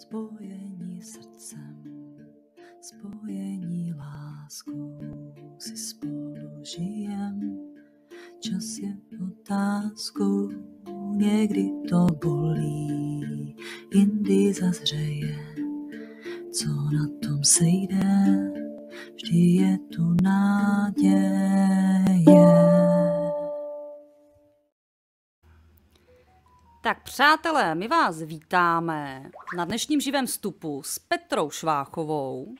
spojení srdcem, spojení láskou, si spolu žijem. Čas je otázkou, někdy to bolí, jindy zazřeje, co na tom sejde, vždy je tu náděj. Tak přátelé, my vás vítáme na dnešním živém vstupu s Petrou Šváchovou.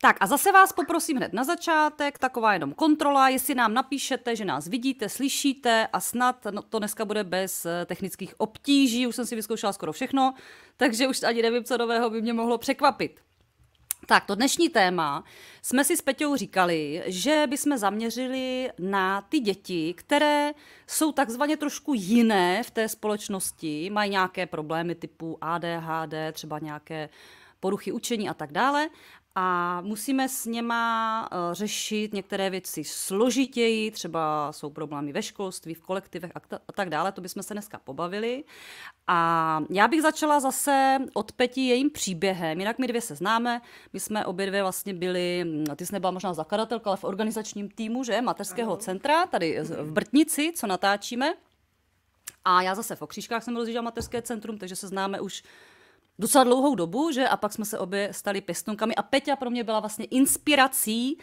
Tak a zase vás poprosím hned na začátek, taková jenom kontrola, jestli nám napíšete, že nás vidíte, slyšíte a snad no, to dneska bude bez eh, technických obtíží, už jsem si vyzkoušela skoro všechno, takže už ani nevím, co nového by mě mohlo překvapit. Tak, to dnešní téma jsme si s Peťou říkali, že bychom zaměřili na ty děti, které jsou takzvaně trošku jiné v té společnosti, mají nějaké problémy typu ADHD, třeba nějaké poruchy učení a tak dále a musíme s něma eh, řešit některé věci složitěji, třeba jsou problémy ve školství, v kolektivech a, t- a tak dále, to bychom se dneska pobavili. A já bych začala zase od Peti jejím příběhem, jinak my dvě se známe, my jsme obě dvě vlastně byli, hm, ty jsi nebyla možná zakladatelka, ale v organizačním týmu, že, mateřského centra, tady v Brtnici, co natáčíme. A já zase v Okřížkách jsem rozjížděla mateřské centrum, takže se známe už docela dlouhou dobu, že? A pak jsme se obě stali pěstunkami a Peťa pro mě byla vlastně inspirací,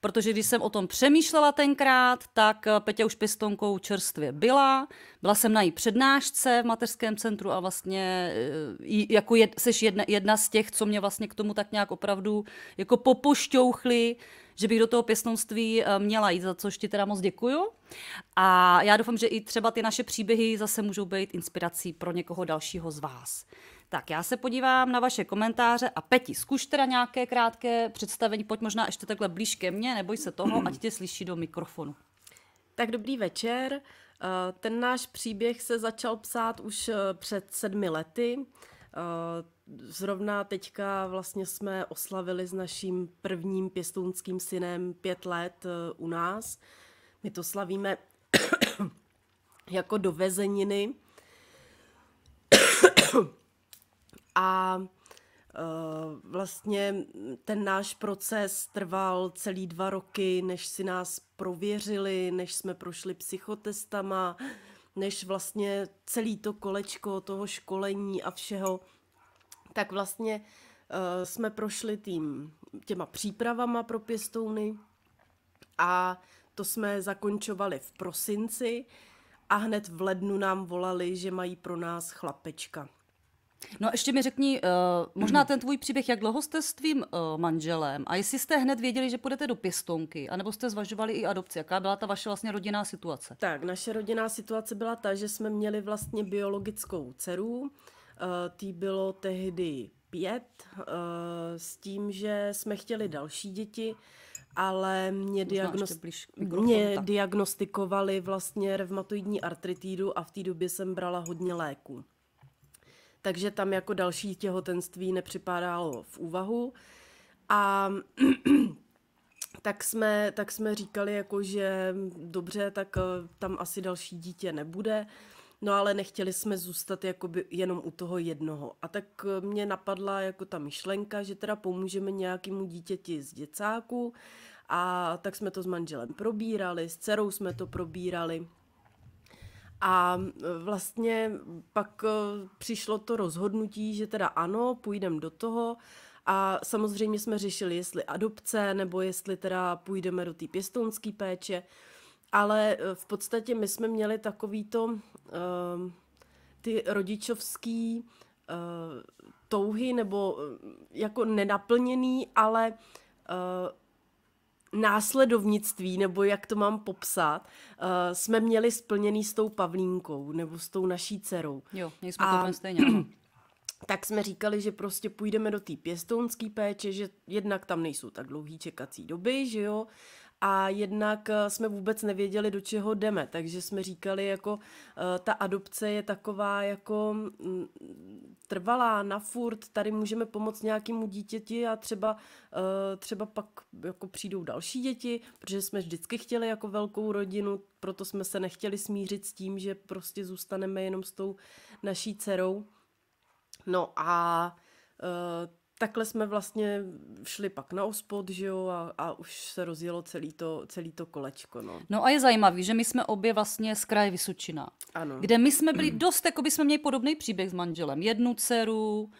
protože když jsem o tom přemýšlela tenkrát, tak eh, Peťa už pěstonkou čerstvě byla. Byla jsem na její přednášce v mateřském centru a vlastně eh, jako jed, seš jedna, jedna z těch, co mě vlastně k tomu tak nějak opravdu jako popošťouchli, že bych do toho pěstnoství eh, měla jít, za což ti teda moc děkuju. A já doufám, že i třeba ty naše příběhy zase můžou být inspirací pro někoho dalšího z vás. Tak já se podívám na vaše komentáře a Peti, zkuš teda nějaké krátké představení, pojď možná ještě takhle blíž ke mně, neboj se toho, ať tě slyší do mikrofonu. Tak dobrý večer. Eh, ten náš příběh se začal psát už eh, před sedmi lety. Eh, zrovna teďka vlastně jsme oslavili s naším prvním pěstounským synem pět let u nás. My to slavíme jako dovezeniny a eh, vlastně ten náš proces trval celý dva roky, než si nás prověřili, než jsme prošli psychotestama, než vlastně celý to kolečko toho školení a všeho, tak vlastně uh, jsme prošli tím, těma přípravama pro pěstouny a to jsme zakončovali v prosinci a hned v lednu nám volali, že mají pro nás chlapečka. No a ještě mi řekni, uh, možná ten tvůj příběh, jak dlouho jste s tvým uh, manželem a jestli jste hned věděli, že půjdete do pěstonky, anebo jste zvažovali i adopci, jaká byla ta vaše vlastně rodinná situace? Tak, naše rodinná situace byla ta, že jsme měli vlastně biologickou dceru, uh, tý bylo tehdy pět, uh, s tím, že jsme chtěli další děti, ale mě, diagnost... mě diagnostikovali vlastně revmatoidní artritidu a v té době jsem brala hodně léků takže tam jako další těhotenství nepřipadalo v úvahu. A tak jsme, tak jsme říkali, jako, že dobře, tak eh, tam asi další dítě nebude, no ale nechtěli jsme zůstat jakoby jenom u toho jednoho. A tak eh, mě napadla jako ta myšlenka, že teda pomůžeme nějakému dítěti z děcáku a tak jsme to s manželem probírali, s dcerou jsme to probírali a e, vlastně pak e, přišlo to rozhodnutí, že teda ano, půjdeme do toho. A samozřejmě jsme řešili, jestli adopce, nebo jestli teda půjdeme do té pěstounské péče. Ale e, v podstatě my jsme měli takovýto ty rodičovský touhy, nebo jako nenaplněný, ale následovnictví, nebo jak to mám popsat, uh, jsme měli splněný s tou Pavlínkou, nebo s tou naší dcerou. Jo, jsme a... to stejně. No. tak jsme říkali, že prostě půjdeme do té pěstounské péče, že jednak tam nejsou tak dlouhý čekací doby, že jo, a jednak eh, jsme vůbec nevěděli, do čeho jdeme, takže jsme říkali, jako eh, ta adopce je taková jako mm, trvalá na furt, tady můžeme pomoct nějakému dítěti a třeba, eh, třeba pak jako přijdou další děti, protože jsme vždycky chtěli jako velkou rodinu, proto jsme se nechtěli smířit s tím, že prostě zůstaneme jenom s tou naší dcerou. No a takhle jsme vlastně šli pak na ospod, že jo, a, a už se rozjelo celý to, celý to kolečko, no. No a je zajímavý, že my jsme obě vlastně z kraje Vysočina. Ano. Kde my jsme byli mm. dost, jako by jsme měli podobný příběh s manželem. Jednu dceru,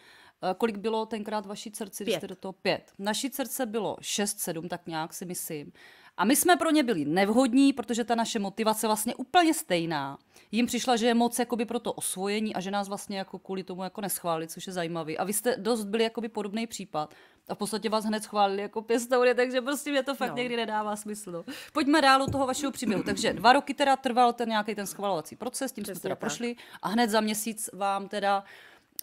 eh, kolik bylo tenkrát vaší dcerci, pět. když jste do toho pět. Naší dcerce bylo šest, sedm, tak nějak si myslím. A my jsme pro ně byli nevhodní, protože ta naše motivace vlastně úplně stejná. Jím přišla, že je moc jakoby pro to osvojení a že nás vlastně jako kvůli tomu jako neschválili, což je zajímavý. A vy jste dost byli jakoby podobný případ. A v podstatě vás hned schválili jako pěstouny, takže prostě mě to fakt no. někdy nedává smysl. No. Pojďme dál do toho vašeho příběhu. Takže dva roky teda trval ten nějaký ten schvalovací proces, tím Přesně jsme teda tak. prošli a hned za měsíc vám teda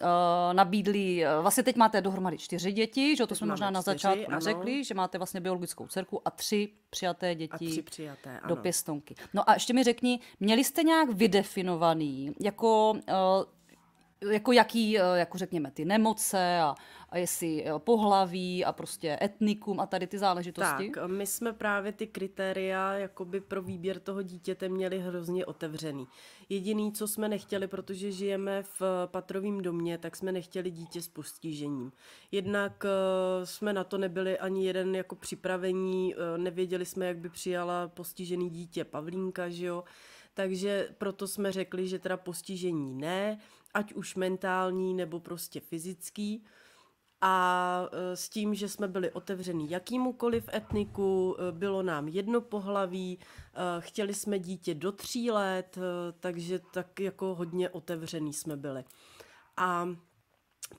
uh, nabídli, uh, vlastně teď máte dohromady čtyři děti, že to teď jsme možná čtyři, na začátku ano. řekli, že máte vlastně biologickou dcerku a tři přijaté děti a tři přijaté, ano. do pěstonky. No a ještě mi řekni, měli jste nějak vydefinovaný, jako uh, jako jaký, eh, jako řekněme, ty nemoce a, a jestli eh, pohlaví a prostě etnikum a tady ty záležitosti? Tak, my jsme právě ty kritéria jakoby pro výběr toho dítěte měli hrozně otevřený. Jediný, co jsme nechtěli, protože žijeme v eh, patrovém domě, tak jsme nechtěli dítě s postižením. Jednak jsme na to nebyli ani jeden jako připravení, nevěděli jsme, jak by přijala postižený dítě Pavlínka, že jo? Takže proto jsme řekli, že teda postižení ne, ať už mentální nebo prostě fyzický. A e, s tím, že jsme byli otevřeni jakýmukoliv etniku, e, bylo nám jedno pohlaví, e, chtěli jsme dítě do tří let, takže tak jako hodně otevřený jsme byli. A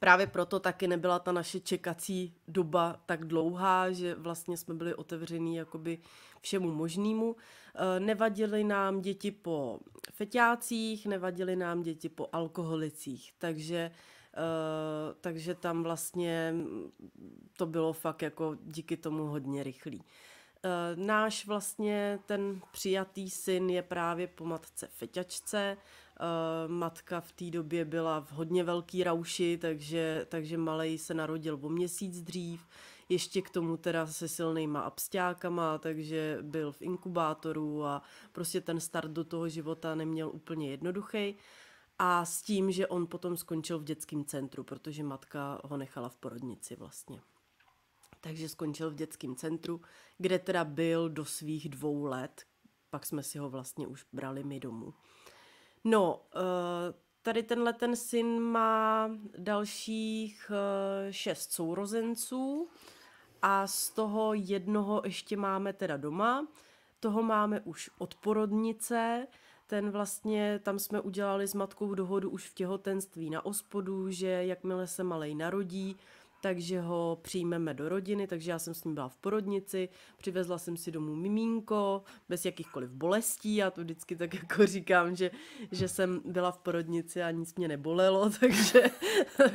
právě proto taky nebyla ta naše čekací doba tak dlouhá, že vlastně jsme byli otevření jakoby všemu možnému. Eh, nevadily nám děti po feťácích, nevadily nám děti po alkoholicích, takže eh, takže tam vlastně to bylo fakt jako díky tomu hodně rychlý. Eh, náš vlastně ten přijatý syn je právě po matce Feťačce, Eh, matka v té době byla v hodně velký rauši, takže, takže malej se narodil o měsíc dřív. Ještě k tomu teda se silnýma abstiákama, takže byl v inkubátoru a prostě ten start do toho života neměl úplně jednoduchý. A s tím, že on potom skončil v dětském centru, protože matka ho nechala v porodnici vlastně. Takže skončil v dětském centru, kde teda byl do svých dvou let, pak jsme si ho vlastně už brali my domů. No, eh, tady tenhle ten syn má dalších eh, šest sourozenců a z toho jednoho ještě máme teda doma. Toho máme už od porodnice, ten vlastně, tam jsme udělali s matkou dohodu už v těhotenství na ospodu, že jakmile se malej narodí, takže ho přijmeme do rodiny, takže já jsem s ním byla v porodnici, přivezla jsem si domů mimínko, bez jakýchkoliv bolestí, já to vždycky tak jako říkám, že, že jsem byla v porodnici a nic mě nebolelo, takže...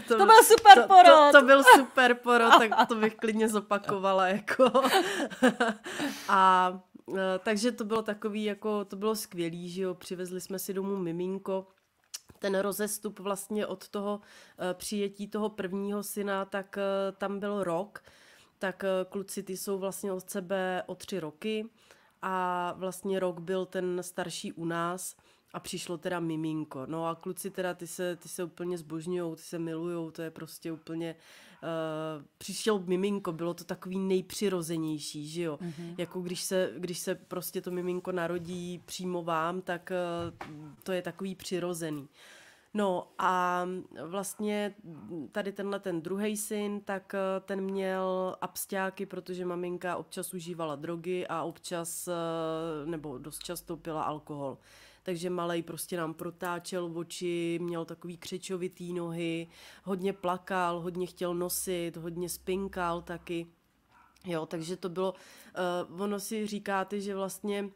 To, to byl super porod! To, to, to byl super porod, tak to bych klidně zopakovala, jako... a eh, takže to bylo takový, jako, to bylo skvělý, že jo, přivezli jsme si domů miminko, ten rozestup vlastně od toho eh, přijetí toho prvního syna, tak eh, tam byl rok, tak eh, kluci ty jsou vlastně od sebe o tři roky a vlastně rok byl ten starší u nás a přišlo teda miminko. No a kluci teda, ty se, ty se úplně zbožňujou, ty se milujou, to je prostě úplně Eh, přišel miminko, bylo to takový nejpřirozenější, že jo. Mm-hmm. Jako když se, když se prostě to miminko narodí přímo vám, tak uh, to je takový přirozený. No a vlastně tady tenhle ten druhý syn, tak eh, ten měl absťáky, protože maminka občas užívala drogy a občas, nebo dost často pila alkohol takže malej prostě nám protáčel oči, měl takový křečovitý nohy, hodně plakal, hodně chtěl nosit, hodně spinkal taky. Jo, takže to bylo, uh, ono si říkáte, že vlastně uh,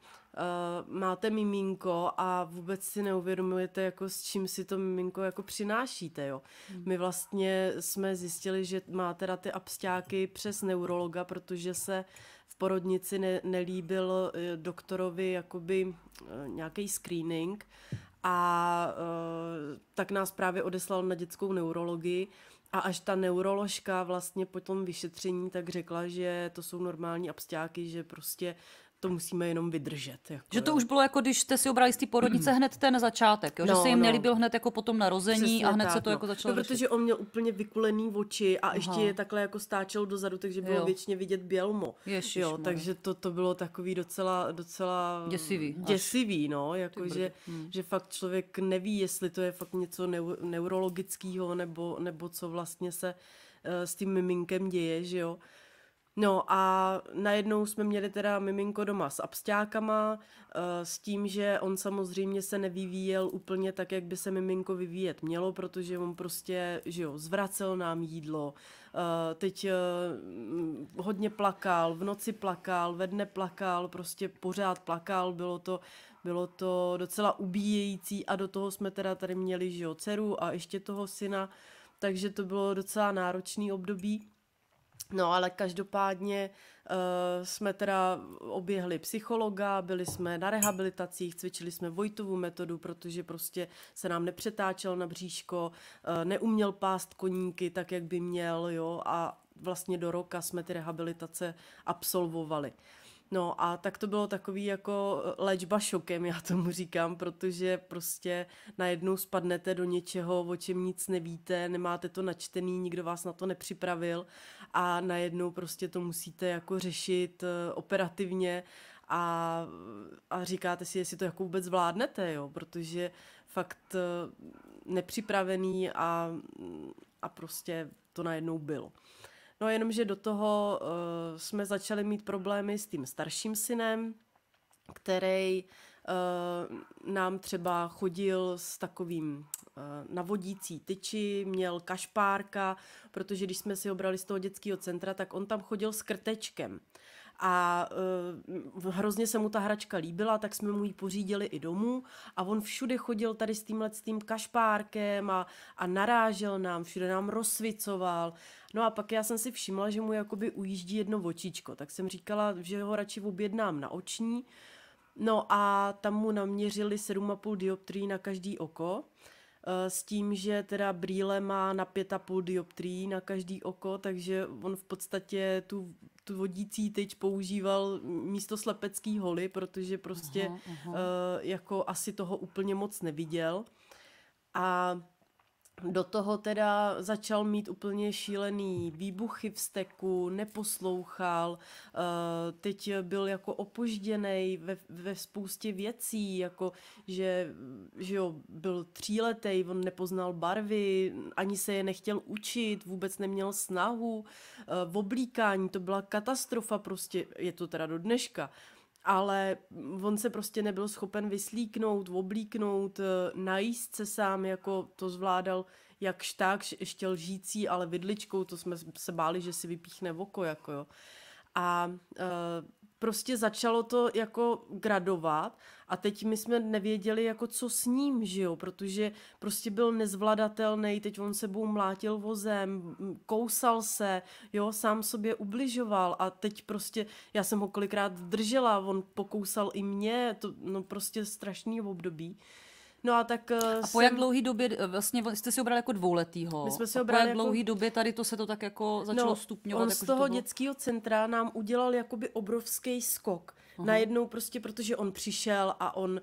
máte miminko a vůbec si neuvědomujete, jako s čím si to miminko jako přinášíte, jo. Hmm. My vlastně jsme zjistili, že má teda ty abstáky přes neurologa, protože se uh, v porodnici ne, nelíbil eh, doktorovi jakoby eh, nějaký screening a eh, tak nás právě odeslal na dětskou neurologii a až ta neuroložka vlastně po tom vyšetření tak řekla, že to jsou normální abstáky, že prostě to musíme jenom vydržet. Jako, že to jo. už bylo jako, když jste si obrali z té porodnice hned ten začátek, jo? No, že se jim no. nelíbil hned jako potom narození Přesně a hned tak, se to no. jako no, začalo no, protože on měl úplně vykulený oči a Aha. ještě je takhle jako stáčel dozadu, takže bylo jo. většině vidět bělmo. Ježiš, jo, takže to, to bylo takový docela, docela děsivý, děsivý no, jako že, hmm. že fakt člověk neví, jestli to je fakt něco neu, neurologického nebo, nebo co vlastně se uh, s tím miminkem děje, že jo. No a najednou jsme měli teda miminko doma s abstákama, eh, s tím, že on samozřejmě se nevyvíjel úplně tak, jak by se miminko vyvíjet mělo, protože on prostě, že jo, zvracel nám jídlo, eh, teď eh, mm, hodně plakal, v noci plakal, ve dne plakal, prostě pořád plakal, bylo to, bylo to docela ubíjející a do toho jsme teda tady měli, že jo, dceru a ještě toho syna, takže to bylo docela náročný období. No ale každopádně uh, jsme teda oběhli psychologa, byli jsme na rehabilitacích, cvičili jsme Vojtovu metodu, protože prostě se nám nepřetáčel na bříško, uh, neuměl pást koníky tak, jak by měl, jo, a vlastně do roka jsme ty rehabilitace absolvovali. Uh, No a tak to bylo takový jako eh, léčba šokem, já tomu říkám, protože prostě najednou spadnete do něčeho, o čem nic nevíte, nemáte to načtený, nikdo vás na to nepřipravil a najednou prostě to musíte jako řešit eh, operativně a, a říkáte si, jestli to jako vůbec vládnete, jo, protože fakt eh, nepřipravený a, a prostě to najednou bylo. No jenomže do toho uh, jsme začali mít problémy s tím starším synem, který uh, nám třeba chodil s takovým uh, eh, navodící tyči, měl kašpárka, protože když jsme si ho brali z toho dětského centra, tak on tam chodil s krtečkem a uh, hrozně se mu ta hračka líbila, tak jsme mu ji pořídili i domů a on všude chodil tady s tímhle s tím kašpárkem a, a narážel nám, všude nám rozsvicoval. No a pak já jsem si všimla, že mu jakoby ujíždí jedno očičko, tak jsem říkala, že ho radši objednám na oční, No a tam mu naměřili 7,5 dioptrií na každý oko. Eh, s tím, že teda brýle má na 5,5 dioptrií na každý oko, takže on v podstatě tu, tu vodící tyč používal místo slepecký holy, protože prostě aha, aha. Eh, jako asi toho úplně moc neviděl. A do toho teda začal mít úplně šílený výbuchy v steku, neposlouchal, eh, teď byl jako opožděný ve, ve spoustě věcí, jako že, že jo, byl tříletej, on nepoznal barvy, ani se je nechtěl učit, vůbec neměl snahu, eh, v oblíkání to byla katastrofa prostě, je to teda do dneška, ale on se prostě nebyl schopen vyslíknout, oblíknout, eh, najíst se sám, jako to zvládal jak šták, ještě lžící, ale vidličkou, to jsme se báli, že si vypíchne oko, jako jo. A uh, prostě začalo to jako gradovat a teď my jsme nevěděli jako co s ním, že jo, protože prostě byl nezvladatelný, teď on sebou mlátil vozem, kousal se, jo, sám sobě ubližoval a teď prostě, já jsem ho kolikrát držela, on pokousal i mě, to no prostě strašný období. Uh, No a tak... Eh, a po jsem... jak dlouhý době, eh, vlastně jste si obrali jako dvouletýho. My jsme si obrali po jak jako- dlouhý jako... době tady to se to tak jako no, začalo no, stupňovat. On jako, z toho to bylo... dětského centra nám udělal jakoby obrovský skok. Aha. Najednou prostě, protože on přišel a on uh,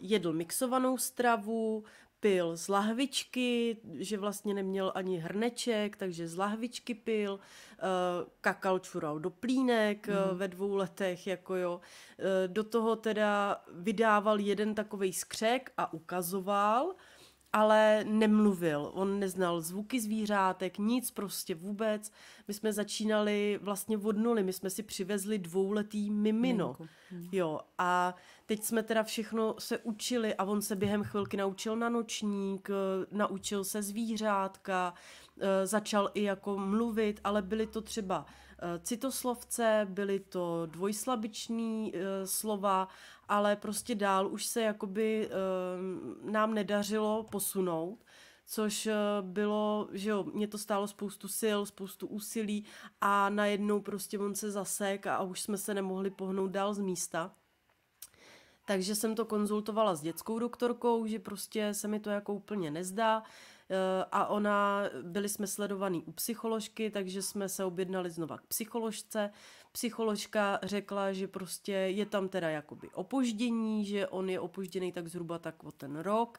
jedl mixovanou stravu, pil z lahvičky, že vlastně neměl ani hrneček, takže z lahvičky pil, eh, kakal čural do plínek mm. ve dvou letech, jako jo. Eh, do toho teda vydával jeden takový skřek a ukazoval, ale nemluvil, on neznal zvuky zvířátek, nic prostě vůbec. My jsme začínali vlastně od nuly, my jsme si přivezli dvouletý mimino. Hmm. Jo, a teď jsme teda všechno se učili a on se během chvilky naučil na nočník, naučil se zvířátka, eh, začal i jako mluvit, ale byly to třeba eh, citoslovce, byly to dvojslabiční eh, slova ale prostě dál už se jakoby uh, nám nedařilo posunout, což eh, bylo, že jo, mě to stálo spoustu sil, spoustu úsilí a najednou prostě on se zasek a už jsme se nemohli pohnout dál z místa. Takže jsem to konzultovala s dětskou doktorkou, že prostě se mi to jako úplně nezdá, uh, Eh, a ona, byli jsme sledovaný u psycholožky, takže jsme se objednali znova k psycholožce. Psycholožka řekla, že prostě je tam teda jakoby opoždění, že on je opožděný tak zhruba tak o ten rok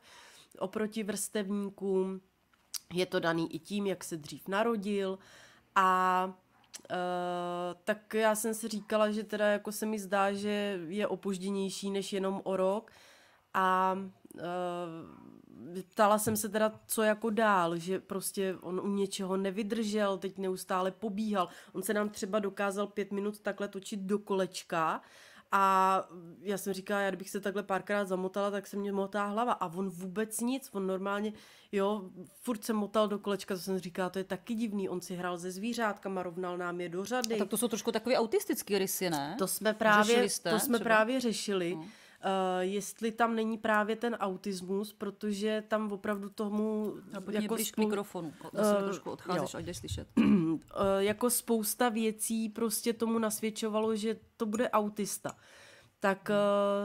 oproti vrstevníkům. Je to daný i tím, jak se dřív narodil a Uh, tak já jsem si říkala, že teda jako se mi zdá, že je opožděnější než jenom o rok a uh, ptala jsem se teda, co jako dál, že prostě on u něčeho nevydržel, teď neustále pobíhal. On se nám třeba dokázal pět minut takhle točit do kolečka a já jsem říkala, já kdybych se takhle párkrát zamotala, tak se mě motá hlava a on vůbec nic, on normálně, jo, furt se motal do kolečka, to jsem říkala, to je taky divný, on si hrál ze zvířátkama, rovnal nám je do řady. A tak to jsou trošku takové autistické rysy, ne? To jsme právě, to jsme třeba? právě řešili. No. Eh, jestli tam není právě ten autismus, protože tam opravdu tomu... A jako spou... k mikrofonu, uh, trošku odcházíš, ať jdeš slyšet. Eh, jako spousta věcí prostě tomu nasvědčovalo, že to bude autista tak uh,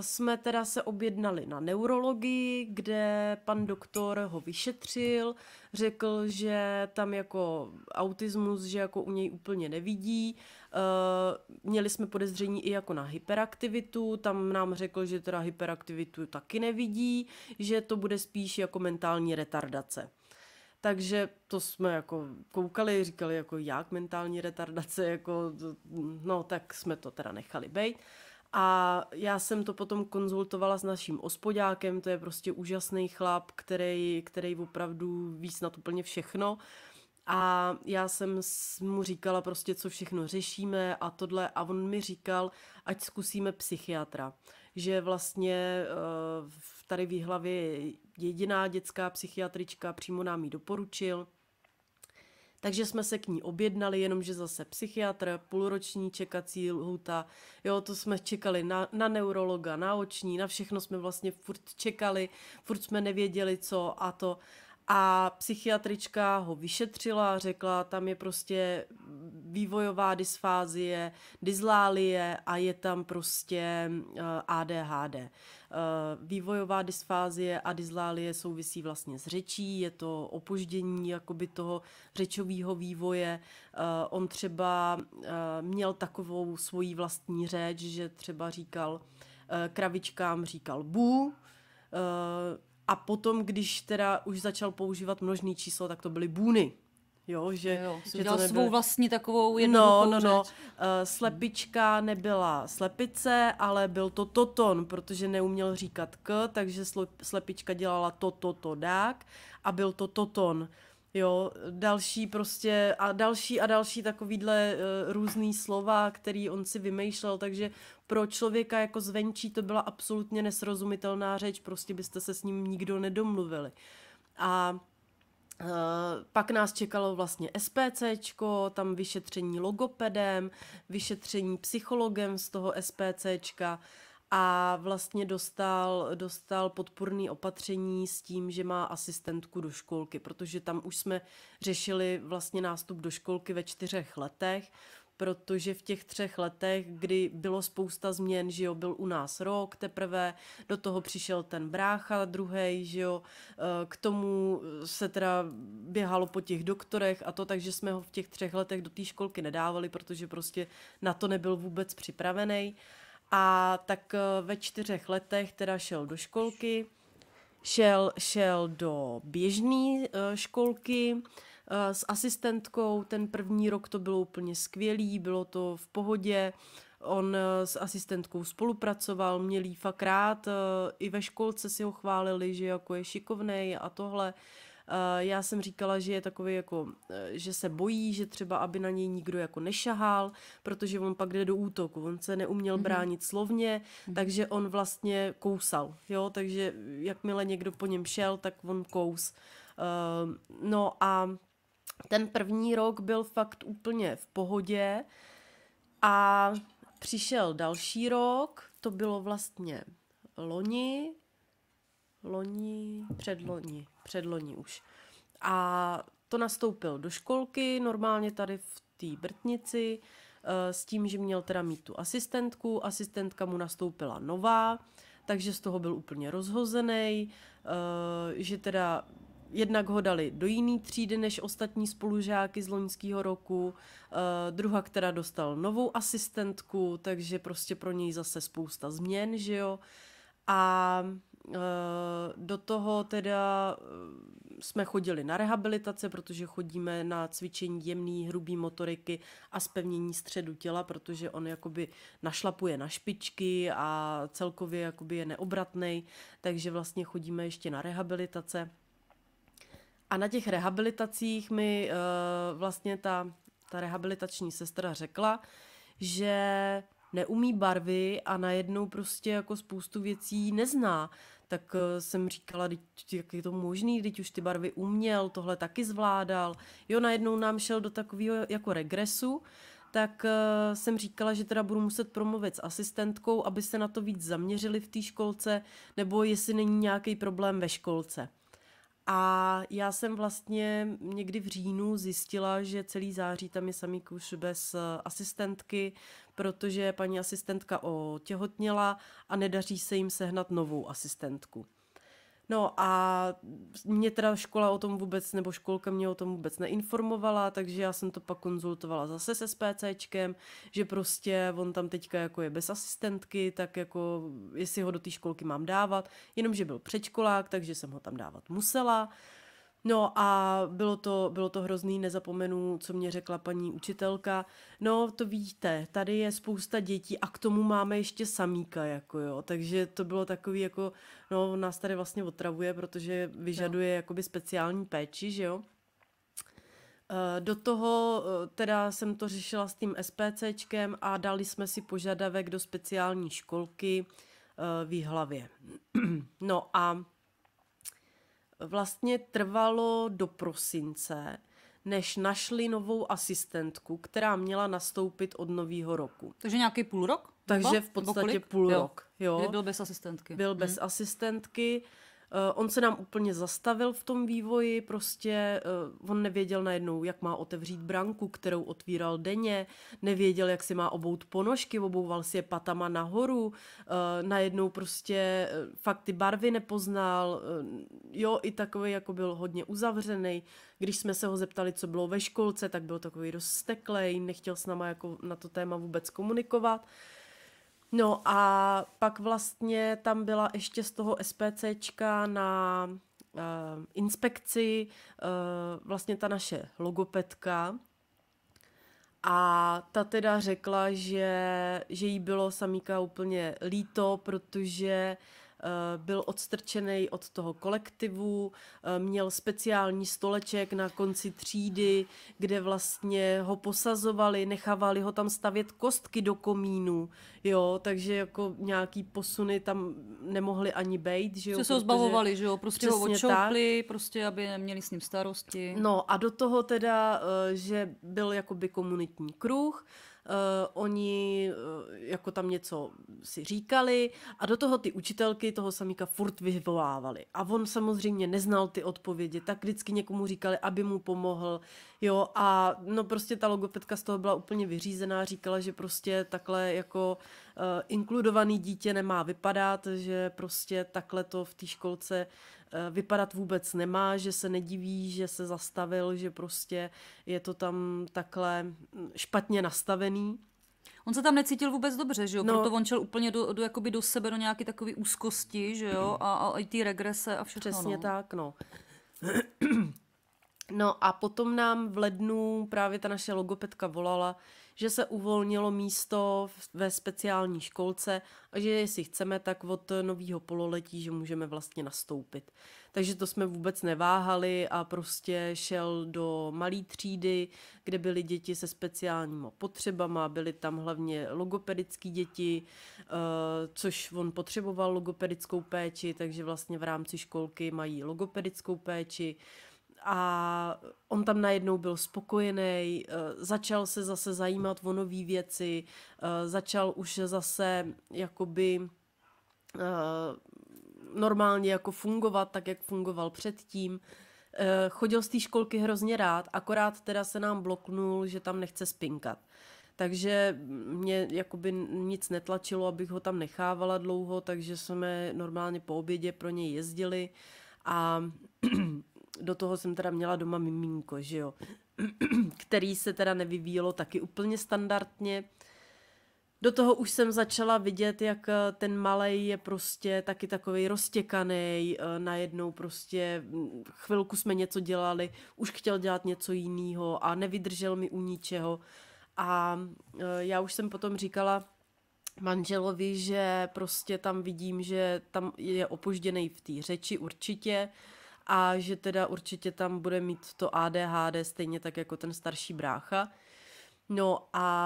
jsme teda se objednali na neurologii, kde pan doktor ho vyšetřil, řekl, že tam jako autismus, že jako u něj úplně nevidí. Uh, měli jsme podezření i jako na hyperaktivitu, tam nám řekl, že teda hyperaktivitu taky nevidí, že to bude spíš jako mentální retardace. Takže to jsme jako koukali, říkali jako jak mentální retardace, jako no tak jsme to teda nechali být. A já jsem to potom konzultovala s naším ospodákem, to je prostě úžasný chlap, který, který opravdu ví snad úplně všechno. A já jsem mu říkala prostě, co všechno řešíme a tohle a on mi říkal, ať zkusíme psychiatra. Že vlastně eh, tady v hlavě je jediná dětská psychiatrička, přímo nám ji doporučil – takže jsme se k ní objednali, jenomže zase psychiatr, půlroční čekací lhuta, jo, to jsme čekali na, na neurologa, na oční, na všechno jsme vlastně furt čekali, furt jsme nevěděli co a to a psychiatrička ho vyšetřila a řekla, tam je prostě vývojová dysfázie, dyslálie a je tam prostě eh, ADHD. Eh, vývojová dysfázie a dyslálie souvisí vlastně s řečí, je to opoždění jakoby toho řečového vývoje. Eh, on třeba měl takovou svoji vlastní řeč, že třeba říkal kravičkám říkal bu, a potom, když teda už začal používat množný číslo, tak to byly bůny. Jo, že, jo, že to nebyl... svou vlastní takovou no, jednoduchou No, no, no. Řeč. Uh, eh, slepička nebyla slepice, ale byl to toton, protože neuměl říkat k, takže slepička dělala to, to, to, dák a byl to toton jo, další prostě a další a další takovýhle uh, různý slova, který on si vymýšlel, takže pro člověka jako zvenčí to byla absolutně nesrozumitelná řeč, prostě byste se s ním nikdo nedomluvili. A Uh, pak nás čekalo vlastně SPCčko, tam vyšetření logopedem, vyšetření psychologem z toho SPCčka. Uh, a vlastně dostal, dostal podpůrné opatření s tím, že má asistentku do školky, protože tam už jsme řešili vlastně nástup do školky ve čtyřech letech, protože v těch třech letech, kdy bylo spousta změn, že jo, byl u nás rok teprve, do toho přišel ten brácha druhý, že jo, eh, k tomu se teda běhalo po těch doktorech a to, takže jsme ho v těch třech letech do té školky nedávali, protože prostě na to nebyl vůbec připravený. A tak eh, ve čtyřech letech teda šel do školky, šel, šel do běžné eh, školky eh, s asistentkou, ten první rok to bylo úplně skvělý, bylo to v pohodě, on s asistentkou spolupracoval, měl jí fakt rád, i ve školce si ho chválili, že jako je šikovnej a tohle, Eh, já jsem říkala, že je takový jako, eh, že se bojí, že třeba aby na něj nikdo jako nešahal, protože on pak jde do útoku, on se neuměl mm-hmm. bránit slovně, mm-hmm. takže on vlastně kousal, jo, takže jakmile někdo po něm šel, tak on kous. Eh, no a ten první rok byl fakt úplně v pohodě a přišel další rok, to bylo vlastně loni loni, předloni, předloni už. A to nastoupil do školky, normálně tady v té Brtnici, eh, s tím, že měl teda mít tu asistentku, asistentka mu nastoupila nová, takže z toho byl úplně rozhozený, eh, že teda jednak ho dali do jiný třídy než ostatní spolužáky z loňského roku, eh, druhá, která dostal novou asistentku, takže prostě pro něj zase spousta změn, že jo, a eh, do toho teda eh, jsme chodili na rehabilitace, protože chodíme na cvičení jemný, hrubý motoriky a spevnění středu těla, protože on jakoby našlapuje na špičky a celkově jakoby je neobratný, takže vlastně chodíme ještě na rehabilitace. A na těch rehabilitacích mi uh, vlastně ta, ta rehabilitační sestra řekla, že neumí barvy a najednou prostě jako spoustu věcí nezná. Tak eh, jsem říkala, jak je to možný, když už ty barvy uměl, tohle taky zvládal. Jo, najednou nám šel do takového jako regresu, tak eh, jsem říkala, že teda budu muset promluvit s asistentkou, aby se na to víc zaměřili v té školce, nebo jestli není nějaký problém ve školce. A já jsem vlastně někdy v říjnu zjistila, že celý září tam je samý kuš bez eh, asistentky, protože paní asistentka otěhotněla a nedaří se jim sehnat novou asistentku. No a mě teda škola o tom vůbec, nebo školka mě o tom vůbec neinformovala, takže já jsem to pak konzultovala zase se SPCčkem, že prostě on tam teďka jako je bez asistentky, tak jako jestli ho do té školky mám dávat, jenomže byl předškolák, takže jsem ho tam dávat musela. No a bylo to, bylo to hrozný, nezapomenu, co mě řekla paní učitelka. No to víte, tady je spousta dětí a k tomu máme ještě samíka, jako jo. Takže to bylo takový jako, no nás tady vlastně otravuje, protože vyžaduje no. jakoby speciální péči, že jo. Eh, do toho eh, teda jsem to řešila s tím SPCčkem a dali jsme si požadavek do speciální školky eh, v Jihlavě. No a vlastně trvalo do prosince, než našli novou asistentku, která měla nastoupit od nového roku. Takže nějaký půl rok? Takže v podstatě půl jo. rok. Jo. Byl bez asistentky. Byl mhm. bez hmm. asistentky. Eh, on se nám úplně zastavil v tom vývoji, prostě eh, on nevěděl najednou, jak má otevřít branku, kterou otvíral denně, nevěděl, jak si má obout ponožky, obouval si je patama nahoru, eh, najednou prostě fakt ty barvy nepoznal, jo, i takový jako byl hodně uzavřený. Když jsme se ho zeptali, co bylo ve školce, tak byl takový dost steklej, nechtěl s náma jako na to téma vůbec komunikovat. No a pak vlastně tam byla ještě z toho SPCčka na uh, inspekci uh, vlastně ta naše logopedka, a ta teda řekla, že, že jí bylo samíka úplně líto, protože Eh, byl odstrčený od toho kolektivu, eh, měl speciální stoleček na konci třídy, kde vlastně ho posazovali, nechávali ho tam stavět kostky do komínu, jo, takže jako nějaký posuny tam nemohli ani bejt, že jo. Se protože... zbavovali, že jo, prostě ho odšoupli, prostě, aby neměli s ním starosti. No a do toho teda, eh, že byl jakoby komunitní kruh, Eh, oni eh, jako tam něco si říkali a do toho ty učitelky toho samíka furt vyvolávali. A on samozřejmě neznal ty odpovědi, tak vždycky někomu říkali, aby mu pomohl, jo, a no prostě ta logopedka z toho byla úplně vyřízená, říkala, že prostě takhle jako uh, inkludovaný dítě nemá vypadat, že prostě takhle to v té školce Eh, vypadat vůbec nemá, že se nediví, že se zastavil, že prostě je to tam takhle hm, špatně nastavený. On se tam necítil vůbec dobře, že jo? No. Proto on šel úplně do, do, jakoby do sebe, do nějaké takové úzkosti, že jo? A, a i ty regrese a všechno. Přesně no. tak, no. No a potom nám v lednu právě ta naše logopedka volala, že se uvolnilo místo ve speciální školce a že jestli chceme, tak od nového pololetí, že můžeme vlastně nastoupit. Takže to jsme vůbec neváhali a prostě šel do malé třídy, kde byly děti se speciálníma potřebama, byly tam hlavně logopedické děti, eh, což on potřeboval logopedickou péči, takže vlastně v rámci školky mají logopedickou péči, a on tam najednou byl spokojený, eh, začal se zase zajímat o nové věci, eh, začal už zase jakoby eh, normálně jako fungovat, tak jak fungoval předtím. Chodil z té školky hrozně rád, akorát teda se nám bloknul, že tam nechce spinkat. Takže mě jakoby nic netlačilo, abych ho tam nechávala dlouho, takže jsme normálně po obědě pro něj jezdili a do toho jsem teda měla doma miminko, že jo, který se teda nevyvíjelo taky úplně standardně. Do toho už jsem začala vidět, jak eh, ten malej je prostě taky takový roztěkaný, eh, najednou prostě mm, chvilku jsme něco dělali, už chtěl dělat něco jiného a nevydržel mi u ničeho. A eh, já už jsem potom říkala manželovi, že prostě tam vidím, že tam je opožděný v té řeči určitě, a že teda určitě tam bude mít to ADHD stejně tak jako ten starší brácha. No a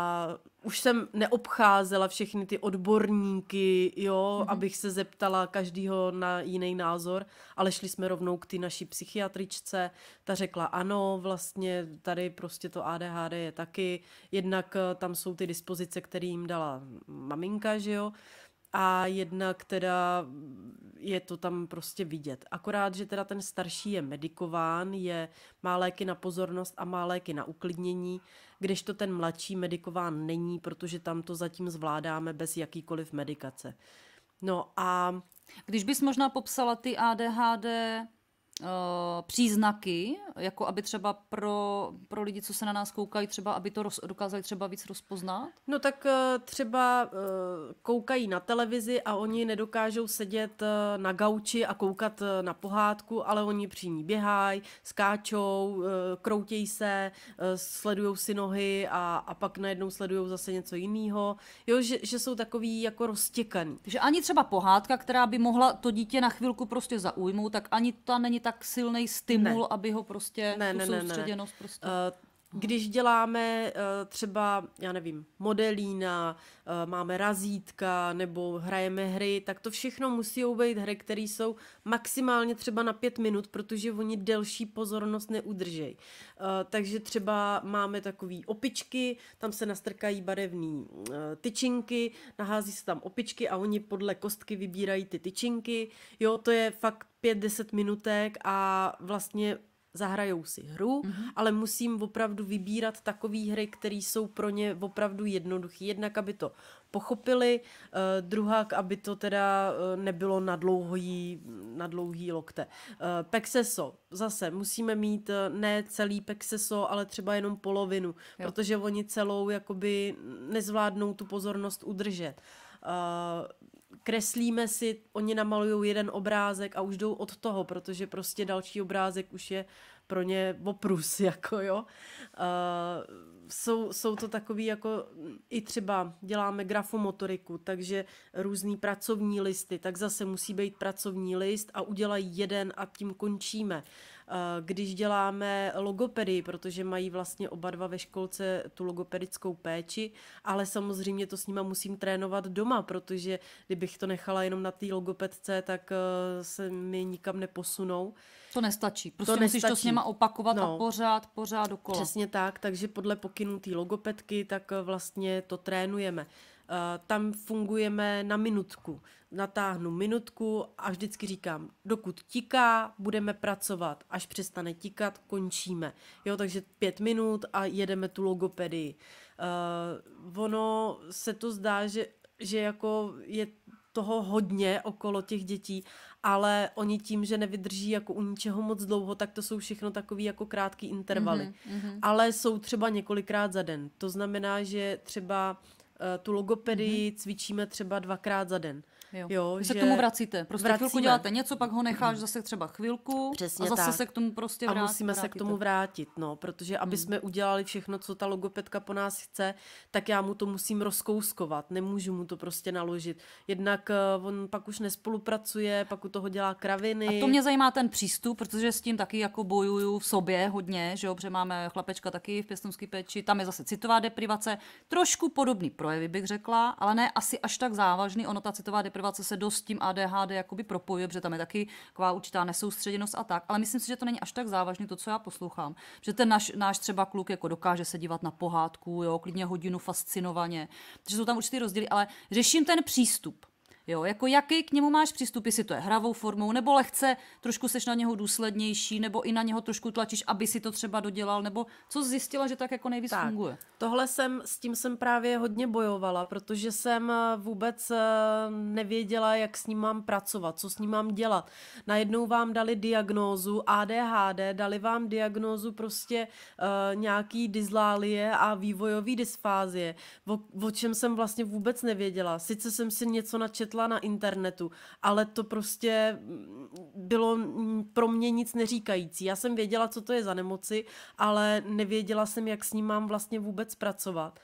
už jsem neobcházela všechny ty odborníky, jo, mm-hmm. abych se zeptala každýho na jiný názor, ale šli jsme rovnou k ty naší psychiatričce, ta řekla ano, vlastně tady prostě to ADHD je taky, jednak eh, tam jsou ty dispozice, které jim dala maminka, že jo, a jednak teda je to tam prostě vidět. Akorát, že teda ten starší je medikován, je, má léky na pozornost a má léky na uklidnění, kdežto ten mladší medikován není, protože tam to zatím zvládáme bez jakýkoliv medikace. No a... Když bys možná popsala ty ADHD Eh, příznaky, jako aby třeba pro, pro lidi, co se na nás koukají, třeba aby to roz, dokázali třeba víc rozpoznat? No tak eh, třeba eh, koukají na televizi a oni nedokážou sedět na gauči a koukat na pohádku, ale oni při ní běhají, skáčou, kroutějí se, sledují si nohy a, a pak najednou sledují zase něco jiného. Jo, že, že jsou takový jako roztěkaný. Že ani třeba pohádka, která by mohla to dítě na chvilku prostě zaujmout, tak ani ta není tak tak silný stimul, ne. aby ho prostě ne, tu ne, soustředěnost ne, ne. prostě... Uh, když děláme eh, třeba, já nevím, modelína, eh, máme razítka nebo hrajeme hry, tak to všechno musí být hry, které jsou maximálně třeba na pět minut, protože oni delší pozornost neudržejí. Eh, takže třeba máme takové opičky, tam se nastrkají barevné tyčinky, nahází se tam opičky a oni podle kostky vybírají ty tyčinky. Jo, to je fakt 5-10 minutek a vlastně zahrajou si hru, mm-hmm. ale musím opravdu vybírat takové hry, které jsou pro ně opravdu jednoduché. Jednak, aby to pochopili, uh, eh, druhá, aby to teda uh, nebylo na, dlouhý, na dlouhý lokte. Uh, pexeso, zase musíme mít uh, ne celý pexeso, ale třeba jenom polovinu, jo. protože oni celou jakoby nezvládnou tu pozornost udržet. Uh, kreslíme si, oni namalují jeden obrázek a už jdou od toho, protože prostě další obrázek už je pro ně oprus, jako jo. Uh, jsou, jsou to takový jako i třeba děláme grafomotoriku, takže různý pracovní listy, tak zase musí být pracovní list a udělají jeden a tím končíme. Eh, když děláme logopedii, protože mají vlastně oba dva ve školce tu logopedickou péči, ale samozřejmě to s nima musím trénovat doma, protože kdybych to nechala jenom na té logopedce, tak eh, se mi nikam neposunou. To nestačí. Prostě to musíš nestačí. to s něma opakovat no. a pořád, pořád dokola. Přesně tak, takže podle pokynů té logopedky, tak eh, vlastně to trénujeme. Eh, tam fungujeme na minutku. Natáhnu minutku a vždycky říkám, dokud tiká, budeme pracovat. Až přestane tikat, končíme. Jo, takže pět minut a jedeme tu logopedii. Uh, ono se to zdá, že, že jako je toho hodně okolo těch dětí, ale oni tím, že nevydrží jako u ničeho moc dlouho, tak to jsou všechno takový jako krátký intervaly. Mm-hmm, Ale jsou třeba několikrát za den. To znamená, že třeba uh, tu logopedii mm-hmm. cvičíme třeba dvakrát za den. mm Jo. Jo, že se k tomu vracíte. Prostě vracíme. chvilku děláte něco, pak ho necháš zase třeba chvilku Přesně a zase tak. se k tomu prostě vrátíte. A musíme vrátíte. se k tomu vrátit, no, protože aby hmm. jsme udělali všechno, co ta logopedka po nás chce, tak já mu to musím rozkouskovat, nemůžu mu to prostě naložit. Jednak uh, on pak už nespolupracuje, pak u toho dělá kraviny. A to mě zajímá ten přístup, protože s tím taky jako bojuju v sobě hodně, že jo, protože máme chlapečka taky v pěstonské péči, tam je zase citová deprivace, trošku podobný projevy bych řekla, ale ne asi až tak závažný, ono ta citová deprivace deprivace se dost tím ADHD jakoby propojuje, protože tam je taky taková určitá nesoustředěnost a tak. Ale myslím si, že to není až tak závažné to, co já poslouchám. Že ten náš, náš třeba kluk jako dokáže se dívat na pohádku, jo, klidně hodinu fascinovaně. Takže jsou tam určitý rozdíly, ale řeším ten přístup. Jo, jako jaký k němu máš přístup, jestli to je hravou formou, nebo lehce, trošku seš na něho důslednější, nebo i na něho trošku tlačíš, aby si to třeba dodělal, nebo co zjistila, že tak jako nejvíc tak. funguje? Tohle jsem, s tím jsem právě hodně bojovala, protože jsem eh, vůbec eh, nevěděla, jak s ním mám pracovat, co s ním mám dělat. Najednou vám dali diagnózu ADHD, dali vám diagnózu prostě uh, nějaký dyslálie a vývojový dysfázie, o, o čem jsem vlastně vůbec nevěděla. Sice jsem si něco načetla četla na internetu, ale to prostě mm, bylo mm, pro mě nic neříkající. Já jsem věděla, co to je za nemoci, ale nevěděla jsem, jak s ním mám vlastně vůbec pracovat.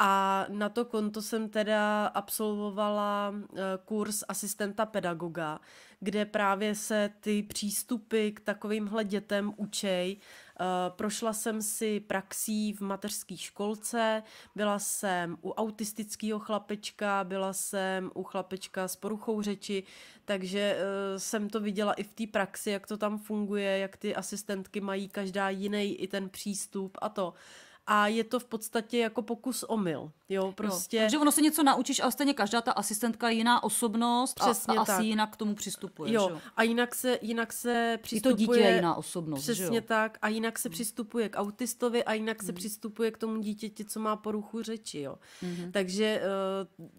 A na to konto jsem teda absolvovala eh, kurz asistenta pedagoga, kde právě se ty přístupy k takovýmhle dětem učej Eh, prošla jsem si praxí v mateřské školce, byla jsem u autistického chlapečka, byla jsem u chlapečka s poruchou řeči, takže eh, jsem to viděla i v té praxi, jak to tam funguje, jak ty asistentky mají každá jiný i ten přístup a to a je to v podstatě jako pokus omyl. Jo, prostě... jo, takže ono se něco naučíš ale stejně každá ta asistentka je jiná osobnost Přesně a, a tak. asi jinak k tomu přistupuje. Jo, jo? a jinak se, jinak se přistupuje... I to dítě je jiná osobnost. Přesně jo? tak a jinak se hmm. přistupuje k autistovi a jinak se hmm. přistupuje k tomu dítěti, co má poruchu řeči. Jo. Hmm. Takže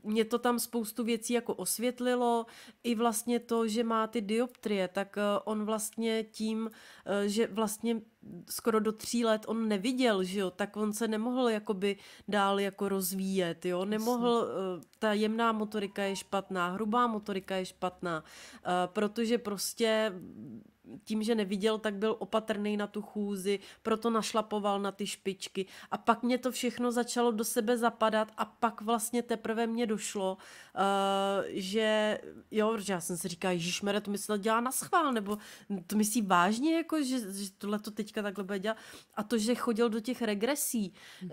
uh, mě to tam spoustu věcí jako osvětlilo. I vlastně to, že má ty dioptrie, tak uh, on vlastně tím, uh, že vlastně skoro do tří let on neviděl, že jo, tak on se nemohl jakoby dál jako rozvíjet, jo, nemohl, eh, ta jemná motorika je špatná, hrubá motorika je špatná, eh, protože prostě tím, že neviděl, tak byl opatrný na tu chůzi, proto našlapoval na ty špičky a pak mě to všechno začalo do sebe zapadat a pak vlastně teprve mě došlo, uh, že jo, protože já jsem si že Ježíšmere, to myslel dělá na schvál, nebo to myslí vážně, jako, že, že tohle to teďka takhle bude dělat. A to, že chodil do těch regresí, uh,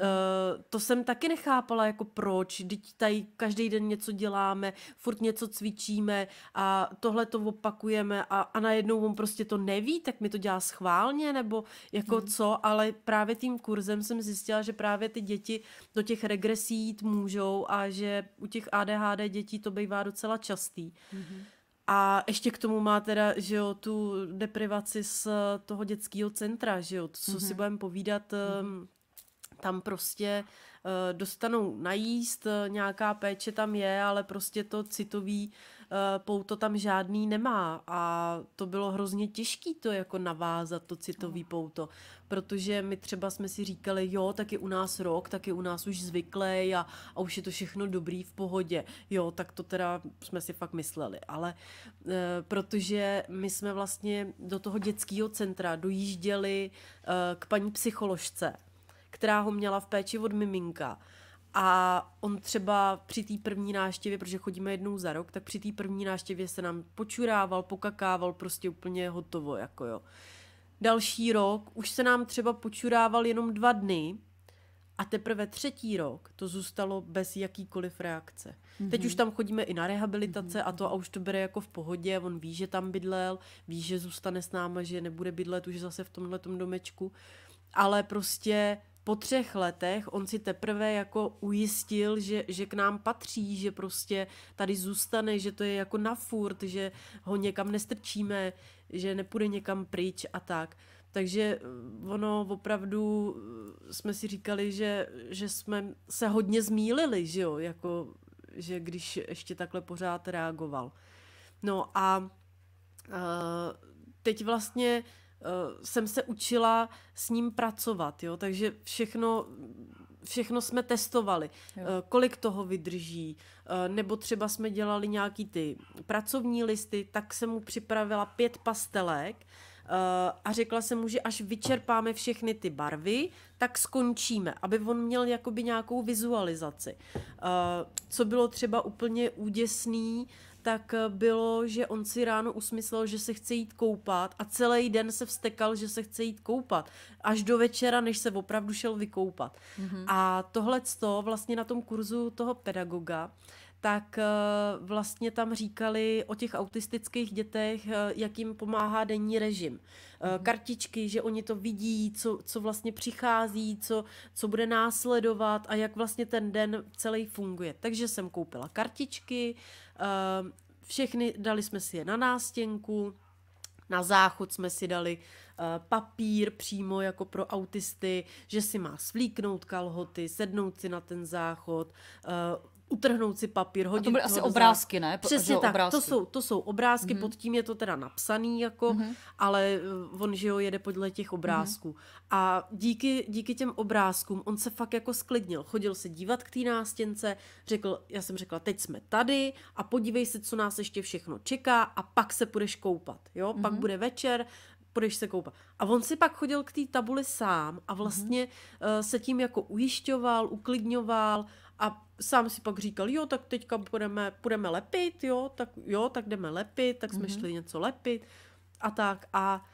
to jsem taky nechápala, jako proč, teď tady každý den něco děláme, furt něco cvičíme a tohle to opakujeme a, a najednou on prostě to neví, tak mi to dělá schválně, nebo jako hmm. co, ale právě tím kurzem jsem zjistila, že právě ty děti do těch regresí jít můžou a že u těch ADHD dětí to bývá docela častý. Hmm. A ještě k tomu má teda, že jo, tu deprivaci z toho dětského centra, že jo, co hmm si mhm. budeme povídat, hmm tam prostě eh, dostanou najíst, eh, nějaká péče tam je, ale prostě to citový Eh, pouto tam žádný nemá a to bylo hrozně těžký to jako navázat, to citový pouto, protože my třeba jsme si říkali, jo, tak je u nás rok, tak je u nás už zvyklý a, a už je to všechno dobrý v pohodě, jo, tak to teda jsme si fakt mysleli, ale uh, protože my jsme vlastně do toho dětského centra dojížděli uh, k paní psycholožce, která ho měla v péči od miminka a on třeba při té první náštěvě, protože chodíme jednou za rok, tak při té první náštěvě se nám počurával, pokakával, prostě úplně hotovo, jako jo. Další rok už se nám třeba počurával jenom dva dny a teprve třetí rok to zůstalo bez jakýkoliv reakce. Mm-hmm. Teď už mhm. tam chodíme i na rehabilitace mm-hmm. a to a už to bere jako v pohodě, on ví, že tam bydlel, ví, že zůstane s náma, že nebude bydlet už zase v tomhle domečku, ale prostě po třech letech on si teprve jako ujistil, že, že k nám patří, že prostě tady zůstane, že to je jako na furt, že ho někam nestrčíme, že nepůjde někam pryč a tak. Takže eh, ono opravdu eh, jsme si říkali, že, že jsme se hodně zmílili, že jo, jako, že když ještě takhle pořád reagoval. No a uh, teď vlastně Eh, jsem se učila s ním pracovat, jo, takže všechno, všechno jsme testovali, jo. Eh, kolik toho vydrží, eh, nebo třeba jsme dělali nějaký ty pracovní listy, tak jsem mu připravila pět pastelek, a řekla jsem mu, že až vyčerpáme všechny ty barvy, tak skončíme, aby on měl jakoby nějakou vizualizaci. Co bylo třeba úplně úděsný, tak eh, bylo, že on si ráno usmyslel, že se chce jít koupat a celý den se vstekal, že se chce jít koupat. Až do večera, než se opravdu šel vykoupat. Mm-hmm. A tohle to vlastně na tom kurzu toho pedagoga tak eh, vlastně tam říkali o těch autistických dětech, eh, jak jim pomáhá denní režim. Eh, mhm. Kartičky, že oni to vidí, co, co vlastně přichází, co, co bude následovat a jak vlastně ten den celý funguje. Takže jsem koupila kartičky, všechny, dali jsme si je na nástěnku, na záchod jsme si dali papír přímo jako pro autisty, že si má svlíknout kalhoty, sednout si na ten záchod, utrhnout si papír, hodit. A to byly asi obrázky, ne? Přesně jo, tak, obrázky. To, jsou, to jsou obrázky, mm-hmm. pod tím je to teda napsaný, jako, mm-hmm. ale eh, on, že jo, jede podle těch mhm. obrázků. Mm-hmm. A díky, díky těm obrázkům on se fakt jako sklidnil. Chodil se dívat k té nástěnce, řekl, já jsem řekla, teď jsme tady a podívej se, co nás ještě všechno čeká a pak se půjdeš koupat, jo? Mm-hmm. Pak mhm. bude večer, půjdeš se koupat. A on si pak chodil k té tabuli sám a mhm. vlastně mm-hmm. uh, se tím jako ujišťoval, uklidňoval a sám si pak říkal, jo, tak teďka půjdeme, půjdeme lepit, jo, tak jo, tak jdeme lepit, tak jsme mm-hmm. šli něco lepit a tak. A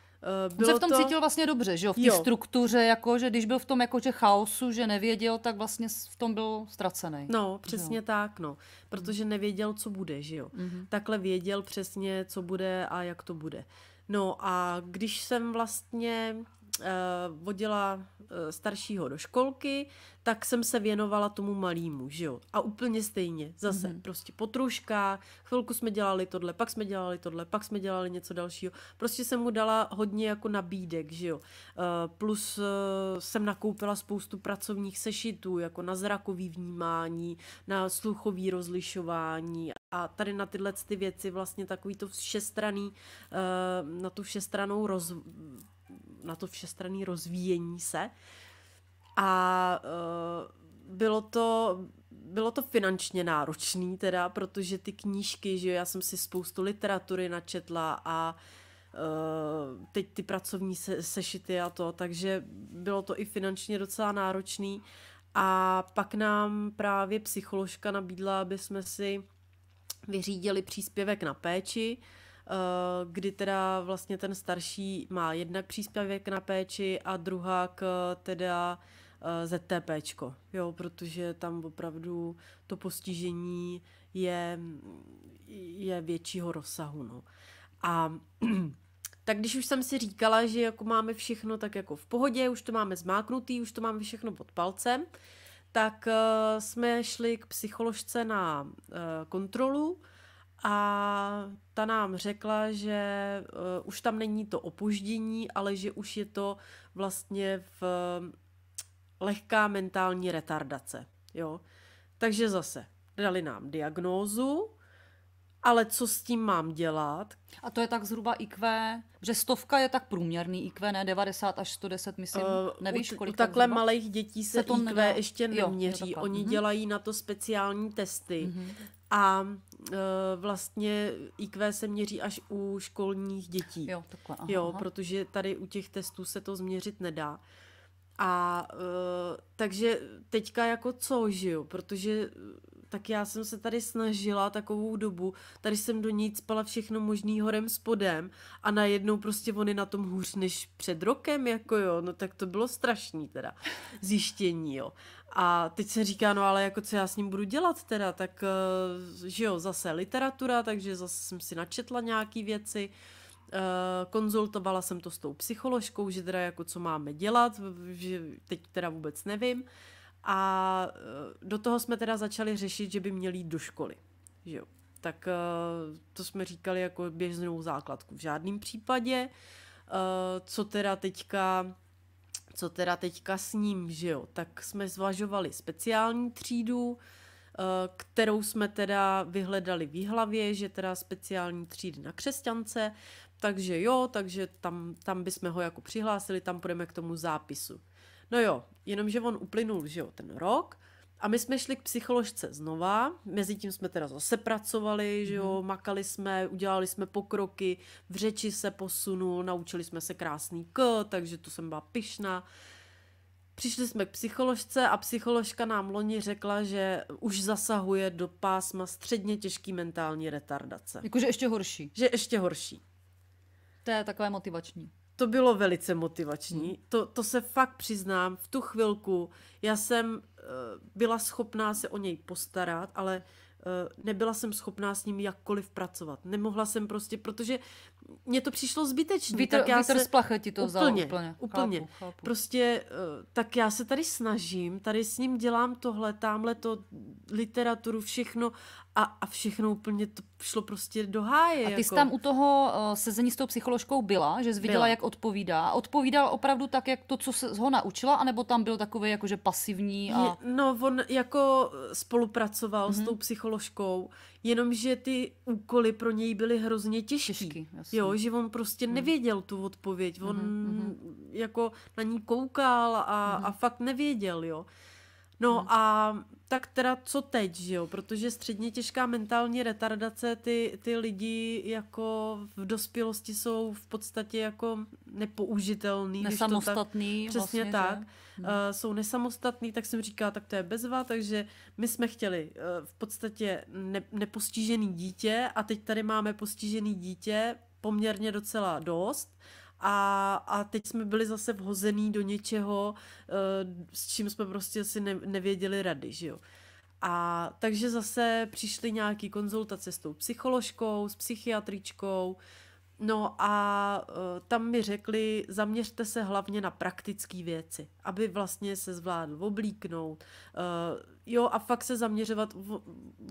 uh, e, bylo On se v tom to... cítil vlastně dobře, že jo, v té struktuře, jako, že když byl v tom jakože chaosu, že nevěděl, tak vlastně v tom byl ztracený. No, přesně jo. tak, no, protože nevěděl, co bude, že jo. Mm-hmm. Takhle věděl přesně, co bude a jak to bude. No a když jsem vlastně uh, vodila uh, staršího do školky, tak jsem se věnovala tomu malýmu, že jo. A úplně stejně, zase mm-hmm. prostě potruška, chvilku jsme dělali tohle, pak jsme dělali tohle, pak jsme dělali něco dalšího. Prostě jsem mu dala hodně jako nabídek, že jo. Uh, plus uh, jsem nakoupila spoustu pracovních sešitů, jako na zrakový vnímání, na sluchový rozlišování a tady na tyhle ty věci vlastně takový to všestraný, na tu všestranou roz, na to všestranné rozvíjení se. A uh, bylo to, bylo to finančně náročný teda, protože ty knížky, že já jsem si spoustu literatury načetla a uh, teď ty pracovní se, sešity a to, takže bylo to i finančně docela náročný. A pak nám právě psycholožka nabídla, aby jsme si vyřídili příspěvek na péči, uh, Eh, kdy teda vlastně ten starší má jednak příspěvek na péči a druhá k teda eh, ZTPčko, jo, protože tam opravdu to postižení je, je většího rozsahu, no. A tak když už jsem si říkala, že jako máme všechno tak jako v pohodě, už to máme zmáknutý, už to máme všechno pod palcem, tak eh, jsme šli k psycholožce na kontrolu a ta nám řekla, že uh, už tam není to opoždění, ale že už je to vlastně v uh, lehká mentální retardace. Jo? Takže zase dali nám diagnózu, ale co s tím mám dělat? A to je tak zhruba IQ, že stovka je tak průměrný IQ, ne 90 až 110, myslím, eh, nevíš, kolik U takhle tak malých dětí se, se to IQ nedá... ještě neměří. Jo, Oni mm-hmm. dělají na to speciální testy. Mm-hmm a eh, vlastně IQ se měří až u školních dětí. Jo, takhle, aha, jo aha. protože tady u těch testů se to změřit nedá. A eh, takže teďka jako co žiju, protože eh, tak já jsem se tady snažila takovou dobu, tady jsem do ní spala všechno možný horem spodem a najednou prostě on je na tom hůř než před rokem, jako jo, no tak to bylo strašný teda zjištění, jo. A teď se říká, no ale jako co já s ním budu dělat teda, tak eh, že jo, zase literatura, takže zase jsem si načetla nějaký věci, eh, konzultovala jsem to s tou psycholožkou, že teda jako co máme dělat, že teď teda vůbec nevím. A eh, do toho jsme teda začali řešit, že by měli jít do školy, že jo. Tak to jsme říkali jako běžnou základku v žádném případě. Co teda teďka co teda teďka s ním, že jo, tak jsme zvažovali speciální třídu, eh, kterou jsme teda vyhledali v Jihlavě, že teda speciální třídy na křesťance, takže jo, takže tam, tam bychom ho jako přihlásili, tam půjdeme k tomu zápisu. No jo, jenomže on uplynul, že jo, ten rok, a my jsme šli k psycholožce znova, mezi tím jsme teda zase pracovali, že jo, mhm. makali jsme, udělali jsme pokroky, v řeči se posunul, naučili jsme se krásný k, takže to jsem byla pyšná. Přišli jsme k psycholožce a psycholožka nám loni řekla, že už zasahuje do pásma středně těžký mentální retardace. Jakože ještě horší. Že ještě horší. To je takové motivační to bylo velice motivační. Hmm. To, to se fakt přiznám, v tu chvilku já jsem uh, byla schopná se o něj postarat, ale uh, nebyla jsem schopná s ním jakkoliv pracovat. Nemohla jsem prostě, protože mně to přišlo zbytečné. Vítr, tak já vítr se... splache ti to vzal úplně. Úplně, úplně. Chápu, chápu. Prostě eh, tak já se tady snažím, tady s ním dělám tohle, tamhle to, literaturu, všechno a, a všechno úplně to šlo prostě do háje. A ty jako. jsi tam u toho uh, sezení s tou psycholožkou byla, že jsi viděla, byla. jak odpovídá. Odpovídal opravdu tak, jak to, co se ho naučila, anebo tam byl takový jakože pasivní? A... Je, no, on jako eh, spolupracoval mm-hmm. s mhm. tou psycholožkou jenomže ty úkoly pro něj byly hrozně těžké. Těžký, jo, že on prostě hmm. nevěděl tu odpověď, on hmm, jako na ní koukal a, hmm. a mhm. fakt nevěděl, jo. No hmm. a tak teda co teď, že jo? Protože středně těžká mentální retardace, ty, ty lidi jako v dospělosti jsou v podstatě jako nepoužitelný. Nesamostatný. Tak, přesně vlastně, tak. Že? Hmm. Uh, jsou nesamostatný, tak jsem říkala, tak to je bezva, takže my jsme chtěli uh, v podstatě ne, nepostižený dítě a teď tady máme postižený dítě poměrně docela dost a, a teď jsme byli zase vhozený do něčeho, eh, s čím jsme prostě si ne, nevěděli rady, že jo. A takže zase přišly nějaké konzultace s tou psycholožkou, s psychiatričkou, No a eh, tam mi řekli, zaměřte se hlavně na praktické věci, aby vlastně se zvládl oblíknout. Eh, jo, a fakt se zaměřovat,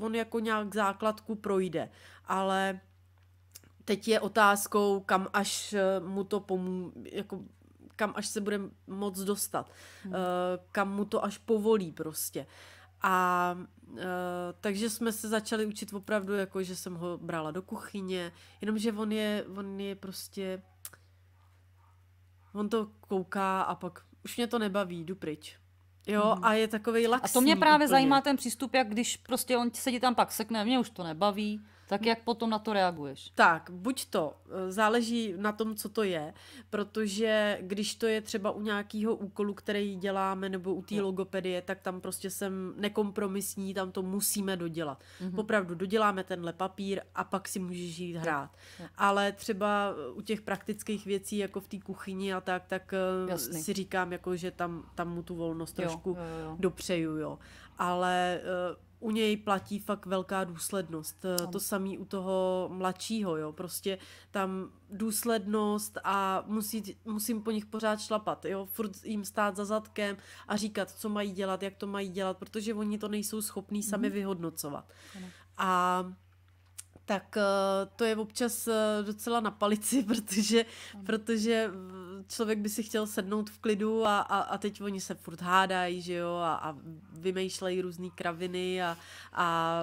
on jako nějak základku projde, ale teď je otázkou, kam až eh, mu to pomů, jako kam až se bude moc dostat, hmm. Eh, kam mu to až povolí prostě. A eh, takže jsme se začali učit opravdu, jako že jsem ho brala do kuchyně, jenomže on je, on je prostě, on to kouká a pak už mě to nebaví, jdu pryč. Jo, hmm. a je takový laxní. A to mě právě úplně. zajímá ten přístup, jak když prostě on sedí tam pak sekne, mě už to nebaví, tak jak potom na to reaguješ? Tak, buď to e, záleží na tom, co to je, protože když to je třeba u nějakého úkolu, který děláme, nebo u té logopedie, tak tam prostě jsem nekompromisní, tam to musíme dodělat. Mm-hmm. Popravdu, doděláme tenhle papír a pak si můžeš jít hrát. Jo. Ale třeba u těch praktických věcí, jako v té kuchyni a tak, tak e, Jasný. si říkám, jako, že tam, tam mu tu volnost jo, trošku jo, jo. dopřeju. Jo. Ale e, u něj platí fakt velká důslednost. Eh, to samý u toho mladšího, jo. Prostě tam důslednost a musí, musím po nich pořád šlapat, jo. Furt jim stát za zadkem a říkat, co mají dělat, jak to mají dělat, protože oni to nejsou schopní mhm. sami mm. vyhodnocovat. A tak eh, to je občas eh, docela na palici, protože, protože člověk by si chtěl sednout v klidu a, a, a teď oni se furt hádají, že jo, a, a vymýšlejí různé kraviny a, a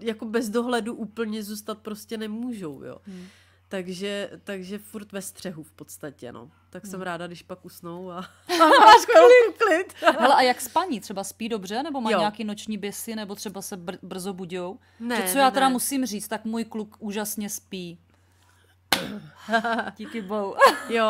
jako bez dohledu úplně zůstat prostě nemůžou, jo. Hmm. Takže, takže furt ve střehu v podstatě, no. Tak jsem hmm. ráda, když pak usnou a, a máš klid. klid. Hele, a jak spaní? Třeba spí dobře? Nebo má jo. nějaký noční běsy? Nebo třeba se br- brzo budou? Ne, co ne, já teda ne. musím říct, tak můj kluk úžasně spí. Díky bohu. jo,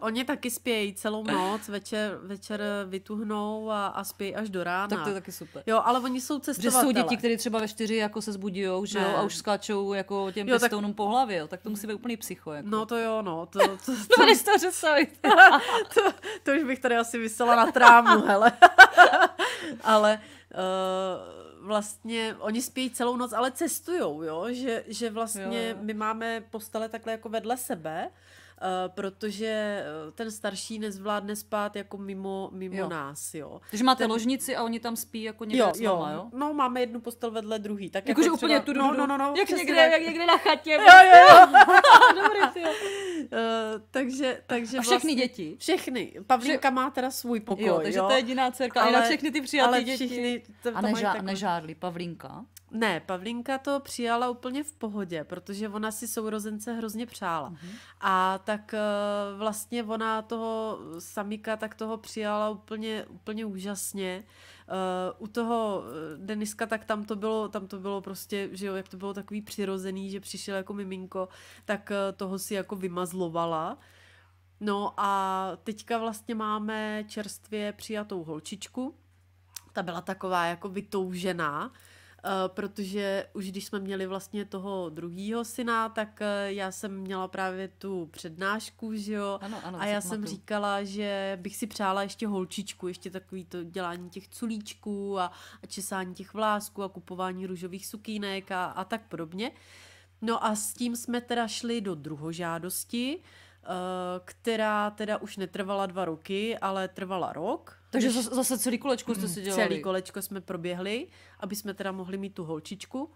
oni taky spějí celou noc, večer, večer vytuhnou a, a spějí až do rána. Tak to je taky super. Jo, ale oni jsou cestovatelé. Že jsou děti, které třeba ve čtyři jako se zbudí, že jo, a už skáčou jako těm jo, tak... po hlavě, jo, tak to musí být úplný psycho. Jako. No to jo, no. To, to, to, to, to, to, to, to už bych tady asi vysela na trámu, hele. ale uh, vlastně oni spějí celou noc, ale cestujou, jo? Že, že vlastně jo, jo. my máme postele takhle jako vedle sebe, Uh, protože eh, ten starší nezvládne spát jako mimo, mimo jo. nás, jo. Takže máte ten... ložnici a oni tam spí jako někde jo, jo. jo? No, máme jednu postel vedle druhý. Tak jako, jako že třeba... úplně tu no, no, no, no, jak někde, jak někde na chatě. Jo, jo, jo. Dobrý, jo. Eh, takže, takže a všechny vlastně, děti? Všechny. Pavlínka Vše... má teda svůj pokoj. Jo, takže jo? to je jediná dcerka, ale, ale všechny ty přijaté ale děti. Všichni, to, a neža- takovou... nežádli Pavlínka? Ne, Pavlinka to přijala úplně v pohodě, protože ona si sourozence hrozně přála. Mm-hmm. A tak eh, vlastně ona toho samika tak toho přijala úplně, úplně úžasně. Eh, u toho eh, Deniska, tak tam to bylo, tam to bylo prostě, že jo, jak to bylo takový přirozený, že přišel jako miminko, tak eh, toho si jako vymazlovala. No a teďka vlastně máme čerstvě přijatou holčičku, ta byla taková jako vytoužená, Eh, protože už když jsme měli vlastně toho druhýho syna, tak eh, já jsem měla právě tu přednášku, že jo, ano, ano, a já jsem matu. říkala, že bych si přála ještě holčičku, ještě takový to dělání těch culíčků a, a česání těch vlásků a kupování růžových sukínek a, a tak podobně. No a s tím jsme teda šli do druhožádosti, eh, která teda už netrvala dva roky, ale trvala rok, takže zase, zase celý kolečko jste mm, si dělali. Celý kolečko jsme proběhli, aby jsme teda mohli mít tu holčičku.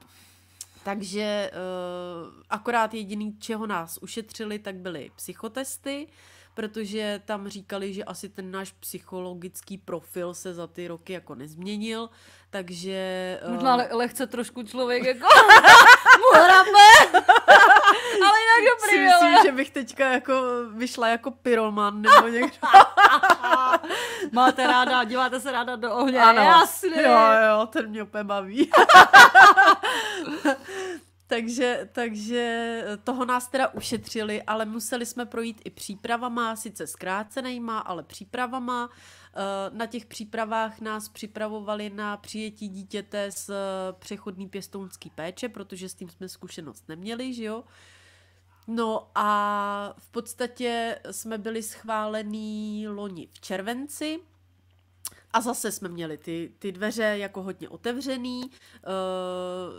Takže uh, akorát jediný, čeho nás ušetřili, tak byly psychotesty, protože tam říkali, že asi ten náš psychologický profil se za ty roky jako nezměnil, takže... Uh... Možná le- lehce trošku člověk jako... Ale jinak dobrý, Si myslím, že bych teďka jako vyšla jako pyroman nebo někdo. Máte ráda, díváte se ráda do ohně. Ano. Jasně. Jo, jo, ten mě úplně baví. takže, takže toho nás teda ušetřili, ale museli jsme projít i přípravama, sice zkrácenýma, ale přípravama. Eh, na těch přípravách nás připravovali na přijetí dítěte z přechodný pěstounský péče, protože s tím jsme zkušenost neměli, že jo? No a v podstatě jsme byli schválený loni v červenci, a zase jsme měli ty, ty dveře jako hodně otevřený, uh,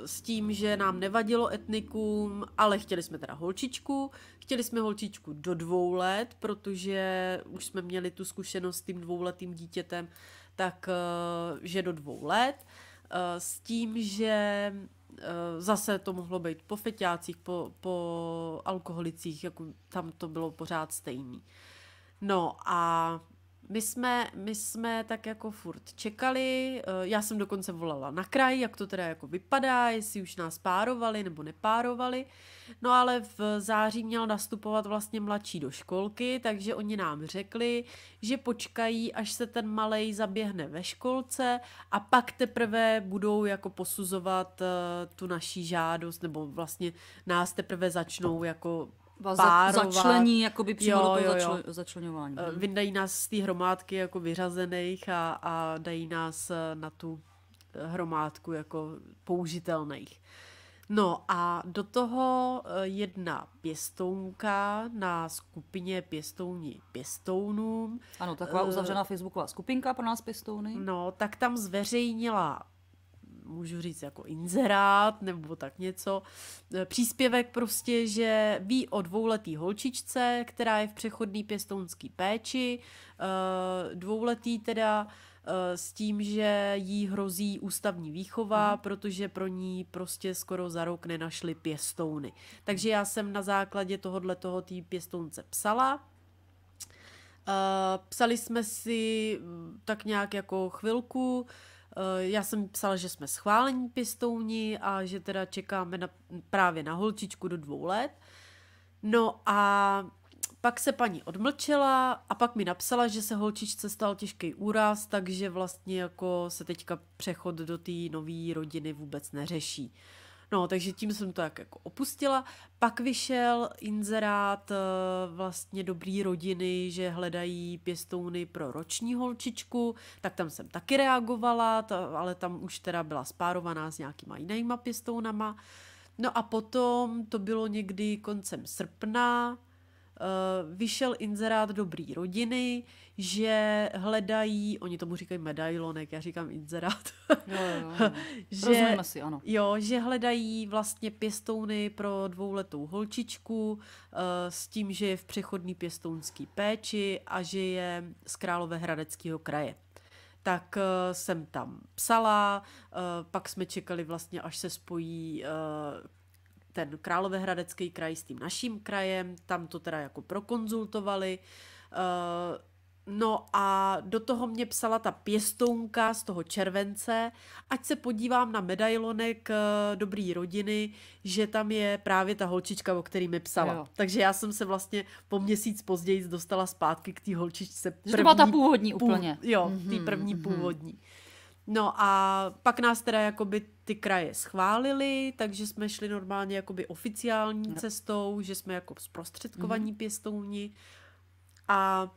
s tím, že nám nevadilo etnikum, ale chtěli jsme teda holčičku. Chtěli jsme holčičku do dvou let, protože už jsme měli tu zkušenost s tím dvouletým dítětem, tak uh, že do dvou let. Uh, s tím, že Eh, zase to mohlo být po feťácích, po, po alkoholicích, jako tam to bylo pořád stejný. No a my jsme, my jsme tak jako furt čekali, eh, já jsem dokonce volala na kraj, jak to teda jako vypadá, jestli už nás párovali nebo nepárovali, no ale v září měl nastupovat vlastně mladší do školky, takže oni nám řekli, že počkají, až se ten malej zaběhne ve školce a pak teprve budou jako posuzovat eh, tu naší žádost, nebo vlastně nás teprve začnou jako párová. Začlení, jakoby přímo jo, do toho jo, jo. začlenování. Eh, mhm. Vyndají nás z té hromádky jako vyřazených a, a dají nás eh, na tu eh, hromádku jako použitelných. No a do toho jedna pěstounka na skupině pěstouni pěstounům. Ano, taková uzavřená facebooková skupinka pro nás pěstouny. No, tak tam zveřejnila můžu říct jako inzerát nebo tak něco, e, příspěvek prostě, že ví o dvouletý holčičce, která je v přechodný pěstounský péči, e, dvouletý teda e, s tím, že jí hrozí ústavní výchova, mm. protože pro ní prostě skoro za rok nenašli pěstouny. Takže já jsem na základě tohohle toho tý pěstounce psala, Uh, psali jsme si tak nějak jako chvilku, Eh, já jsem psala, že jsme schválení pěstouni a že teda čekáme na, právě na holčičku do dvou let. No a pak se paní odmlčela a pak mi napsala, že se holčičce stal těžký úraz, takže vlastně jako se teďka přechod do té nové rodiny vůbec neřeší. Uh, No, takže tím jsem to tak jako opustila. Pak vyšel inzerát eh, vlastně dobrý rodiny, že hledají pěstouny pro roční holčičku, tak tam jsem taky reagovala, to, ale tam už teda byla spárovaná s nějakýma jinýma pěstounama. No a potom to bylo někdy koncem srpna, Eh, vyšel inzerát dobrý rodiny, že hledají, oni tomu říkají medailonek, já říkám inzerát. Jo, jo, jo. že, Rozumíme si, ano. Jo, že hledají vlastně pěstouny pro dvouletou holčičku uh, s tím, že je v přechodný pěstounský péči a že je z Královéhradeckého kraje tak jsem eh, tam psala, pak jsme čekali vlastně, až se spojí ten Královéhradecký kraj s tím naším krajem, tam to teda jako prokonzultovali. Eh, no a do toho mě psala ta pěstounka z toho července, ať se podívám na medailonek eh, Dobrý rodiny, že tam je právě ta holčička, o který mi psala. Jo. Takže já jsem se vlastně po měsíc později dostala zpátky k té holčičce. První, že to byla ta původní úplně. úplně. Jo, mm-hmm, tý první mm-hmm. původní. No a pak nás teda jakoby ty kraje schválili, takže jsme šli normálně jakoby oficiální no. cestou, že jsme jako zprostředkovaní mm-hmm. pěstouni a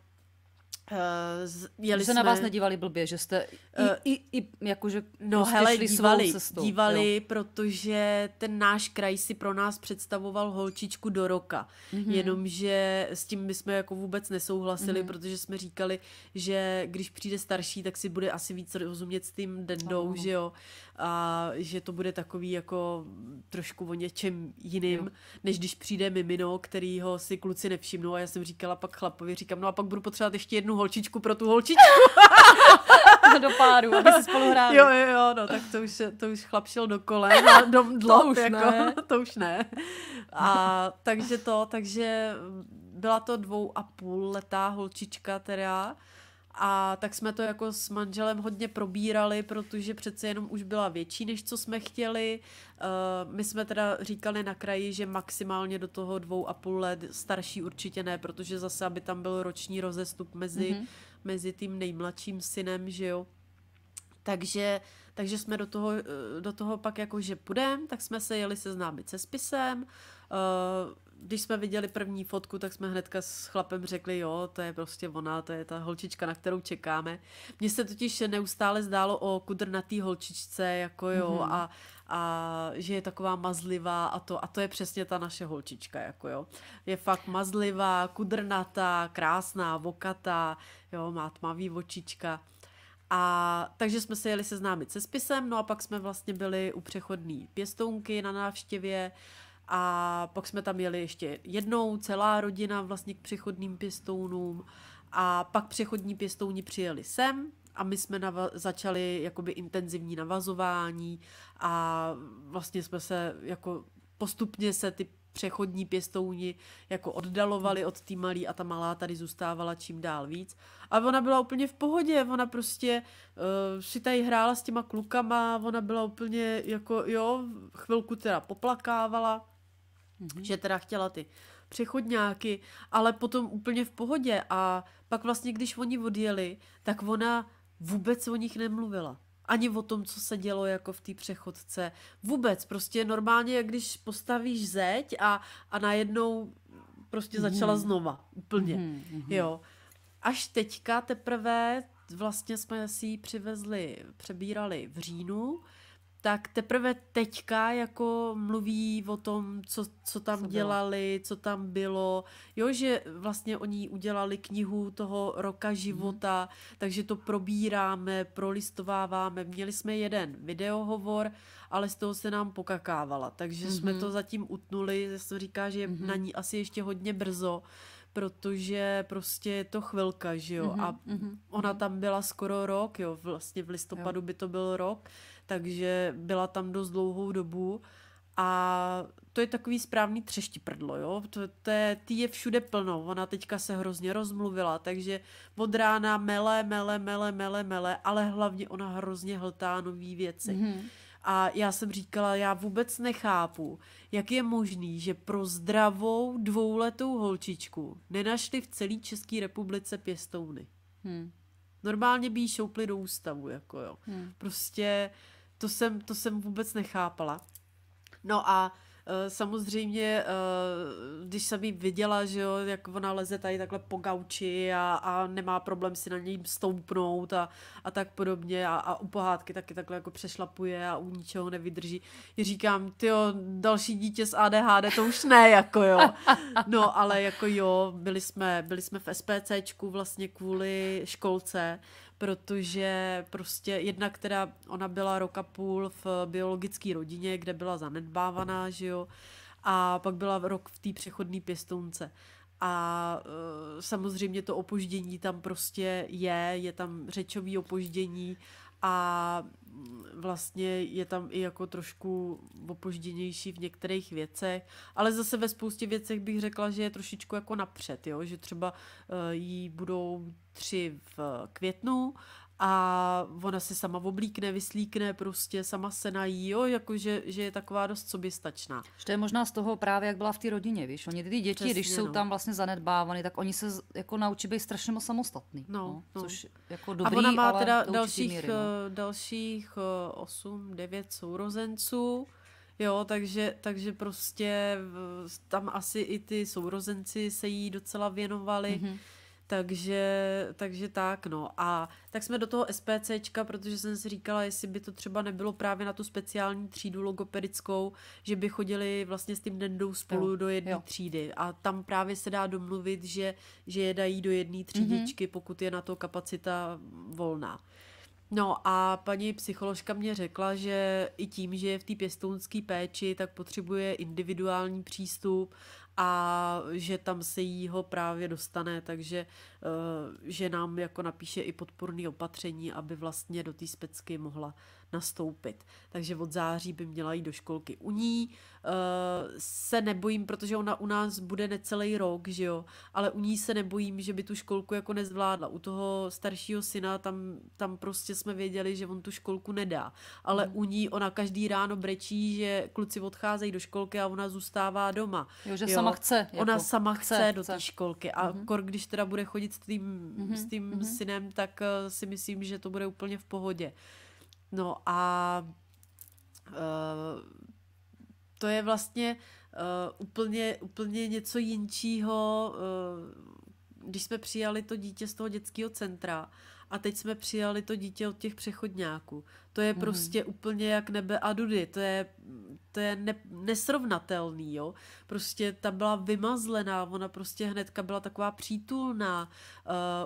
Uh, jeli že se jsme... na vás nedívali blbě, že jste i, uh, i, i jakože No prostě hele, šli dívali, cestou, dívali jo. protože ten náš kraj si pro nás představoval holčičku do roka. Mm-hmm. Jenomže s tím my jsme jako vůbec nesouhlasili, mm-hmm. protože jsme říkali, že když přijde starší, tak si bude asi víc rozumět s tím dendou, že jo. A že to bude takový jako trošku o něčem jiným, jo. než když přijde mimino, kterýho si kluci nevšimnou a já jsem říkala pak chlapovi, říkám, no a pak budu potřebovat ještě jednu holčičku pro tu holčičku. do páru, aby se spolu hráli. Jo, jo, jo, no, tak to už, to už chlap šel do kole, do dlo, to už jako, ne. to už ne. A takže to, takže byla to dvou a půl letá holčička teda, a tak jsme to jako s manželem hodně probírali, protože přece jenom už byla větší, než co jsme chtěli. Eh, my jsme teda říkali na kraji, že maximálně do toho dvou a půl let, starší určitě ne, protože zase, aby tam byl roční rozestup mezi, mm-hmm. mezi tím nejmladším synem, že jo. Takže, takže jsme do toho, eh, do toho pak jako, že půjdeme, tak jsme se jeli seznámit se spisem, eh, když jsme viděli první fotku, tak jsme hnedka s chlapem řekli, jo, to je prostě ona, to je ta holčička, na kterou čekáme. Mně se totiž neustále zdálo o kudrnatý holčičce, jako jo, mm-hmm. a, a že je taková mazlivá a to, a to je přesně ta naše holčička, jako jo. Je fakt mazlivá, kudrnatá, krásná, vokatá, jo, má tmavý očička. A takže jsme se jeli seznámit se spisem, no a pak jsme vlastně byli u přechodní pěstounky na návštěvě, uh, a pak jsme tam jeli ještě jednou, celá rodina vlastně k přechodným pěstounům. A pak přechodní pěstouni přijeli sem a my jsme začali jakoby intenzivní navazování a vlastně jsme se jako postupně se ty přechodní pěstouni jako oddalovali od té malý a ta malá tady zůstávala čím dál víc. A ona byla úplně v pohodě, ona prostě uh, si tady hrála s těma klukama, ona byla úplně jako jo, chvilku teda poplakávala, Mm-hmm. Že teda chtěla ty přechodňáky, ale potom úplně v pohodě a pak vlastně, když oni odjeli, tak ona vůbec o nich nemluvila. Ani o tom, co se dělo jako v té přechodce. Vůbec, prostě normálně, když postavíš zeď a, a najednou prostě začala mm. znova, úplně, mm, hmm jo. Až teďka teprve, vlastně jsme si ji přivezli, přebírali v říjnu, tak teprve teďka jako mluví o tom, co, co tam co dělali, co tam bylo. Jo, že vlastně oni udělali knihu toho roka mhm. života, mm. takže to probíráme, prolistováváme. Měli jsme jeden videohovor, ale z toho se nám pokakávala, takže hmm. jsme mhm. to zatím utnuli. Já jsem říká, že je hmm. na ní asi ještě hodně brzo, protože prostě je to chvilka, že jo, mm-hmm, a mm-hmm. ona tam byla skoro rok, jo, vlastně v listopadu jo. by to byl rok, takže byla tam dost dlouhou dobu a to je takový správný třešti prdlo, jo? To, to je, ty je všude plno, ona teďka se hrozně rozmluvila, takže od rána mele, mele, mele, mele, mele, ale hlavně ona hrozně hltá nový věci. Mm-hmm. A já jsem říkala, já vůbec nechápu, jak je možný, že pro zdravou dvouletou holčičku nenašli v celé České republice pěstouny. Hmm. Normálně by jí šoupli do ústavu, jako jo. Hmm. Prostě uh, to jsem, to jsem vůbec nechápala. No a eh, samozřejmě, eh, když jsem jí viděla, že jo, jak ona leze tady takhle po gauči a, a nemá problém si na něj stoupnout a, a tak podobně a, a u pohádky taky takhle jako přešlapuje a u ničeho nevydrží. Já říkám, jo, další dítě z ADHD, to už ne, jako jo. No ale jako jo, byli jsme, byli jsme v SPCčku vlastně kvůli školce protože prostě jedna, která ona byla roka půl v biologické rodině, kde byla zanedbávaná, že jo, a pak byla rok v té přechodné pěstounce. A e, samozřejmě to opoždění tam prostě je, je tam řečový opoždění a vlastně je tam i jako trošku opožděnější v některých věcech, ale zase ve spoustě věcech bych řekla, že je trošičku jako napřed, jo? že třeba uh, jí budou tři v květnu a ona se sama oblíkne, vyslíkne, prostě sama se nají, jo, jakože že je taková dost soběstačná. to je možná z toho právě, jak byla v té rodině, víš, oni ty děti, Přesně, když jsou no. tam vlastně zanedbávány, tak oni se jako naučí být strašně moc samostatný, no, no, no. což jako dobrý, A ona má ale teda dalších, míry, no. Eh, dalších 8, eh, 9 sourozenců, Jo, takže, takže prostě tam asi i ty sourozenci se jí docela věnovali. Mm-hmm takže, takže tak, no. A tak jsme do toho SPCčka, protože jsem si říkala, jestli by to třeba nebylo právě na tu speciální třídu logopedickou, že by chodili vlastně s tím Nendou spolu jo, do jedné třídy. A tam právě se dá domluvit, že, že je dají do jedné mhm. třídičky, mm-hmm. pokud je na to kapacita volná. No a paní psycholožka mě řekla, že i tím, že je v té pěstounské péči, tak potřebuje individuální přístup a že tam se jí ho právě dostane, takže eh, že nám jako napíše i podporné opatření, aby vlastně do té specky mohla nastoupit. Takže od září by měla jít do školky. U ní eh, se nebojím, protože ona u nás bude necelý rok, že jo, ale u ní se nebojím, že by tu školku jako nezvládla. U toho staršího syna tam, tam prostě jsme věděli, že on tu školku nedá. Ale hmm. u ní ona každý ráno brečí, že kluci odcházejí do školky a ona zůstává doma. Jo, že jo. sama chce. Jako. Ona sama chce, chce do té školky a mm-hmm. kor, když teda bude chodit s mhm, tím, mm-hmm. s tím mm-hmm. synem, tak eh, si myslím, že to bude úplně v pohodě. Uh, No a uh, to je vlastně uh, úplně, úplně něco jinčího, uh, když jsme přijali to dítě z toho dětského centra a teď jsme přijali to dítě od těch přechodňáků. To je mm. prostě úplně jak nebe a dudy, to je, to je ne, nesrovnatelný, jo. Prostě ta byla vymazlená, ona prostě hnedka byla taková přítulná,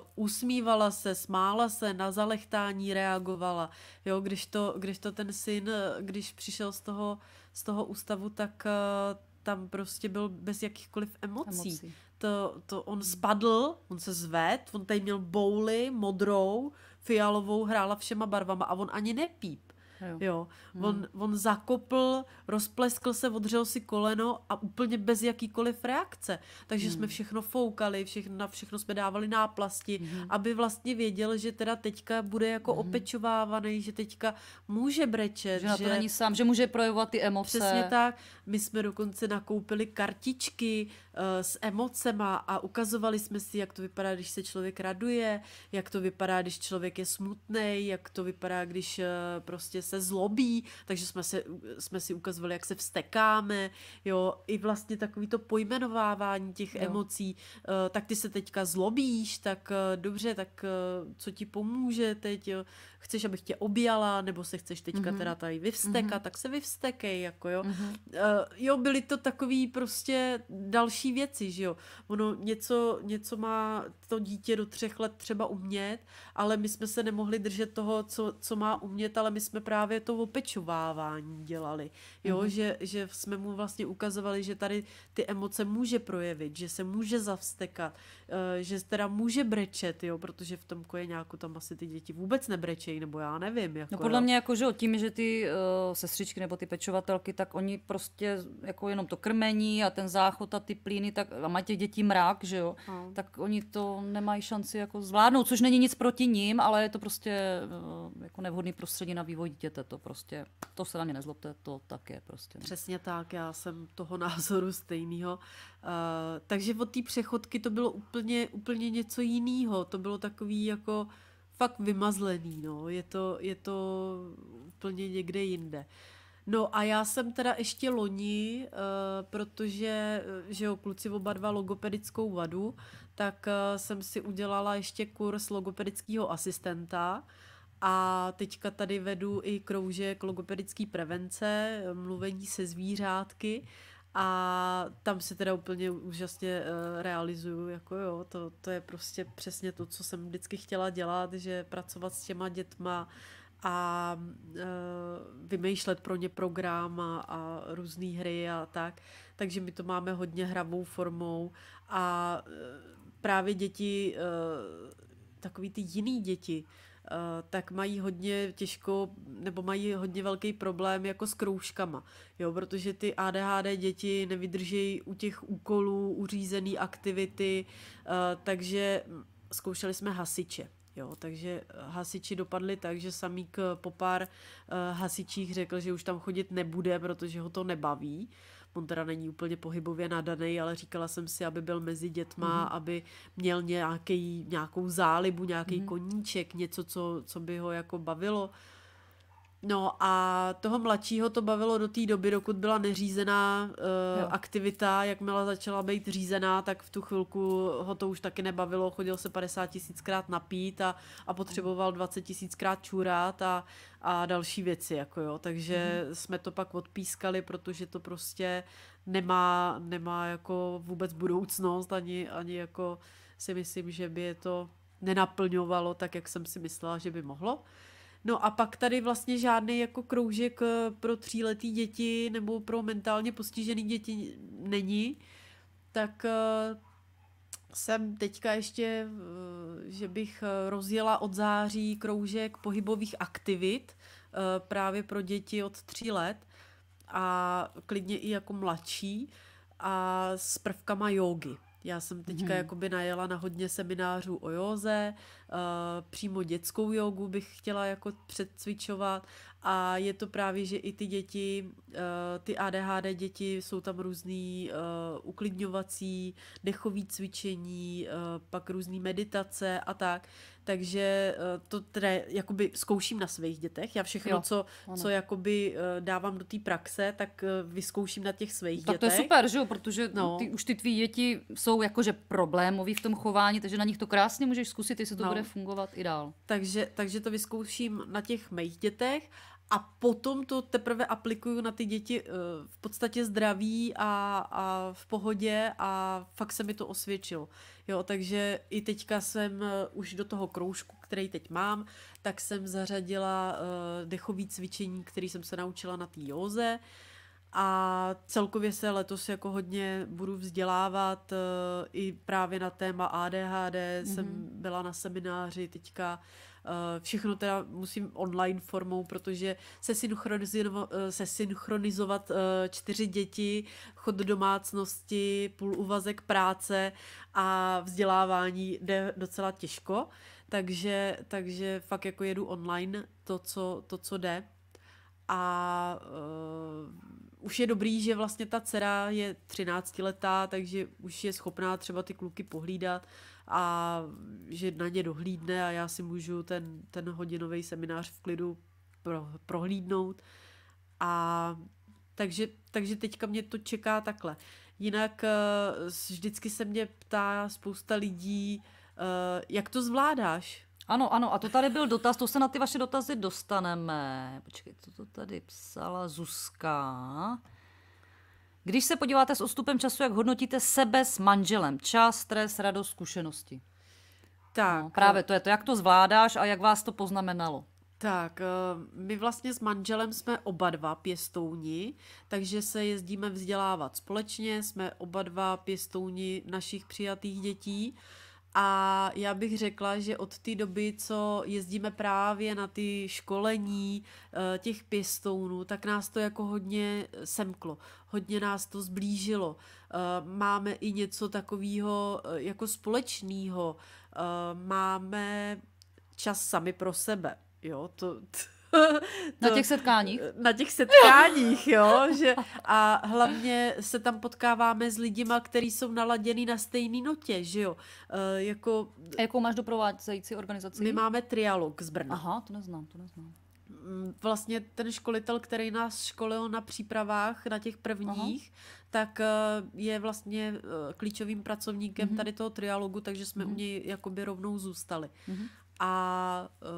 uh, usmívala se, smála se, na zalechtání reagovala, jo. Když to, když to ten syn, eh, když přišel z toho, z toho ústavu, tak uh, tam prostě byl bez jakýchkoliv emocí. emocí to, to on spadl, on se zved, on tady měl bouly modrou, fialovou, hrála všema barvama a on ani nepíp. Jo. jo. Hmm. On, hmm. on zakopl, rozpleskl se, odřel si koleno a úplně bez jakýkoliv reakce. Takže hmm. jsme všechno foukali, všechno, na všechno jsme dávali náplasti, hmm. aby vlastně věděl, že teda teďka bude jako hmm. opečovávaný, že teďka může brečet. Že, že na to není sám, že může projevovat ty emoce. Přesně tak. My jsme dokonce nakoupili kartičky uh, s emocema a ukazovali jsme si, jak to vypadá, když se člověk raduje, jak to vypadá, když člověk je smutný, jak to vypadá, když uh, prostě se zlobí, takže jsme, se, jsme si ukazovali, jak se vstekáme, jo, i vlastně takový to pojmenovávání těch jo. emocí, uh, tak ty se teďka zlobíš, tak uh, dobře, tak uh, co ti pomůže teď, jo, chceš, abych tě objala, nebo se chceš teďka mm-hmm. teda tady vyvstekat, mm-hmm. tak se vyvstekej, jako jo. Mm-hmm. Uh, jo, byly to takový prostě další věci, že jo. Ono něco, něco má to dítě do třech let třeba umět, ale my jsme se nemohli držet toho, co, co má umět, ale my jsme právě to opečovávání dělali, jo, mm-hmm. že, že jsme mu vlastně ukazovali, že tady ty emoce může projevit, že se může zavstekat, uh, že teda může brečet, jo, protože v tom kojeňáku tam asi ty děti vůbec nebrečí, léčej, nebo já nevím. No, jako, no podle jo. mě jako, že tím, že ty uh, sestřičky nebo ty pečovatelky, tak oni prostě jako jenom to krmení a ten záchod a ty plíny, tak a mají těch dětí mrak, že jo, a. No. tak oni to nemají šanci jako zvládnout, což není nic proti ním, ale je to prostě uh, jako nevhodný prostředí na vývoj dítěte, to prostě, to se na mě nezlobte, to tak je prostě. Ne? No. Přesně tak, já jsem toho názoru stejného. Uh, takže od té přechodky to bylo úplně, úplně něco jiného, to bylo takový jako fakt vymazlený, no. Je to, je to úplně někde jinde. No a já jsem teda ještě loni, eh, protože, eh, že jo, kluci oba dva logopedickou vadu, tak eh, jsem si udělala ještě kurz logopedického asistenta a teďka tady vedu i kroužek logopedické prevence, mluvení se zvířátky, a tam se teda úplně úžasně eh, realizuju, jako jo, to, to je prostě přesně to, co jsem vždycky chtěla dělat, že pracovat s těma dětma a eh, vymýšlet pro ně program a, a různé hry a tak, takže my to máme hodně hravou formou a eh, právě děti, uh, takový ty jiný děti, Eh, tak mají hodně těžko, nebo mají hodně velký problém jako s kroužkama, jo, protože ty ADHD děti nevydrží u těch úkolů, uřízený aktivity, eh, takže zkoušeli jsme hasiče. Jo, takže hasiči dopadli tak, že samík po pár eh, hasičích řekl, že už tam chodit nebude, protože ho to nebaví. Uh, On teda není úplně pohybově nadaný, ale říkala jsem si, aby byl mezi dětma, mm-hmm. aby měl nějaký, nějakou zálibu, nějaký mm-hmm. koníček, něco, co, co by ho jako bavilo. No a toho mladšího to bavilo do té doby, dokud byla neřízená uh, aktivita, jakmile začala být řízená, tak v tu chvilku ho to už taky nebavilo, chodil se 50 tisíckrát napít a, a potřeboval 20 tisíckrát čurát a, a další věci, jako jo, takže mm. jsme to pak odpískali, protože to prostě nemá, nemá jako vůbec budoucnost, ani, ani jako si myslím, že by je to nenaplňovalo tak, jak jsem si myslela, že by mohlo. No a pak tady vlastně žádný jako kroužek eh, pro tříletý děti nebo pro mentálně postižený děti není, tak eh, jsem teďka ještě, eh, že bych rozjela od září kroužek pohybových aktivit právě pro děti od tří let a klidně i jako mladší a s prvkama jógy. Já jsem teďka mm-hmm. jakoby najela na hodně seminářů o józe, uh, přímo dětskou jogu bych chtěla jako předcvičovat a je to právě, že i ty děti, uh, ty ADHD děti, jsou tam různý uh, uklidňovací, dechový cvičení, uh, pak různé meditace a tak takže eh, to teda jakoby zkouším na svých dětech. Já všechno, jo, co, co jakoby eh, dávám do té praxe, tak eh, vyzkouším na těch svých dětech. Tak to je super, že jo, protože no. ty, už ty tvý děti jsou jakože problémový v tom chování, takže na nich to krásně můžeš zkusit, jestli to no. bude fungovat i dál. Takže, takže to vyzkouším na těch mých dětech a potom to teprve aplikuju na ty děti eh, v podstatě zdraví a, a v pohodě a fakt se mi to osvědčilo. Jo, takže i teďka jsem eh, už do toho kroužku, který teď mám, tak jsem zařadila eh, dechový cvičení, který jsem se naučila na té józe a celkově se letos jako hodně budu vzdělávat i právě na téma ADHD. Mm-hmm. Jsem mhm. byla na semináři teďka Eh, všechno teda musím online formou, protože se, synchronizovat, eh, se synchronizovat eh, čtyři děti, chod domácnosti, půl uvazek práce a vzdělávání jde docela těžko. Takže, takže fakt jako jedu online to, co, to, co jde. A už je dobrý, že vlastně ta dcera je 13 letá, takže už je schopná třeba ty kluky pohlídat a že na ně dohlídne a já si můžu ten, ten hodinový seminář v klidu pro, prohlídnout. A takže, takže teďka mě to čeká takhle. Jinak eh, vždycky se mě ptá spousta lidí, eh, jak to zvládáš? Ano, ano, a to tady byl dotaz, to se na ty vaše dotazy dostaneme. Počkej, co to tady psala Zuzka? Když se podíváte s odstupem času, jak hodnotíte sebe s manželem? Čas, stres, radost, zkušenosti. Tak. No, právě eh, to je to, jak to zvládáš a jak vás to poznamenalo. Tak, eh, my vlastně s manželem jsme oba dva pěstouni, takže se jezdíme vzdělávat společně, jsme oba dva pěstouni našich přijatých dětí. A já bych řekla, že od té doby, co jezdíme právě na ty školení eh, těch pěstounů, tak nás to jako hodně semklo, hodně nás to zblížilo. Eh, máme i něco takového eh, jako společného, máme čas sami pro sebe. Jo, to, to na těch setkáních? Na těch setkáních, jo. Že, a hlavně se tam potkáváme s lidima, kteří jsou naladěni na stejné notě, že jo. E, jako, a jakou máš doprovázející organizaci? My máme trialog z Brna. Aha, to neznám, to neznám mm, vlastně ten školitel, který nás školil na přípravách, na těch prvních, Aha. tak eh, je vlastně eh, klíčovým pracovníkem mm-hmm. tady toho trialogu, takže jsme mm-hmm. u mhm. něj jakoby rovnou zůstali. Mm-hmm a uh,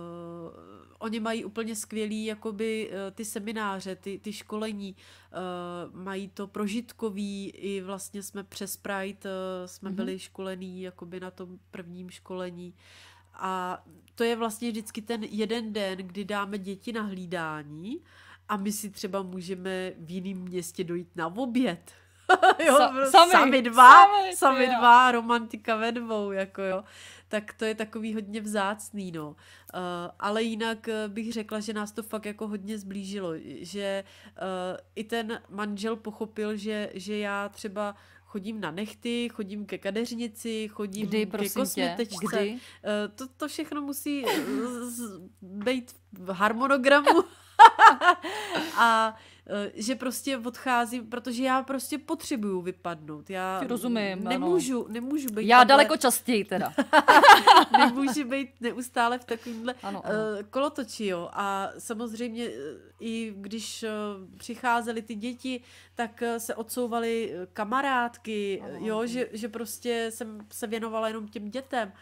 oni mají úplně skvělý jakoby uh, ty semináře, ty, ty školení, uh, mají to prožitkový i vlastně jsme přes Pride uh, jsme mm-hmm. byli školení jakoby na tom prvním školení a to je vlastně vždycky ten jeden den, kdy dáme děti na hlídání a my si třeba můžeme v jiném městě dojít na oběd. jo, Sa- prostě sami, sami dva, sami, sami dva, romantika ve dvou, jako jo tak to je takový hodně vzácný, no. Uh, ale jinak eh, bych řekla, že nás to fakt jako hodně zblížilo, že uh, i ten manžel pochopil, že, že já třeba chodím na nechty, chodím ke kadeřnici, chodím Kdy, ke kosmetečce. Kdy? Uh, to, to všechno musí z, z, být v harmonogramu. a eh, že prostě odchází, protože já prostě potřebuju vypadnout. Já Ti rozumím, nemůžu, ano. nemůžu být... Já takhle, daleko častěji teda. nemůžu být neustále v takovémhle Uh, eh, kolotoči, jo. A samozřejmě eh, i když uh, přicházely ty děti, tak uh, se odsouvaly kamarádky, ano. jo, že, že prostě jsem se věnovala jenom těm dětem.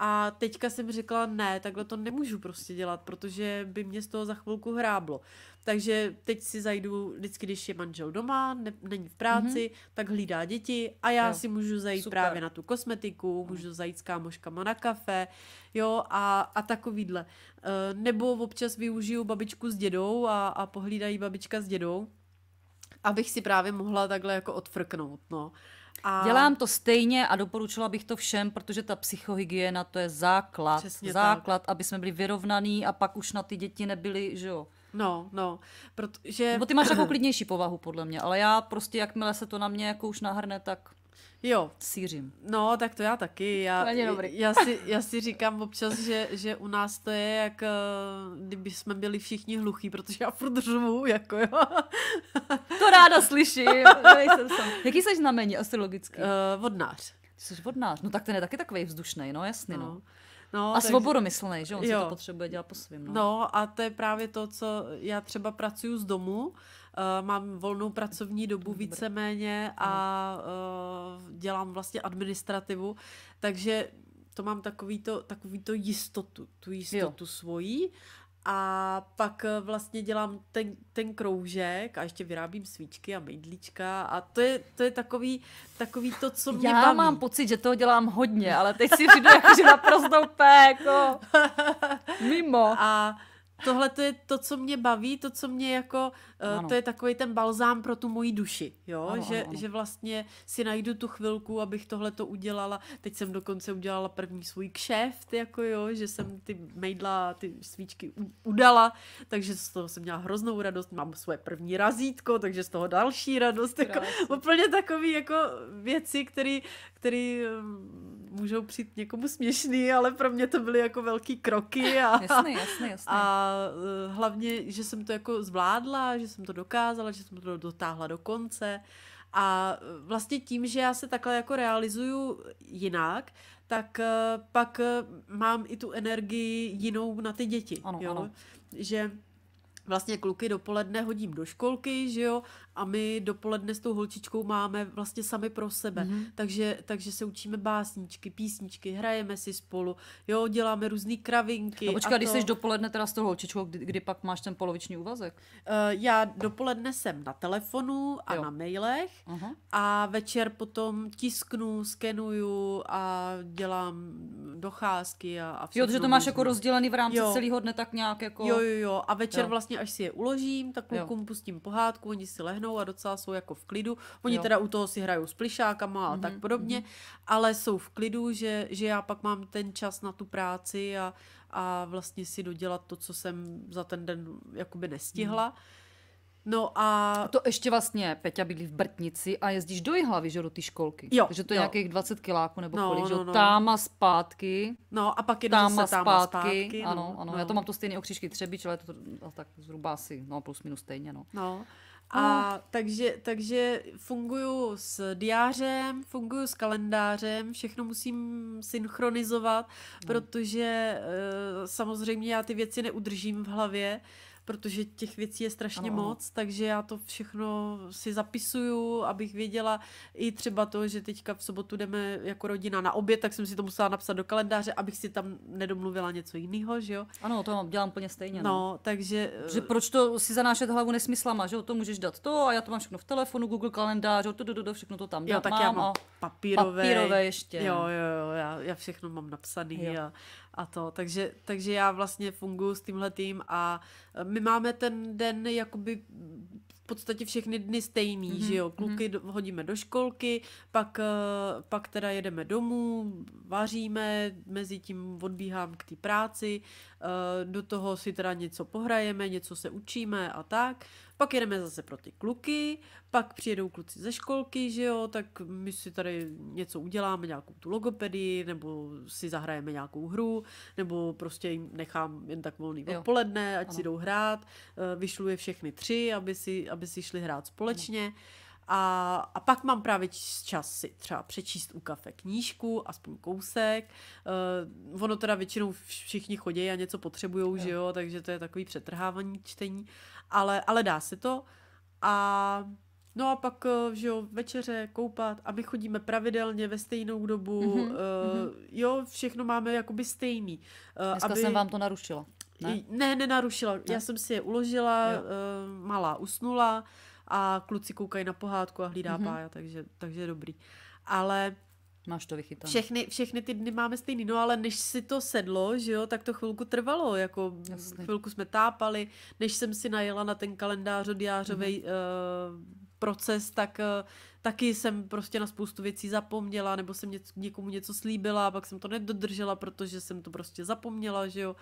A teďka jsem řekla, ne, takhle to nemůžu prostě dělat, protože by mě z toho za chvilku hráblo. Takže teď si zajdu, vždycky, když je manžel doma, ne, není v práci, mm-hmm. tak hlídá děti a já jo. si můžu zajít Super. právě na tu kosmetiku, můžu zajít s kámoškama na kafe, jo, a, a takovýhle. Eh, nebo občas využiju babičku s dědou a, a pohlídají babička s dědou, abych si právě mohla takhle jako odfrknout, no. A... Dělám to stejně a doporučila bych to všem, protože ta psychohygiena to je základ. Přesně základ, tak. aby jsme byli vyrovnaní a pak už na ty děti nebyli, že jo. No, no, protože... Nebo ty máš takovou klidnější povahu, podle mě, ale já prostě, jakmile se to na mě jako už nahrne, tak... Jo. Sířím. No, tak to já taky. Já, to není dobrý. já, si, já si říkám občas, že, že u nás to je jak eh, kdyby jsme byli všichni hluchí, protože já furt řvu, jako jo. To ráda slyším. Nejsem sam. Jaký jsi znamení astrologický? Uh, vodnář. Ty jsi vodnář. No tak ten je taky takový vzdušný, no jasný, no. no. No, a svobodomyslný, že on jo. si to potřebuje dělat po svým. No. no a to je právě to, co já třeba pracuju z domu Uh, mám volnou pracovní dobu Dobrý. víceméně a uh, dělám vlastně administrativu, takže to mám takový to, takový to jistotu, tu jistotu jo. svojí a pak eh, vlastně dělám ten, ten kroužek a ještě vyrábím svíčky a mydlička a to je, to je takový, takový to, co mě Já baví. mám pocit, že toho dělám hodně, ale teď si přijdu jako, že naprosto úplně jako mimo. A tohle to je to, co mě baví, to, co mě jako Eh, ano. To je takový ten balzám pro tu moji duši, jo? Ano, že, ano, ano. že vlastně si najdu tu chvilku, abych tohle to udělala. Teď jsem dokonce udělala první svůj kšeft, jako jo, že jsem ty mejdla, ty svíčky udala, takže z toho jsem měla hroznou radost. Mám svoje první razítko, takže z toho další radost. Jako, úplně takový jako věci, které který mm, můžou přijít někomu směšný, ale pro mě to byly jako velký kroky. A, jasný, jasný, jasný. a eh, hlavně, že jsem to jako zvládla, že že jsem to dokázala, že jsem to dotáhla do konce. A e, vlastně tím, že já se takhle jako realizuju jinak, tak e, pak e, mám i tu energii jinou na ty děti. Ano, jo? ano. Že vlastně kluky dopoledne hodím do školky, že jo, a my dopoledne s tou holčičkou máme vlastně sami pro sebe. Mm-hmm. Takže, takže se učíme básničky, písničky, hrajeme si spolu, jo, děláme různé kravinky. No počkej, to... když jsi dopoledne teda s tou holčičkou, kdy, kdy pak máš ten poloviční úvazek? Uh, já dopoledne jsem na telefonu a jo. na mailech uh-huh. a večer potom tisknu, skenuju a dělám docházky a, a všechno. Jo, že to máš jako rozdělený v rámci jo. celého dne tak nějak jako... Jo, jo, jo. A večer jo. vlastně, až si je uložím, tak klukům pustím pohádku, oni si lehnou a docela jsou jako v klidu. Oni jo. teda u toho si hrajou s plišákama a mm-hmm, tak mhm, podobně, mm-hmm. ale jsou v klidu, že, že já pak mám ten čas na tu práci a, a vlastně si dodělat to, co jsem za ten den jakoby nestihla. Mm-hmm No a... a to ještě vlastně, Peťa bydlí v Brtnici a jezdíš do hlavy, že do té školky. Jo, že to je jo. nějakých 20 kiláků nebo no, kolik, že no, no. táma zpátky. No a pak je tam a zpátky. zpátky. Ano, No, ano, ano, no. já to mám to stejné okřížky třebič, ale to, to no, tak zhruba asi, no plus minus stejně, no. no. A no. takže, takže funguju s diářem, funguju s kalendářem, všechno musím synchronizovat, no. protože eh, samozřejmě já ty věci neudržím v hlavě protože těch věcí je strašně ano, moc, takže já to všechno si zapisuju, abych věděla i třeba to, že teďka v sobotu jdeme jako rodina na oběd, tak jsem si to musela napsat do kalendáře, abych si tam nedomluvila něco jiného, že jo? Ano, to dělám úplně stejně. No, no takže... Že eh, proč to si zanášet hlavu nesmyslama, že jo? To můžeš dát to a já to mám všechno v telefonu, Google kalendář, to, to, to, to všechno to tam dám. Jo, tak mám já mám papírové. Papírové ještě. Jo, jo, jo, já, já všechno mám napsaný jo. a a to. Takže, takže já vlastně funguji s tímhle tým a e, my máme ten den jakoby v podstatě všechny dny stejný, mm-hmm. že jo. Kluky mm-hmm. hodíme do školky, pak, e, pak teda jedeme domů, vaříme, mezi tím odbíhám k té práci, e, do toho si teda něco pohrajeme, něco se učíme a tak pak jedeme zase pro ty kluky, pak přijedou kluci ze školky, že jo, tak my si tady něco uděláme, nějakou tu logopedii, nebo si zahrajeme nějakou hru, nebo prostě jim nechám jen tak volný jo. odpoledne, ať ano. si jdou hrát, eh, vyšluje všechny tři, aby si, aby si šli hrát společně. Ano. A, a pak mám právě čas si třeba přečíst u kafe knížku, aspoň kousek. Uh, ono teda většinou všichni chodí a něco potřebují, že jo, takže to je takový přetrhávání čtení ale, ale dá se to. A no a pak, eh, že jo, večeře, koupat a my chodíme pravidelně ve stejnou dobu, mm-hmm, uh, jo, všechno máme jakoby stejný. Uh, aby... jsem vám to narušila. Ne, ne nenarušila. Ne. Já jsem si je uložila, uh, malá usnula a kluci koukají na pohádku a hlídá mm-hmm. pája, takže, takže dobrý. Ale Máš to vychytané. Všechny, všechny ty dny máme stejný, no ale než si to sedlo, že jo, tak to chvilku trvalo, jako Jasne. chvilku jsme tápali, než jsem si najela na ten kalendář od mm-hmm. uh, proces, tak uh, taky jsem prostě na spoustu věcí zapomněla, nebo jsem něco, někomu něco slíbila, pak jsem to nedodržela, protože jsem to prostě zapomněla, že jo.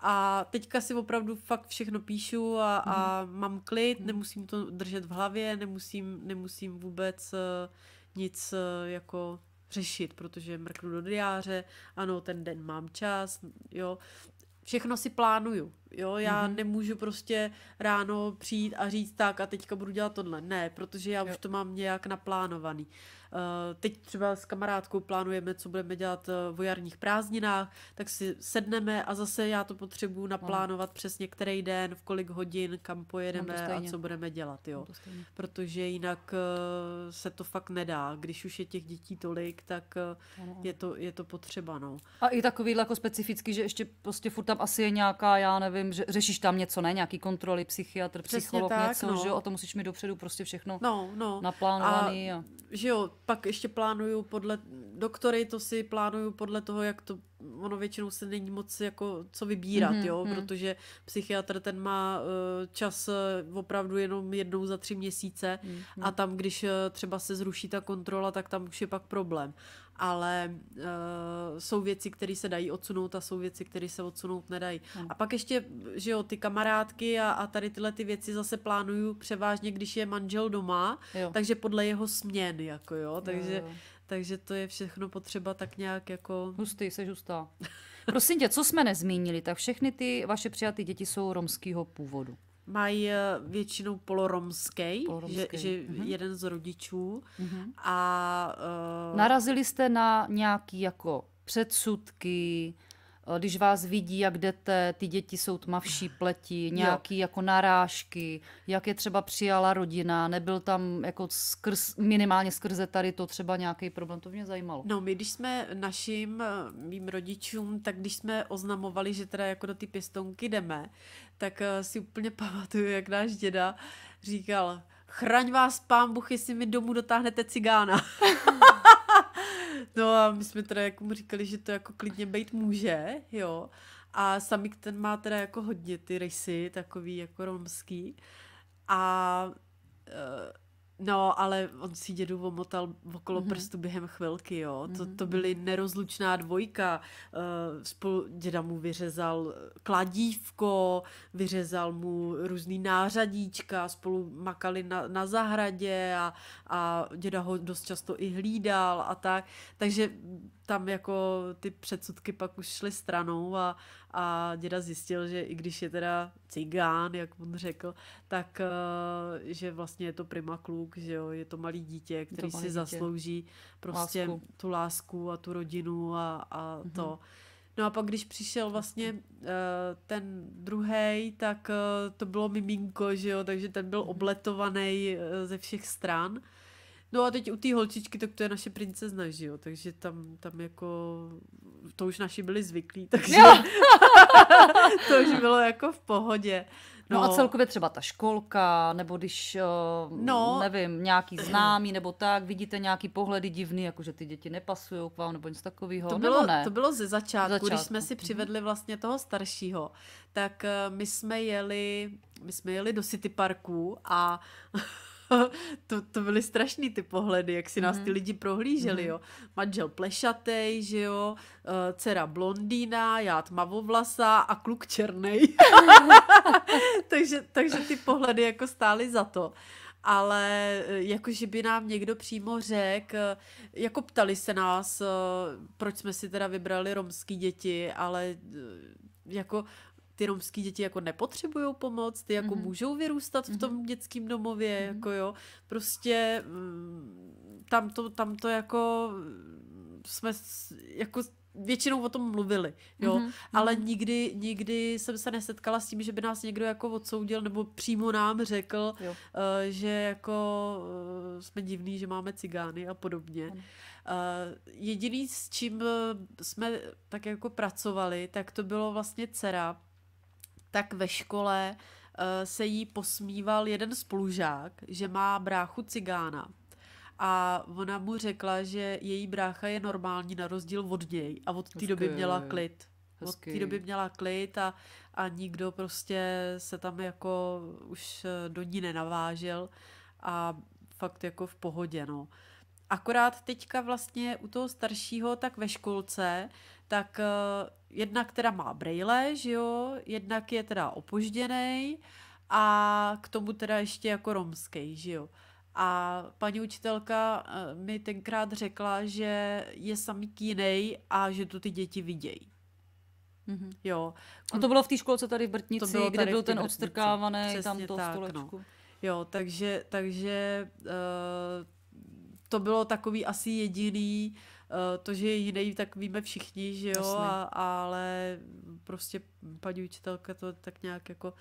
A teďka si opravdu fakt všechno píšu a, mm a mám klid, mm nemusím to držet v hlavě, nemusím, nemusím vůbec uh, nic uh, jako řešit, protože mrknu do diáře, ano, ten den mám čas, jo, všechno si plánuju, jo, já mm-hmm. nemůžu prostě ráno přijít a říct tak a teďka budu dělat tohle, ne, protože já jo. už to mám nějak naplánovaný. Eh, teď třeba s kamarádkou plánujeme, co budeme dělat eh, v jarních prázdninách, tak si sedneme a zase já to potřebuju naplánovat no. přesně který den, v kolik hodin, kam pojedeme a co budeme dělat. Jo. Protože jinak eh, se to fakt nedá. Když už je těch dětí tolik, tak je to, je to potřeba. No. A i takový jako specifický, že ještě prostě furt tam asi je nějaká, já nevím, že řešíš tam něco, ne? Nějaký kontroly, psychiatr, Přesně psycholog, tak, něco, no. že jo? A to musíš mít dopředu prostě všechno no, no. naplánovaný. A, a... Že jo, pak ještě plánuju podle doktory, to si plánuju podle toho, jak to ono většinou se není moc jako co vybírat, mm-hmm, jo, mhm. protože psychiatr ten má eh, čas eh, opravdu jenom jednou za tři měsíce mm-hmm. a tam, když eh, třeba se zruší ta kontrola, tak tam už je pak problém ale uh, jsou věci, které se dají odsunout a jsou věci, které se odsunout nedají. Hmm. A pak ještě, že jo, ty kamarádky a, a tady tyhle ty věci zase plánuju převážně, když je manžel doma, jo. takže podle jeho směn, jako jo, takže... Jo, jo. Takže to je všechno potřeba tak nějak jako... Hustý, se hustá. Prosím tě, co jsme nezmínili, tak všechny ty vaše přijaté děti jsou romského původu mají eh, většinou poloromský, poloromský. že, že mm-hmm. jeden z rodičů. Mm-hmm. A, uh... Narazili jste na nějaký jako předsudky, Eh, když vás vidí, jak jdete, ty děti jsou tmavší pleti, nějaký jo. jako narážky, jak je třeba přijala rodina, nebyl tam jako skrz, minimálně skrze tady to třeba nějaký problém, to mě zajímalo. No my, když jsme našim eh, mým rodičům, tak když jsme oznamovali, že teda jako do ty pěstonky jdeme, tak eh, si úplně pamatuju, jak náš děda říkal, chraň vás pán Bůh, jestli mi domů dotáhnete cigána. No a my jsme teda jako mu říkali, že to jako klidně být může, jo. A samik ten má teda jako hodně ty rysy, takový jako romský. A uh, No, ale on si dědu omotal okolo mm-hmm. prstu během chvilky, jo. Mm-hmm. To, mhm, to byly mhm. nerozlučná dvojka. Uh, spolu děda mu vyřezal kladívko, vyřezal mu různý nářadíčka, spolu makali na, na zahradě a, a děda ho dost často i hlídal a tak. Takže tam jako ty předsudky pak už šly stranou a, a děda zjistil, že i když je teda cigán, jak on řekl, tak eh, že vlastně je to prima kluk, že jo, je to malý dítě, který malý si dítě. zaslouží prostě lásku. tu lásku a tu rodinu a, a mm-hmm. to. No a pak, když přišel vlastně uh, ten druhý, tak uh, to bylo miminko, že jo, takže ten byl mhm. obletovaný uh, ze všech stran. No a teď u té holčičky, tak to je naše princezna, že jo, takže tam, tam jako, to už naši byli zvyklí, takže to už bylo jako v pohodě. No. no a celkově třeba ta školka, nebo když, eh, no. nevím, nějaký známý nebo tak, vidíte nějaký pohledy divný, jako že ty děti nepasují k vám nebo něco takového, to bylo, nebo ne? To bylo ze začátku, ze začátku, když jsme si mhm. přivedli vlastně toho staršího, tak eh, my jsme jeli, my jsme jeli do City Parku a to, to byly strašný ty pohledy, jak si nás ty mhm. lidi prohlíželi, mhm. jo. Manžel plešatej, že jo, eh, dcera blondýna, já tmavovlasa a kluk černý. takže, takže ty pohledy jako stály za to ale eh, jakože by nám někdo přímo řekl, eh, jako ptali se nás, proč jsme si teda vybrali romský děti, ale jako ty romský děti jako nepotřebují pomoc, ty jako mm-hmm. můžou vyrůstat v mhm. tom dětském domově, mm-hmm. jako jo. Prostě mm, tam to, tam to jako mm, jsme jako většinou o tom mluvili, jo, mm-hmm. ale mhm. nikdy, nikdy jsem se nesetkala s tím, že by nás někdo jako odsoudil nebo přímo nám řekl, jo. uh, že jako uh, jsme divní, že máme cigány a podobně. Mm. Uh, jediný, s čím jsme tak jako pracovali, tak to bylo vlastně dcera, tak ve škole eh, se jí posmíval jeden spolužák, že má bráchu cigána. A ona mu řekla, že její brácha je normální na rozdíl od něj a od té doby měla klid. Od té doby měla klid a, a nikdo prostě se tam jako už eh, do ní nenavážel a fakt jako v pohodě, no. Akorát teďka vlastně u toho staršího, tak ve školce tak uh, jednak teda má brejle, že jo, jednak je teda opožděný a k tomu teda ještě jako romský, že jo. A paní učitelka uh, mi tenkrát řekla, že je samý kýnej a že to ty děti vidějí. Mm-hmm. Jo. A to bylo v té školce tady v Brtnici, to bylo kde byl ten odstrkávaný tam to tak, no. stolečku. No. Jo, takže, takže uh, to bylo takový asi jediný, uh, Eh, to, že je jiný, tak víme všichni, že jo, a, ale prostě paní učitelka to tak nějak jako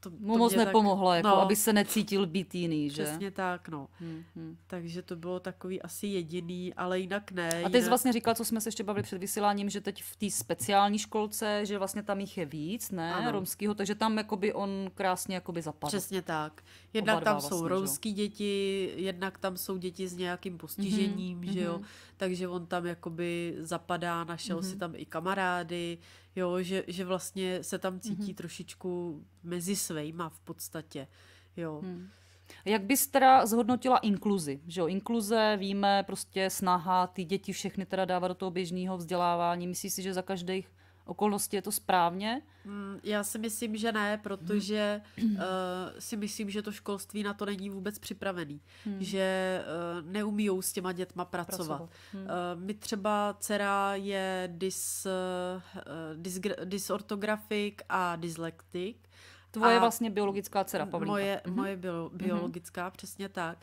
to, mu to moc nepomohlo, tak, jako, no, aby se necítil být jiný, že? Přesně tak, no. mm hmm. Takže to bylo takový asi jediný, ale jinak ne. A ty jinak... jsi vlastně říkal, co jsme se ještě bavili před vysíláním, že teď v té speciální školce, že vlastně tam jich je víc, ne, ano. romskýho, takže tam jakoby on krásně jakoby zapadl. Přesně tak. Jednak tam vlastně, jsou romský děti, jednak tam jsou děti s nějakým postižením, mm-hmm, že jo, mm-hmm. takže on tam jakoby zapadá, našel mm-hmm. si mhm. tam i kamarády, jo, že, že vlastně se tam cítí mm-hmm. trošičku mezi svejma v podstatě, jo. Mm. Jak bys teda zhodnotila inkluzi? Že jo, inkluze, víme, prostě snaha ty děti všechny teda dávat do toho běžného vzdělávání. Myslíš si, že za každých okolnosti je to správně? Hmm, já si myslím, že ne, protože hmm. uh, si myslím, že to školství na to není vůbec připravený, hmm. že uh, neumíjou s těma dětma pracovat. pracovat. Hmm. Uh, my třeba dcera je dis uh, dis disortografik a dyslektik. Tvoje a vlastně biologická dcera, Pavlínka. Moje, mm-hmm. moje bio, mhm. biologická, mm-hmm. přesně tak.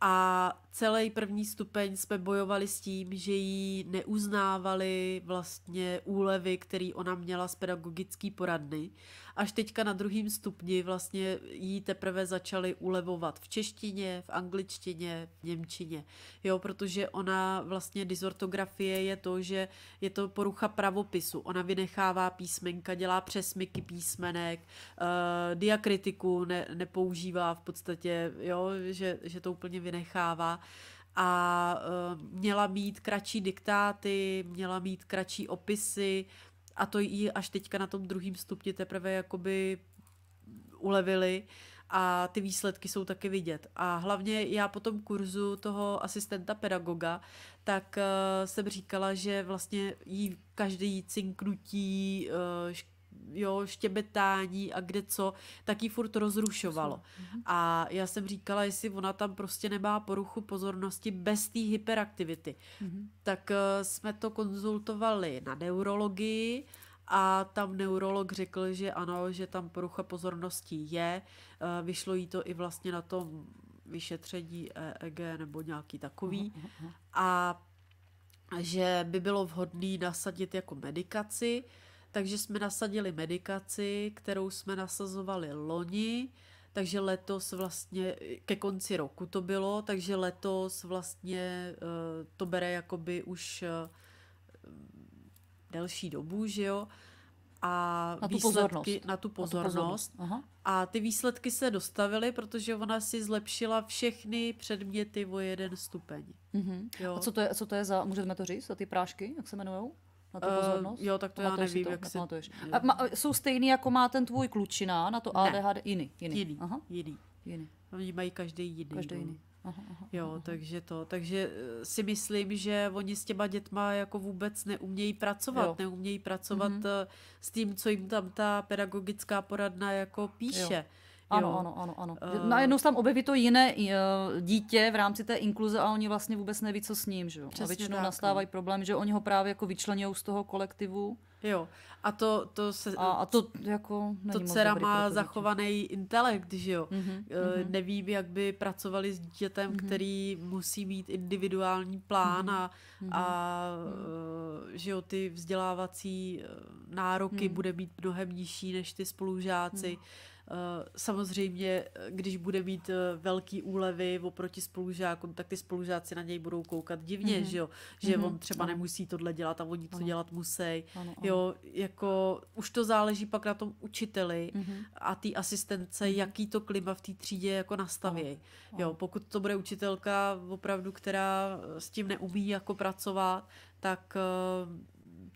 A celý první stupeň jsme bojovali s tím, že jí neuznávali vlastně úlevy, který ona měla z pedagogické poradny. Až teďka na druhém stupni vlastně jí teprve začaly ulevovat v češtině, v angličtině, v němčině. Jo, protože ona vlastně dysortografie je to, že je to porucha pravopisu. Ona vynechává písmenka, dělá přesmyky písmenek, eh, diakritiku ne, nepoužívá v podstatě, jo, že, že to úplně vynechává a eh, měla mít kratší diktáty, měla mít kratší opisy a to jí až teďka na tom druhém stupni teprve jakoby ulevili a ty výsledky jsou taky vidět. A hlavně já po tom kurzu toho asistenta pedagoga, tak uh, jsem říkala, že vlastně jí každý cinknutí uh, jo, štěbetání a kde co, tak ji furt rozrušovalo. Mhm. A já jsem říkala, jestli ona tam prostě nemá poruchu pozornosti bez té hyperaktivity. Mm-hmm. Tak uh, jsme to konzultovali na neurologii a tam neurolog řekl, že ano, že tam porucha pozornosti je. Uh, vyšlo jí to i vlastně na tom vyšetření EEG nebo nějaký takový. A že by bylo vhodné nasadit jako medikaci, takže jsme nasadili medikaci, kterou jsme nasazovali loni, takže letos vlastně, ke konci roku to bylo, takže letos vlastně eh, to bere jakoby už eh, delší dobu, že jo, a na tu výsledky pozornost. na tu pozornost. Na tu pozornost. A ty výsledky se dostavily, protože ona si zlepšila všechny předměty o jeden stupeň. Mm-hmm. Jo. A co to, je, co to je za, můžeme to říct, za ty prášky, jak se jmenují? na tu pozornost? Uh, jo, tak to Pamatuješ já nevím, to? jak Nepamatuješ. A, ma, jsou stejný, jako má ten tvůj klučina na to ADHD? Ne. Jiný, jiný. Jiný, aha. jiný. jiný. Oni mají každý jiný. Každý no. jiný. Aha, aha, jo, aha. takže to, takže eh, si myslím, že oni s těma dětma jako vůbec neumějí pracovat, jo. neumějí pracovat mm-hmm. s tím, co jim tam ta pedagogická poradna jako píše. Jo ano, jo. ano, ano, ano. Uh, Najednou se tam objeví to jiné eh, dítě v rámci té inkluze a oni vlastně vůbec neví, co s ním, že jo. A většinou tak, nastávají no. problém, že oni ho právě jako vyčlenují z toho kolektivu. Jo, a to, to se... A, a to jako... To dcera má zachovaný intelekt, že jo. Mm-hmm, mm-hmm. jak by pracovali s dítětem, mm-hmm. který musí mít individuální plán mm-hmm. a, mhm, a mm-hmm. že jo, ty vzdělávací nároky mm-hmm. bude mít mnohem nižší než ty spolužáci. Mm-hmm Eh, samozřejmě, eh, když bude mít eh, velký úlevy oproti spolužákům, tak ty spolužáci na něj budou koukat divně, mm-hmm. že jo? Že mm-hmm. on třeba nemusí tohle dělat a oni to ano. dělat musí. Ano, ano. Jo, jako už to záleží pak na tom učiteli mm-hmm. a té asistence, mhm. jaký to klima v té třídě jako nastaví. Ano. Ano. Jo, pokud to bude učitelka opravdu, která s tím neumí jako pracovat, tak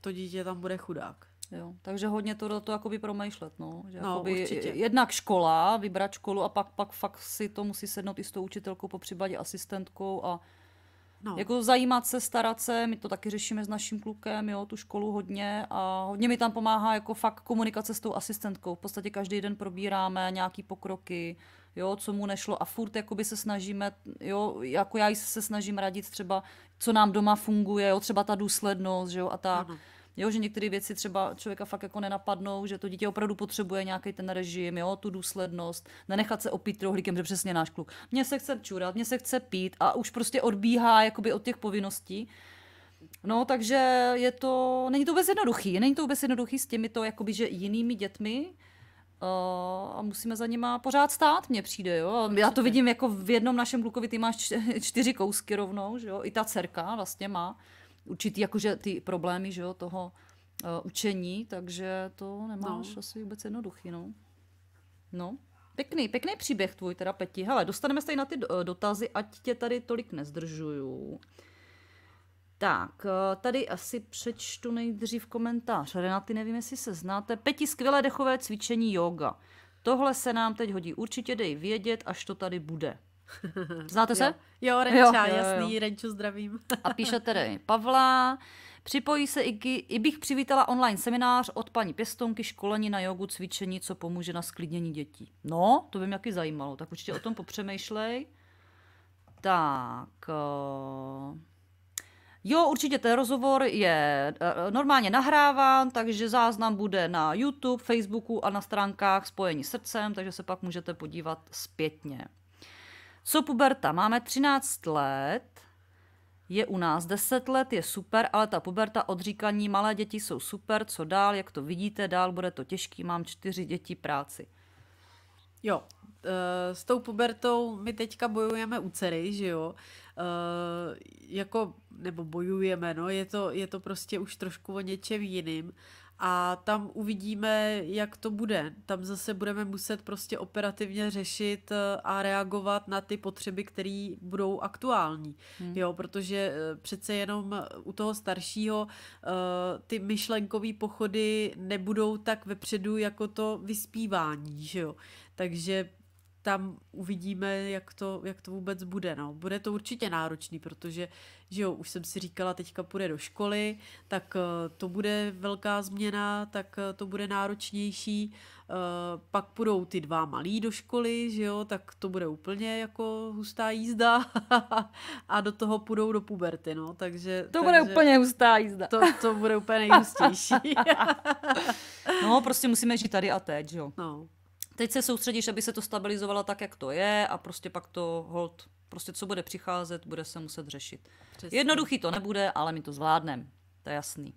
to dítě tam bude chudák. Jo, takže hodně to to jakoby promýšlet, no. Že no jakoby jednak škola, vybrat školu a pak, pak fakt si to musí sednout i s tou učitelkou, po případě asistentkou a No. Jako zajímat se, starat se, my to taky řešíme s naším klukem, jo, tu školu hodně a hodně mi tam pomáhá jako fakt komunikace s tou asistentkou. V podstatě každý den probíráme nějaký pokroky, jo, co mu nešlo a furt jakoby se snažíme, jo, jako já se snažím radit třeba, co nám doma funguje, jo, třeba ta důslednost, jo, a tak. Ano. Jo, že některé věci třeba člověka fakt jako nenapadnou, že to dítě opravdu potřebuje nějaký ten režim, jo, tu důslednost, nenechat se opít rohlíkem, že přesně náš kluk. Mně se chce čurat, mně se chce pít a už prostě odbíhá jakoby od těch povinností. No, takže je to, není to vůbec jednoduchý, není to vůbec jednoduchý s těmito jakoby, že jinými dětmi, eh, a musíme za nima pořád stát, mně přijde, jo. Já to vidím jako v jednom našem klukovi, ty máš čtyři kousky rovnou, že jo, i ta dcerka vlastně má určitý jakože ty problémy že jo, toho uh, učení, takže to nemáš no. asi vůbec jednoduchý. No. no. Pěkný, pěkný příběh tvůj teda, Peti. Hele, dostaneme se tady na ty eh, dotazy, ať tě tady tolik nezdržuju. Tak, eh, tady asi přečtu nejdřív komentář. Renaty, nevím, jestli se znáte. Peti, skvělé dechové cvičení yoga. Tohle se nám teď hodí. Určitě dej vědět, až to tady bude. Znáte se? Jo, Renča, jo, jasný, jo, Renču zdravím. A píše tedy Pavla, Připojí se i, i bych přivítala online seminář od paní pěstonky, školení na jogu, cvičení, co pomůže na sklidnění dětí. No, to by mě jaký zajímalo, tak určitě o tom popřemýšlej. Tak... Uh... Jo, určitě ten rozhovor je eh, normálně nahráván, takže záznam bude na YouTube, Facebooku a na stránkách Spojení srdcem, takže se pak můžete podívat zpětně. Co puberta? Máme 13 let, je u nás 10 let, je super, ale ta puberta odříkaní, malé děti jsou super, co dál, jak to vidíte, dál bude to těžký, mám čtyři děti práci. Jo, eh, s tou pubertou my teďka bojujeme u dcery, že jo, e, jako, nebo bojujeme, no, je to, je to prostě už trošku o něčem jiným a tam uvidíme, jak to bude. Tam zase budeme muset prostě operativně řešit eh, a reagovat na ty potřeby, které budou aktuální. Hmm. Jo, protože eh, přece jenom eh, u toho staršího ty myšlenkové pochody nebudou tak vepředu jako to vyspívání, že jo. Takže tam uvidíme, jak to, jak to vůbec bude. No. Bude to určitě náročný, protože že jo, už jsem si říkala, teďka půjde do školy, tak eh, to bude velká změna, tak eh, to bude náročnější. Eh, pak půjdou ty dva malí do školy, že jo, tak to bude úplně jako hustá jízda a do toho půjdou do puberty, no, takže... To bude úplně hustá jízda. To, to bude úplně nejhustější. no, prostě musíme žít tady a teď, že jo. No. Teď se soustředíš, aby se to stabilizovalo tak, jak to je a prostě pak to hold, prostě co bude přicházet, bude se muset řešit. Přesně. Jednoduchý to nebude, ale my to zvládneme. To je jasný.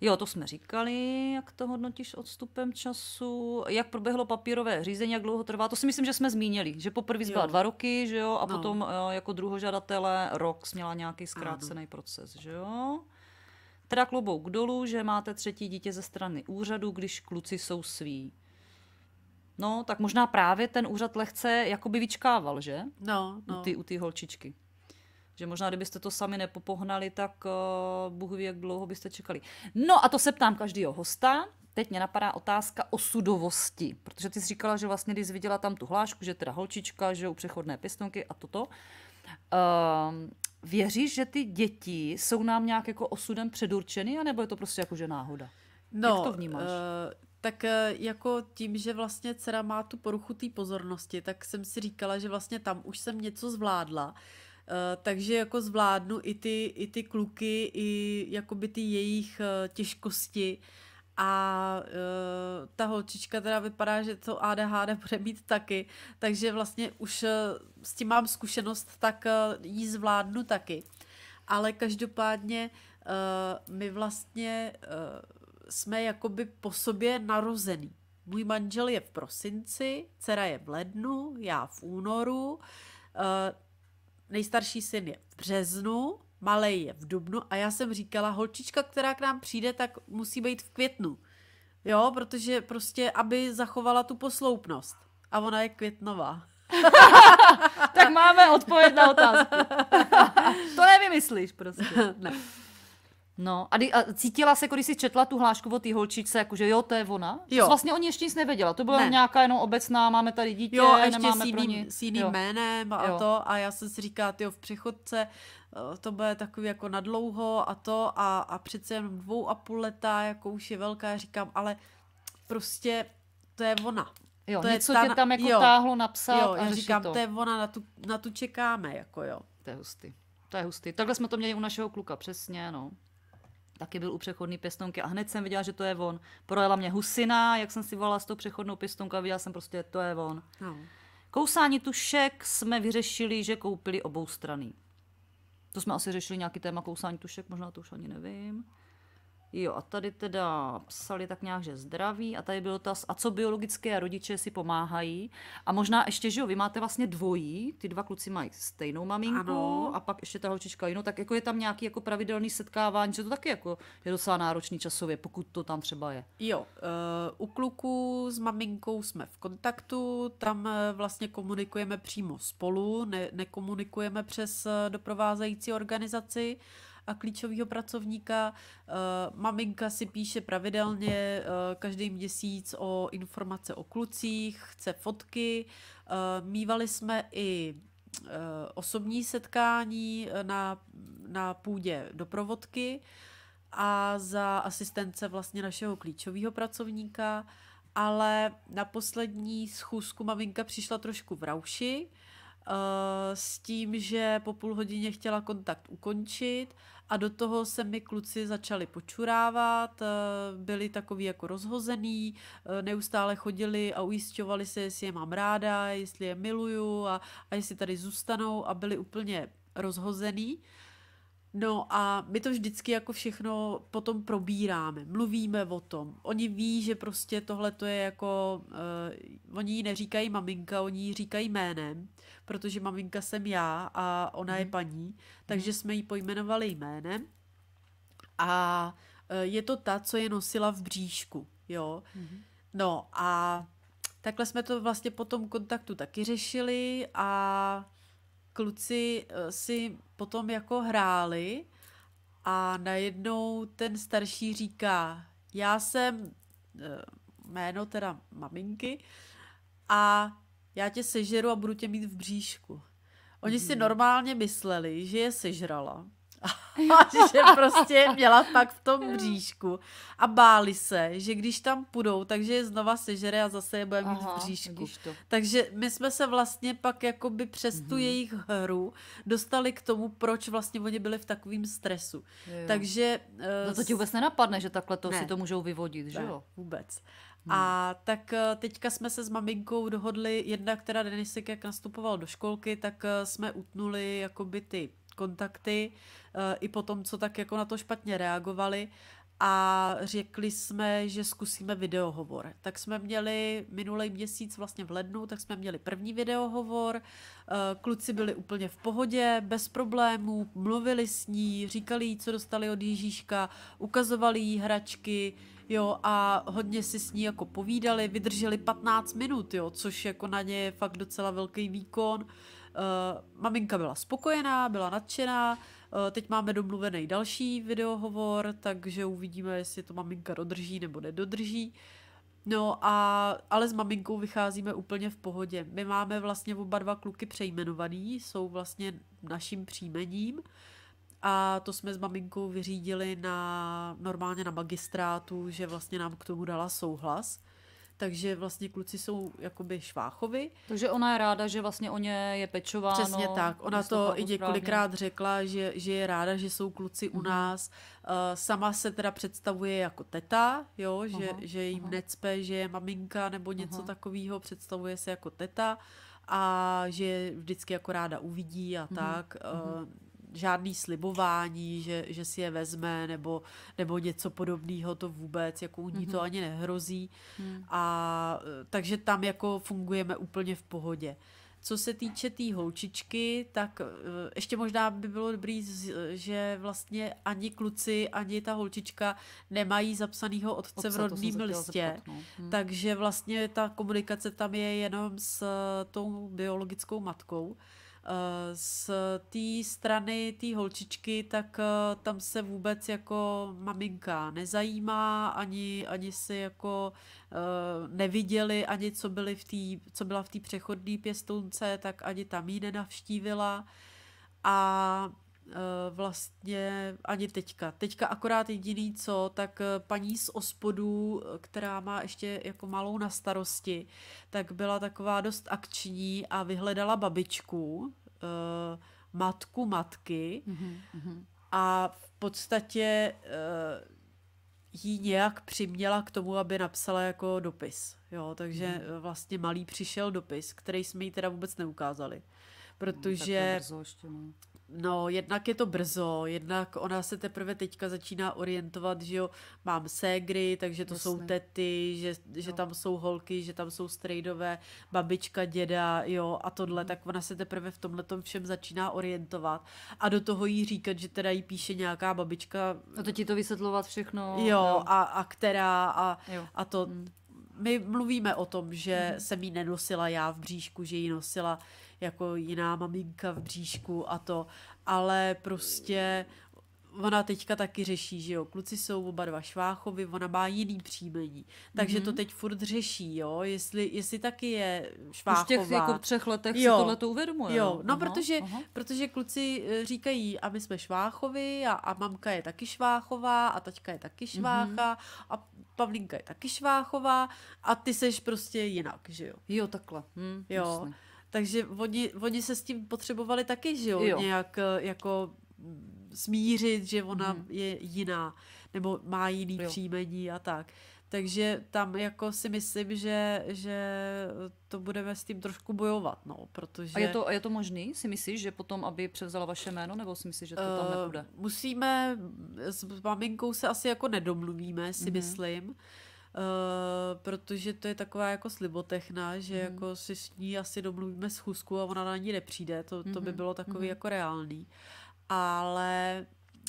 Jo, to jsme říkali, jak to hodnotíš odstupem času, jak proběhlo papírové řízení, jak dlouho trvá. To si myslím, že jsme zmínili, že poprvé byla dva roky, že jo, a no. potom eh, jako druhožadatele rok směla nějaký zkrácený proces, že jo. Teda klobouk dolů, že máte třetí dítě ze strany úřadu, když kluci jsou sví. No, tak možná právě ten úřad lehce jakoby vyčkával, že? No, no. U té holčičky. Že možná, kdybyste to sami nepopohnali, tak uh, Bůh ví, jak dlouho byste čekali. No a to se ptám každého hosta. Teď mě napadá otázka osudovosti, protože ty jsi říkala, že vlastně, když jsi viděla tam tu hlášku, že teda holčička, že u přechodné pěstonky a toto. Uh, věříš, že ty děti jsou nám nějak jako osudem předurčeny, anebo je to prostě jako že náhoda? No, Jak to vnímáš? Uh tak eh, jako tím, že vlastně dcera má tu poruchu té pozornosti, tak jsem si říkala, že vlastně tam už jsem něco zvládla, eh, takže jako zvládnu i ty, i ty kluky, i jakoby ty jejich eh, těžkosti, a ta holčička teda vypadá, že to ADHD bude mít taky, takže vlastně už s tím mám zkušenost, tak ji zvládnu taky. Ale každopádně my vlastně jsme jakoby po sobě narozený. Můj manžel je v prosinci, dcera je v lednu, já v únoru, eh, nejstarší syn je v březnu, malej je v dubnu a já jsem říkala, holčička, která k nám přijde, tak musí být v květnu. Jo, protože prostě, aby zachovala tu posloupnost. A ona je květnová. tak máme odpověď na otázku. to nevymyslíš prostě. ne. No a, a cítila se, jako když si četla tu hlášku o té holčičce, jakože jo, to je ona? Jo. Vlastně ní ještě nic nevěděla, to byla ne. nějaká jenom obecná, máme tady dítě, jo, a ještě nemáme s jiným, pro ní. s jiným jo. jménem a jo. to a já jsem si říká, jo, v přechodce eh, to bude takový jako nadlouho a to a, a přece jen dvou a půl leta, jako už je velká, já říkám, ale prostě to je ona. Jo, to něco je ta, tě tam jako jo, táhlo napsat jo, já říkám, to. to je ona, na tu, na tu čekáme, jako jo. To je hustý. To je hustý. Takhle jsme to měli u našeho kluka, přesně, no taky byl u přechodný pěstonky a hned jsem viděla, že to je on. Projela mě husina, jak jsem si volala s tou přechodnou pěstonkou a viděla jsem prostě, že to je on. No. Kousání tušek jsme vyřešili, že koupili obou strany. To jsme asi řešili nějaký téma kousání tušek, možná to už ani nevím. Jo, a tady teda psali tak nějak, že zdraví a tady byl tas, a co biologické rodiče si pomáhají. A možná ještě, že jo, vy máte vlastně dvojí, ty dva kluci mají stejnou maminku ano. a pak ještě ta holčička jinou, tak jako je tam nějaký jako pravidelný setkávání, že to taky jako je docela náročný časově, pokud to tam třeba je. Jo, uh, u kluku s maminkou jsme v kontaktu, tam eh, vlastně komunikujeme přímo spolu, ne, nekomunikujeme přes eh, doprovázející organizaci, a klíčového pracovníka. Eh, maminka si píše pravidelně eh, každý měsíc o informace o klucích, chce fotky. Eh, mývali jsme i osobní setkání na, na půdě doprovodky a za asistence vlastně našeho klíčového pracovníka, ale na poslední schůzku maminka přišla trošku v rauši, Eh, s tím, že po půl hodině chtěla kontakt ukončit a do toho se mi kluci začali počurávat, eh, byli takový jako rozhozený, eh, neustále chodili a ujistovali se, jestli je mám ráda, jestli je miluju a, a jestli tady zůstanou a byli úplně rozhozený. Uh, No a my to vždycky jako všechno potom probíráme, mluvíme o tom. Oni ví, že prostě tohle to je jako, uh, oni ji neříkají maminka, oni ji říkají jménem, protože maminka jsem já a ona mm. je mhm. paní, mhm. takže jsme ji pojmenovali jménem a uh, je to ta, co je nosila v bříšku, jo. Mm. No a takhle jsme to vlastně po tom kontaktu taky řešili a kluci eh, si potom jako hráli a najednou ten starší říká, já jsem eh, jméno teda maminky a já tě sežeru a budu tě mít v bříšku. Oni mm-hmm. si mhm. normálně mysleli, že je sežrala, že prostě měla tak v tom bříšku. A báli se, že když tam půjdou, takže je znova sežere a zase je bude mít Aha, v bříšku. Takže my jsme se vlastně pak jakoby přes mm-hmm. tu mhm. jejich hru dostali k tomu, proč vlastně oni byli v takovém stresu. Jo. Takže... Eh, no to ti vůbec nenapadne, že takhle to ne. si to můžou vyvodit, ne, že jo? vůbec. Hmm. A tak eh, teďka jsme se s maminkou dohodli, jedna, která Denisek, jak nastupoval do školky, tak eh, jsme utnuli jakoby ty kontakty eh, i po tom, co tak jako na to špatně reagovali a řekli jsme, že zkusíme videohovor. Tak jsme měli minulý měsíc, vlastně v lednu, tak jsme měli první videohovor, eh, kluci byli úplně v pohodě, bez problémů, mluvili s ní, říkali jí, co dostali od Ježíška, ukazovali jí hračky, jo, a hodně si s ní jako povídali, vydrželi 15 minut, jo, což jako na ně je fakt docela velký výkon. Uh, Uh, maminka byla spokojená, byla nadšená, uh, teď máme domluvený další videohovor, takže uvidíme, jestli to maminka dodrží nebo nedodrží. No a, ale s maminkou vycházíme úplně v pohodě. My máme vlastně oba dva kluky přejmenovaný, jsou vlastně naším příjmením a to jsme s maminkou vyřídili na, normálně na magistrátu, že vlastně nám k tomu dala souhlas takže vlastně kluci jsou jakoby šváchovi. Takže ona je ráda, že vlastně o ně je pečováno. Přesně tak, ona to i několikrát řekla, že, že je ráda, že jsou kluci mm-hmm. u mhm. nás. Uh, sama se teda představuje jako teta, jo, že, uh-huh, že jim uh-huh. necpe, že je maminka nebo něco uh-huh. takového, představuje se jako teta a že vždycky jako ráda uvidí a mm-hmm. tak. Uh, žádný slibování, že, že si je vezme nebo, nebo něco podobného, to vůbec, jako u ní to mhm. ani nehrozí. Hmm. A e, takže tam jako fungujeme úplně v pohodě. Co se týče té tý holčičky, tak e, ještě možná by bylo dobrý, že vlastně ani kluci, ani ta holčička nemají zapsanýho otce, otce v rodném listě. Zeptat, no. hmm. Takže vlastně ta komunikace tam je jenom s tou biologickou matkou. Eh, z té strany té holčičky, tak eh, tam se vůbec jako maminka nezajímá, ani, ani si jako eh, neviděli, ani co, byli v tý, co byla v té přechodné pěstounce, tak ani tam ji nenavštívila. A Eh, vlastně ani teďka. Teďka akorát jediný co, tak eh, paní z ospodu, eh, která má ještě jako malou na starosti, tak byla taková dost akční a vyhledala babičku, matku matky mm-hmm. a v podstatě jí nějak přiměla k tomu, aby napsala jako dopis. Jo, takže mhm. vlastně malý přišel dopis, který jsme jí teda vůbec neukázali. Hm, protože... No, ještě, no. no, jednak je to brzo, jednak ona se teprve teďka začíná orientovat, že jo, mám ségry, takže to Jasne. jsou tety, že, že no. tam jsou holky, že tam jsou strejdové, babička, děda, jo, a tohle, mhm. tak ona se teprve v tomhle všem začíná orientovat a do toho jí říkat, že teda jí píše nějaká babička. A no, to ti to vysvětlovat všechno. Jo, jo. a, a která a, jo. a to, mhm my mluvíme o tom, že mhm. jsem ji nenosila já v bříšku, že ji nosila jako jiná maminka v bříšku a to, ale prostě ona teďka taky řeší, že jo, kluci jsou oba dva šváchovi, ona má jiný příjmení, takže mm-hmm. to mhm. teď furt řeší, jo, jestli, jestli taky je šváchová. Už těch jako třech letech jo. si tohle to uvědomuje. Jo, no aha, protože, aha. protože kluci eh, říkají, a my jsme šváchovi a, a mamka je taky šváchová a taťka je taky mhm. švácha mm-hmm. a Pavlínka je taky šváchová a ty seš prostě jinak, že jo. Jo, takhle. Hm, jo. Jasný. Takže oni, oni se s tím potřebovali taky, že jo, jo. nějak eh, jako smířit, že ona hmm. je jiná, nebo má jiný jo. příjmení a tak. Takže tam jako si myslím, že, že to budeme s tím trošku bojovat, no, protože... A je to, je to možný, si myslíš, že potom, aby převzala vaše jméno, nebo si myslíš, že to tam eh, nebude? Uh, musíme, s maminkou se asi jako nedomluvíme, si mm-hmm. myslím, uh, protože to je taková jako slibotechna, že mm-hmm. jako si s ní asi domluvíme schůzku a ona na ní nepřijde, to, to mm-hmm. by mhm, bylo takový mm-hmm. jako reálný. Uh, ale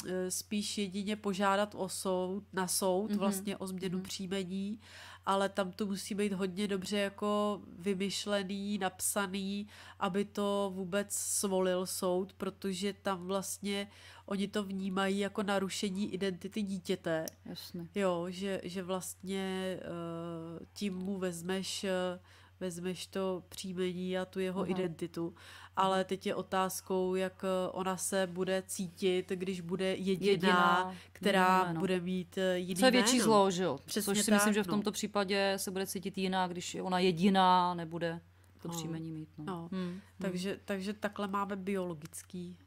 e, spíš jedině požádat o soud, na soud mm-hmm. vlastně o změnu mm-hmm. příjmení, ale tam to musí být hodně dobře jako vymyšlený, napsaný, aby to vůbec svolil soud, protože tam vlastně oni to vnímají jako narušení identity dítěte. Jasně. Jo, že, že vlastně e, tím mu vezmeš e, vezmeš to příjmení a tu jeho Aha. identitu ale mhm. teď je otázkou, jak eh, ona se bude cítit, když bude jediná, jediná která jméno. No, no. bude mít eh, jiný Co je větší jméno. zlo, že jo? Přesně Což si tak, myslím, že v tomto no. případě se bude cítit jiná, když ona jediná nebude to no. příjmení mít. No. No. Hmm. Takže, takže takhle máme biologický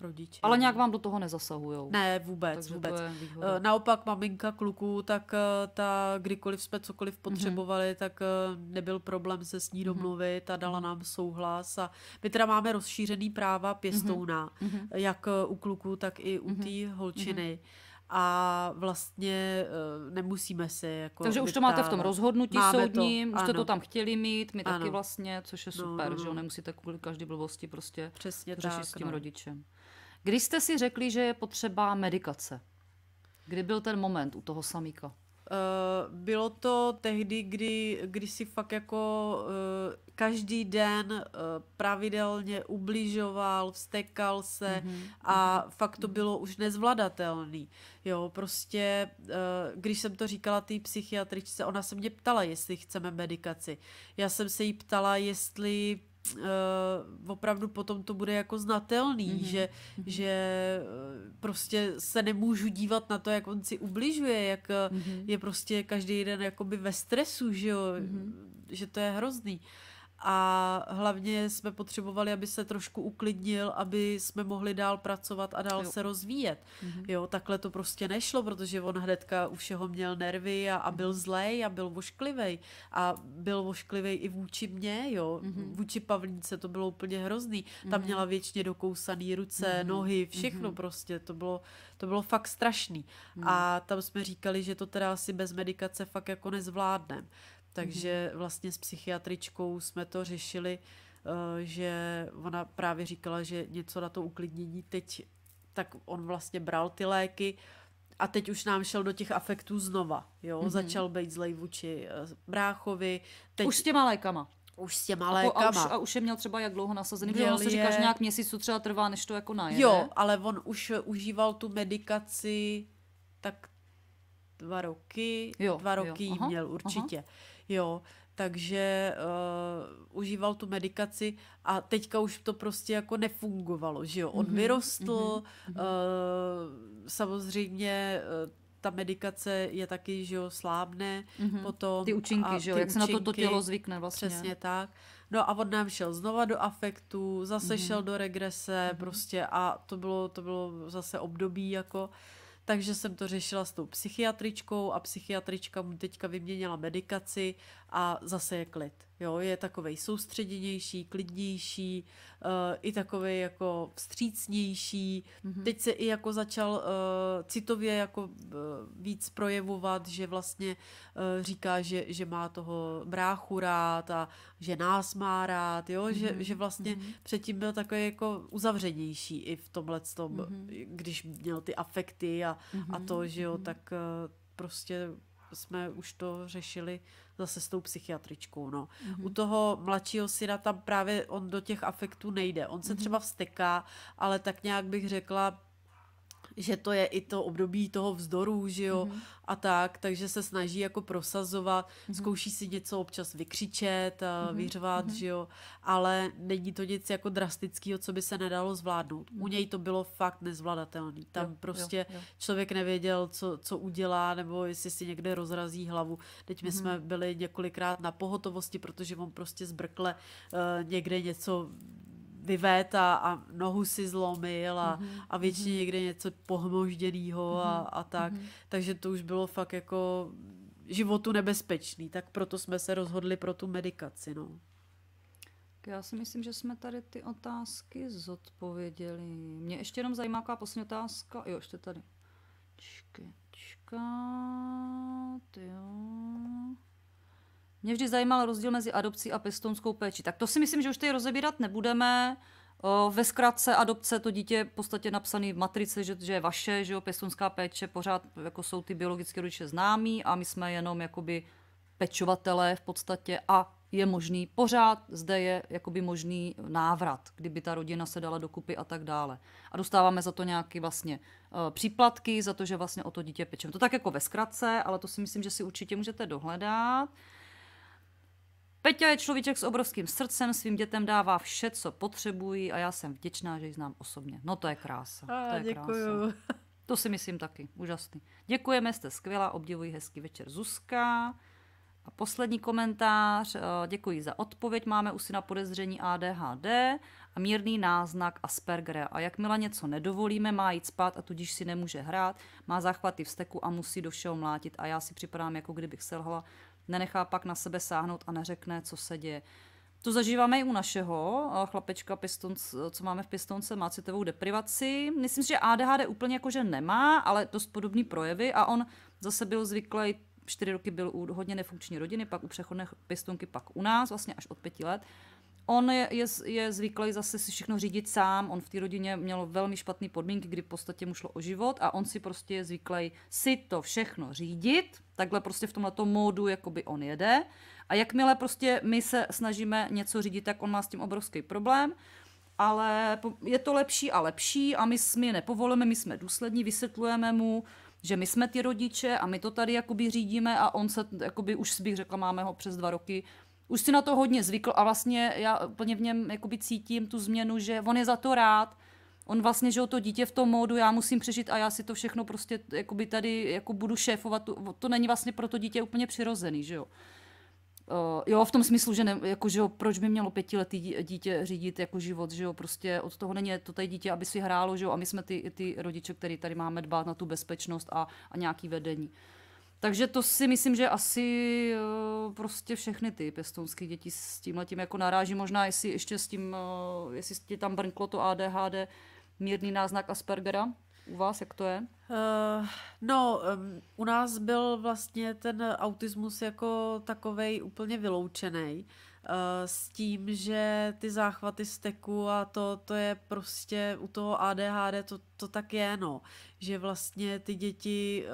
rodiče. Ale nějak vám do toho nezasahujou. Ne, vůbec, Takže vůbec. Eh, naopak maminka kluků, tak eh, ta, kdykoliv jsme cokoliv mhm. potřebovali, mm-hmm. tak eh, nebyl problém se s ní mhm. domluvit mm-hmm. a dala mhm. nám souhlas. A my teda máme rozšířený práva pěstouna, mm-hmm. jak u kluků, tak i u mm-hmm. té holčiny. Mm-hmm a vlastně uh, se jako Takže už to máte v tom rozhodnutí Máme soudním, to, už jste ano. to tam chtěli mít, my ano. taky vlastně, což je no, super, no, no. že jo, no. nemusíte kvůli každý blbosti prostě Přesně řešit tak, s tím no. rodičem. Když jste si řekli, že je potřeba medikace, kdy byl ten moment u toho samíka? Eh, bylo to tehdy, kdy, kdy si fakt jako uh, každý den uh, pravidelně ubližoval, vstekal se mm-hmm. a mhm. fakt to bylo už nezvladatelný. Jo, prostě, uh, když jsem to říkala té psychiatričce, ona se mě ptala, jestli chceme medikaci. Já jsem se jí ptala, jestli uh, opravdu potom to bude jako znatelný, mm-hmm. že, mhm. že eh, prostě se nemůžu dívat na to, jak on si ubližuje, jak mm-hmm. je prostě každý den jakoby ve stresu, že jo, mm-hmm. že to je hrozný. Uh, a hlavně jsme potřebovali, aby se trošku uklidnil, aby jsme mohli dál pracovat a dál jo. se rozvíjet. Mm-hmm. Jo, takhle to prostě nešlo, protože on hnedka u všeho měl nervy a, a byl mhm. zlej a byl vošklivej. A byl vošklivej i vůči mně, jo. Mm-hmm. Vůči Pavlínce to bylo úplně hrozný. Mm-hmm. Tam měla věčně dokousaný ruce, mm-hmm. nohy, mhm. všechno mm-hmm. prostě. To bylo, to bylo fakt strašný. Mm-hmm. A tam jsme říkali, že to teda asi bez medikace fakt jako nezvládneme. Takže vlastně s psychiatričkou jsme to řešili, eh, že ona právě říkala, že něco na to uklidnění teď, tak on vlastně bral ty léky a teď už nám šel do těch afektů znova, jo, mm-hmm. začal být zlej vůči eh, bráchovi. Teď... Už s těma lékama. Už s těma lékama. A, po, jako, a, už, a už je měl třeba jak dlouho nasazený, protože ono se říká, že nějak měsíců třeba trvá, než to jako najede. Jo, ale on už užíval tu medikaci tak dva roky, jo, dva roky jo, aha, měl určitě. Aha jo, takže uh, užíval tu medikaci a teďka už to prostě jako nefungovalo, že jo, on mm-hmm, vyrostl, mm-hmm. Uh, samozřejmě uh, ta medikace je taky, že jo, slábne mm-hmm. potom. Ty účinky, a že jo, jak účinky, se na to, to tělo zvykne vlastně. Přesně tak. No a on nám šel znova do afektu, zase mm-hmm. šel do regrese mm-hmm. prostě a to bylo, to bylo zase období jako, uh, takže jsem to řešila s tou psychiatričkou a psychiatrička mu teďka vyměnila medikaci a zase je klid. Jo? Je takovej soustředěnější, klidnější, uh, i takový jako vstřícnější. Mm-hmm. Teď se i jako začal uh, citově jako uh, víc projevovat, že vlastně uh, říká, že, že má toho bráchu rád a že nás má rád, jo? Mm-hmm. Že, mhm. že vlastně mm-hmm. předtím byl takový jako uzavřenější i v tomhle tom, mm-hmm. když měl ty afekty a, mm-hmm. a to, mhm. že jo, mm-hmm. tak uh, prostě jsme už to řešili zase s tou psychiatričkou. No. Mm-hmm. U toho mladšího syna tam právě on do těch afektů nejde. On se mm-hmm. třeba vsteká, ale tak nějak bych řekla, že to je i to období toho vzdoru, že jo, mm-hmm. a tak, takže se snaží jako prosazovat, mm-hmm. zkouší si něco občas vykřičet, a mm-hmm. vyřvat, mm-hmm. že jo, ale není to nic jako drastického, co by se nedalo zvládnout. Mm-hmm. U mhm. něj to bylo fakt nezvladatelné. Tam jo, prostě jo, jo. člověk nevěděl, co, co udělá, nebo jestli si někde rozrazí hlavu. Teď my mm-hmm. jsme byli několikrát na pohotovosti, protože on prostě zbrkle uh, někde něco vyvét a, a nohu si zlomil a, mm-hmm. a většině mm-hmm. někde něco pohmožděného mm-hmm. a, mhm, a tak. Mm-hmm. Takže to už bylo fakt jako životu nebezpečný, tak proto jsme se rozhodli pro tu medikaci. No. Já si myslím, že jsme tady ty otázky zodpověděli. Mě ještě jenom zajímá jaká poslední otázka. Jo, ještě tady. Čkečka, jo. Mě vždy zajímal rozdíl mezi adopcí a pestonskou péči. Tak to si myslím, že už tady rozebírat nebudeme. Ve zkratce adopce to dítě je v podstatě napsané v matrice, že, že je vaše, že jo, pestonská péče, pořád jako jsou ty biologické rodiče známí a my jsme jenom jakoby pečovatelé v podstatě a je možný pořád, zde je jakoby možný návrat, kdyby ta rodina se dala dokupy a tak dále. A dostáváme za to nějaké vlastně příplatky, za to, že vlastně o to dítě pečeme. To tak jako ve zkratce, ale to si myslím, že si určitě můžete dohledat. Peťa je človíček s obrovským srdcem, svým dětem dává vše, co potřebují a já jsem vděčná, že ji znám osobně. No to je krása. A, to je děkuju. krása. To si myslím taky, úžasný. Děkujeme, jste skvělá, obdivuji hezký večer Zuzka. A poslední komentář, eh, děkuji za odpověď, máme u syna podezření ADHD a mírný náznak Aspergera. A jakmile něco nedovolíme, má jít spát a tudíž si nemůže hrát, má záchvaty v steku a musí do všeho mlátit. A já si připadám, jako kdybych selhala nenechá pak na sebe sáhnout a neřekne, co se děje. To zažíváme i u našeho eh, chlapečka, piston, eh, co máme v pistonce, má citovou deprivaci. Myslím si, že ADHD úplně jakože nemá, ale dost podobný projevy a on zase byl zvyklý, čtyři roky byl u hodně nefunkční rodiny, pak u přechodné pistonky, pak u nás, vlastně až od pěti let. On je, je, je zvyklý zase si všechno řídit sám, on v té rodině měl velmi špatné podmínky, kdy v podstatě mu šlo o život a on si prostě je zvyklý si to všechno řídit, takhle prostě v tomhle módu jakoby on jede. A jakmile prostě my se snažíme něco řídit, tak on má s tím obrovský problém ale je to lepší a lepší a my, my nepovolíme, my jsme důslední, vysvětlujeme mu, že my jsme ty rodiče a my to tady jakoby řídíme a on se, jakoby už bych řekla, máme ho přes dva roky, už si na to hodně zvykl a vlastně já plně v něm jakoby cítím tu změnu, že on je za to rád, on vlastně, že to dítě v tom módu, já musím přežít a já si to všechno prostě jakoby tady jako budu šéfovat, to, to není vlastně pro to dítě úplně přirozený, že jo. Uh, jo, v tom smyslu, že, ne, jako, že jo, proč by mělo pětiletý dítě řídit jako život, že jo, prostě od toho není to tady dítě, aby si hrálo, že jo, a my jsme ty, ty rodiče, který tady máme dbát na tu bezpečnost a, a nějaký vedení. Takže to si myslím, že asi uh, prostě všechny ty pestonské děti s tím jako naráží. Možná jestli ještě s tím, uh, jestli ti tam brnklo to ADHD, mírný náznak Aspergera? U vás jak to je? Uh, no, um, u nás byl vlastně ten autismus jako takovej úplně vyloučený eh, s tím, že ty záchvaty steku a to, to je prostě u toho ADHD to, to tak je, no. Že vlastně ty děti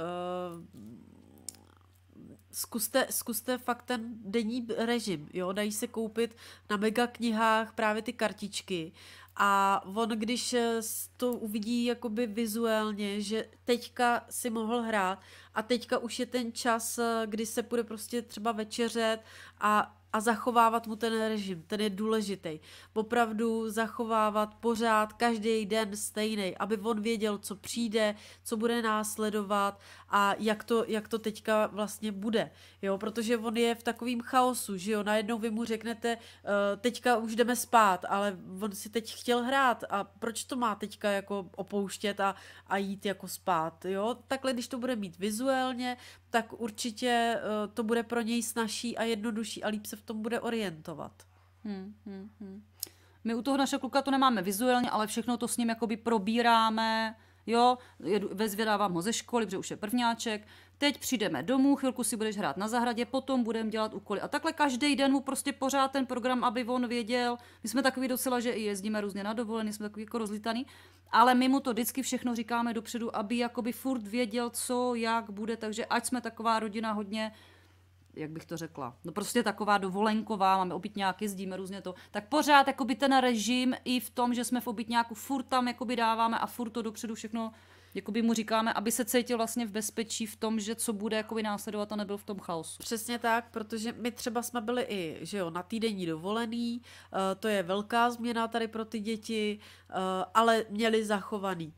uh, zkuste, zkuste fakt ten denní režim, jo, dají se koupit na mega knihách právě ty kartičky a on, když eh, to uvidí jakoby vizuálně, že teďka si mohl hrát a teďka už je ten čas, eh, kdy se bude prostě třeba večeřet a a zachovávat mu ten režim, ten je důležitý. Opravdu zachovávat pořád každý den stejný, aby on věděl, co přijde, co bude následovat a jak to, jak to teďka vlastně bude, jo, protože on je v takovém chaosu, že jo, najednou vy mu řeknete, uh, teďka už jdeme spát, ale on si teď chtěl hrát a proč to má teďka jako opouštět a, a jít jako spát, jo, takhle když to bude mít vizuálně, tak určitě uh, to bude pro něj snažší a jednodušší a líp se v tom bude orientovat. Hmm, hmm, hmm. My u toho našeho kluka to nemáme vizuálně, ale všechno to s ním jakoby probíráme, jo, vezvědávám ho ze školy, protože už je prvňáček, teď přijdeme domů, chvilku si budeš hrát na zahradě, potom budeme dělat úkoly. A takhle každý den mu prostě pořád ten program, aby on věděl. My jsme takový docela, že i jezdíme různě na dovolený, jsme takový jako rozlítaný, ale my mu to vždycky všechno říkáme dopředu, aby jakoby furt věděl, co, jak bude, takže ať jsme taková rodina hodně jak bych to řekla, no prostě taková dovolenková, máme obytňáky, zdíme různě to, tak pořád jakoby ten režim i v tom, že jsme v obytňáku, furt tam jakoby dáváme a furt to dopředu všechno jakoby mu říkáme, aby se cítil vlastně v bezpečí v tom, že co bude jakoby následovat a nebyl v tom chaosu. Přesně tak, protože my třeba jsme byli i, že jo, na týdenní dovolený, eh, to je velká změna tady pro ty děti, eh, ale měli zachovaný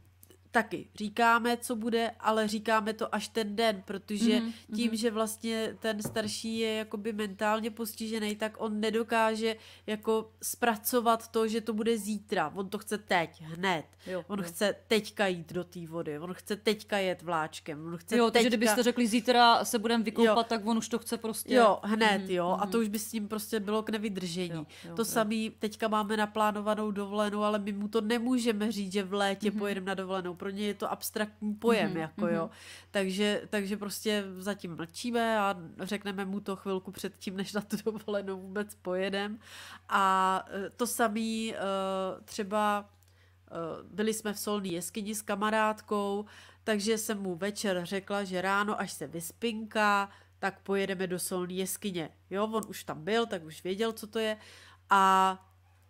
taky říkáme, co bude, ale říkáme to až ten den, protože mm-hmm. tím, mhm. že vlastně ten starší je jakoby mentálně postižený, tak on nedokáže jako zpracovat to, že to bude zítra. On to chce teď, hned. Jo, on jo. chce teďka jít do té vody, on chce teďka jet vláčkem, on chce Jo, teďka... takže kdybyste řekli zítra se budeme vykoupat, jo. tak on už to chce prostě... Jo, hned, mm-hmm. jo. A mhm. to už by s ním prostě bylo k nevydržení. Jo, jo, to jo. samý, teďka máme naplánovanou dovolenou, ale my mu to nemůžeme říct, že v létě mm-hmm. pojedeme na dovolenou, pro ně je to abstraktní pojem, mm-hmm, jako mm-hmm. jo. Takže, takže prostě zatím mlčíme a řekneme mu to chvilku před tím, než na tu dovolenou vůbec pojedem. A e, to samé e, třeba e, byli jsme v solní jeskyni s kamarádkou, takže jsem mu večer řekla, že ráno, až se vyspinká, tak pojedeme do solní jeskyně. Jo, on už tam byl, tak už věděl, co to je. A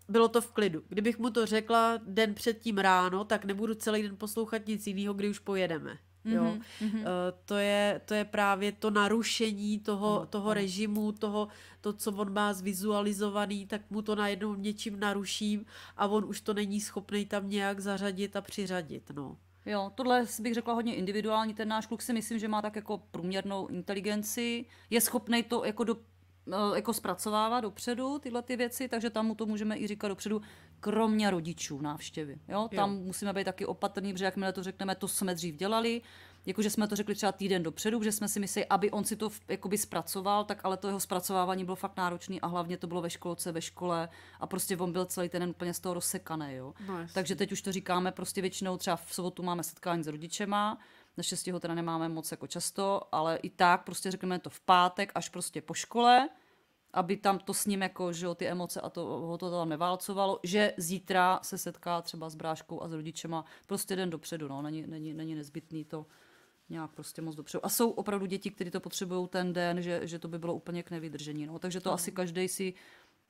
bylo to v klidu. Kdybych mu to řekla den předtím ráno, tak nebudu celý den poslouchat nic jiného, kdy už pojedeme. Jo? Mm-hmm. To, je, to je právě to narušení toho, mm-hmm. toho režimu, toho, to, co on má zvizualizovaný, tak mu to najednou něčím naruším a on už to není schopný tam nějak zařadit a přiřadit. No. Jo, tohle bych řekla hodně individuální. Ten náš kluk si myslím, že má tak jako průměrnou inteligenci, je schopný to jako do No, jako zpracovává dopředu tyhle ty věci, takže tam mu to můžeme i říkat dopředu, kromě rodičů návštěvy. Jo? Tam jo. musíme být taky opatrní, protože jakmile to řekneme, to jsme dřív dělali, jakože jsme to řekli třeba týden dopředu, že jsme si mysleli, aby on si to jakoby zpracoval, tak ale to jeho zpracovávání bylo fakt náročné a hlavně to bylo ve školce, ve škole a prostě on byl celý ten úplně z toho rozsekaný. Jo? No, Takže teď už to říkáme prostě většinou třeba v sobotu máme setkání s rodičema, Naštěstí ho teda nemáme moc jako často, ale i tak prostě řekneme to v pátek až prostě po škole, aby tam to s ním jako, že jo, ty emoce a to, ho to tam neválcovalo, že zítra se setká třeba s bráškou a s rodičema prostě den dopředu, no, není, není, není nezbytný to nějak prostě moc dopředu. A jsou opravdu děti, které to potřebují ten den, že, že to by bylo úplně k nevydržení, no, takže to no. asi každý si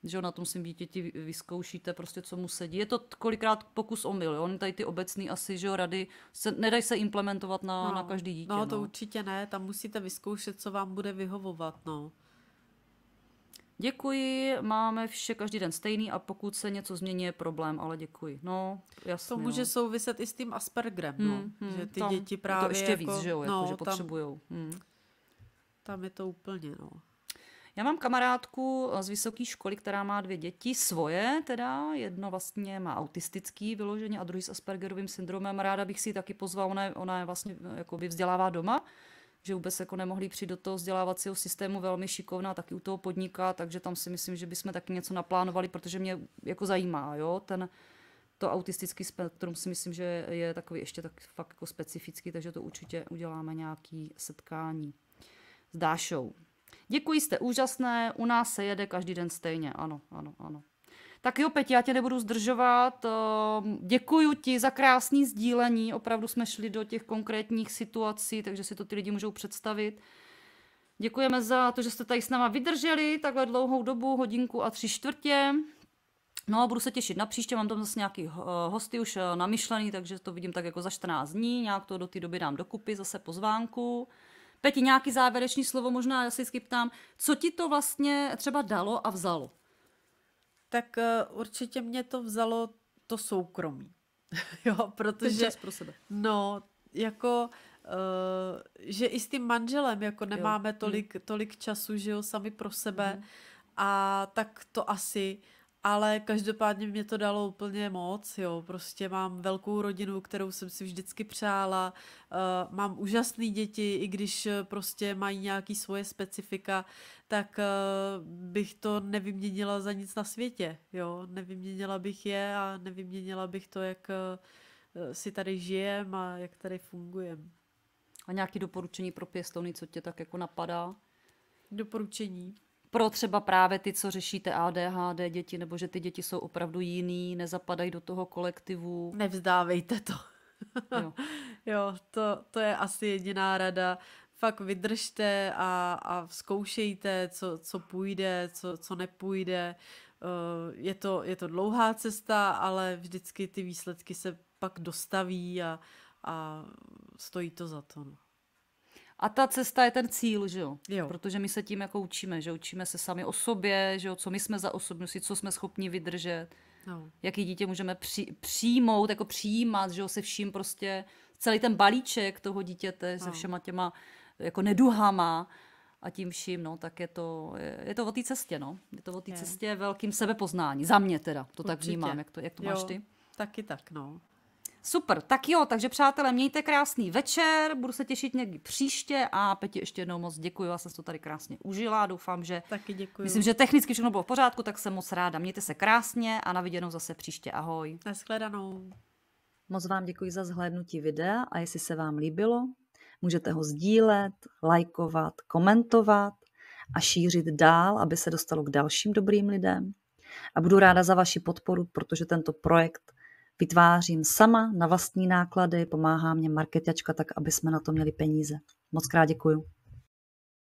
že na tom svým dítěti vyzkoušíte prostě, co mu sedí. Je to kolikrát pokus omyl, jo? Oni tady ty obecný asi, že jo, rady se, nedají se implementovat na, no, na každý dítě. No, to no. určitě ne, tam musíte vyzkoušet, co vám bude vyhovovat, no. Děkuji, máme vše každý den stejný a pokud se něco změní, je problém, ale děkuji. No, jasně. To může no. souviset i s tím Aspergerem, no, hmm, no, hmm, že ty tam, děti právě... To ještě jako, víc, že jo, jako, no, jako, že potřebujou. Hmm. Tam je to úplně, no. Já mám kamarádku eh, z vysoké školy, která má dvě děti, svoje teda, jedno vlastně má autistický vyloženě a druhý s Aspergerovým syndromem. Ráda bych si ji taky pozvala, ona, je, ona je vlastně eh, jako by vzdělává doma, že vůbec jako nemohli přijít do toho vzdělávacího systému velmi šikovná, taky u toho podniká, takže tam si myslím, že bychom taky něco naplánovali, protože mě jako zajímá, jo, ten, to autistický spektrum si myslím, že je takový ještě tak fakt jako specifický, takže to určitě uděláme nějaký setkání s Dášou. Děkuji, jste úžasné, u nás se jede každý den stejně, ano, ano, ano. Tak jo, Peti, já tě nebudu zdržovat. Eh, Děkuji ti za krásný sdílení. Opravdu jsme šli do těch konkrétních situací, takže si to ty lidi můžou představit. Děkujeme za to, že jste tady s náma vydrželi takhle dlouhou dobu, hodinku a tři čtvrtě. No a budu se těšit na příště, mám tam zase nějaký eh, hosty už eh, namyšlený, takže to vidím tak jako za 14 dní, nějak to do té doby dám dokupy, zase pozvánku. Peti, nějaký závěrečný slovo, možná já se vždycky ptám, co ti to vlastně třeba dalo a vzalo? Tak uh, určitě mě to vzalo to soukromí. jo, protože... Ten čas pro sebe. No, jako... Uh, že i s tím manželem jako nemáme jo. Mm. tolik, tolik času, že jo, sami pro sebe. Mm. A tak to asi uh, ale každopádně mě to dalo úplně moc, jo, prostě mám velkou rodinu, kterou jsem si vždycky přála, eh, mám úžasné děti, i když eh, prostě mají nějaký svoje specifika, tak eh, bych to nevyměnila za nic na světě, jo, nevyměnila bych je a nevyměnila bych to, jak si tady žijem a jak tady fungujem. A nějaké doporučení pro pěstovny, co tě tak jako napadá? Doporučení? pro třeba právě ty, co řešíte ADHD děti, nebo že ty děti jsou opravdu jiný, nezapadají do toho kolektivu. Nevzdávejte to. jo, jo to, to je asi jediná rada. Fakt vydržte a, a zkoušejte, co, co půjde, co, co nepůjde. Eh, je to, je to dlouhá cesta, ale vždycky ty výsledky se pak dostaví a, a stojí to za to. No. A ta cesta je ten cíl, že jo? jo. Protože my se tím jako učíme, že učíme se sami o sobě, že jo, co my jsme za osobnosti, co jsme schopni vydržet, no. jaký dítě můžeme při, přijmout, jako přijímat, že jo, se vším prostě, celý ten balíček toho dítěte no. se všema těma jako neduhama a tím vším, no, tak je to, je, je to o té cestě, no. Je to o té cestě velkým sebepoznání, za mě teda, to Určitě. tak vnímám, jak to, jak to jo. máš ty. Taky tak, no. Super, tak jo, takže přátelé, mějte krásný večer, budu se těšit někdy příště a Peti ještě jednou moc děkuji, já jsem to tady krásně užila, doufám, že... Taky děkuji. Myslím, že technicky všechno bylo v pořádku, tak jsem moc ráda. Mějte se krásně a na viděnou zase příště, ahoj. Naschledanou. Moc vám děkuji za zhlédnutí videa a jestli se vám líbilo, můžete ho sdílet, lajkovat, komentovat a šířit dál, aby se dostalo k dalším dobrým lidem. A budu ráda za vaši podporu, protože tento projekt Vytvářím sama na vlastní náklady, pomáhá mě marketačka tak, aby jsme na to měli peníze. Moc krát děkuju.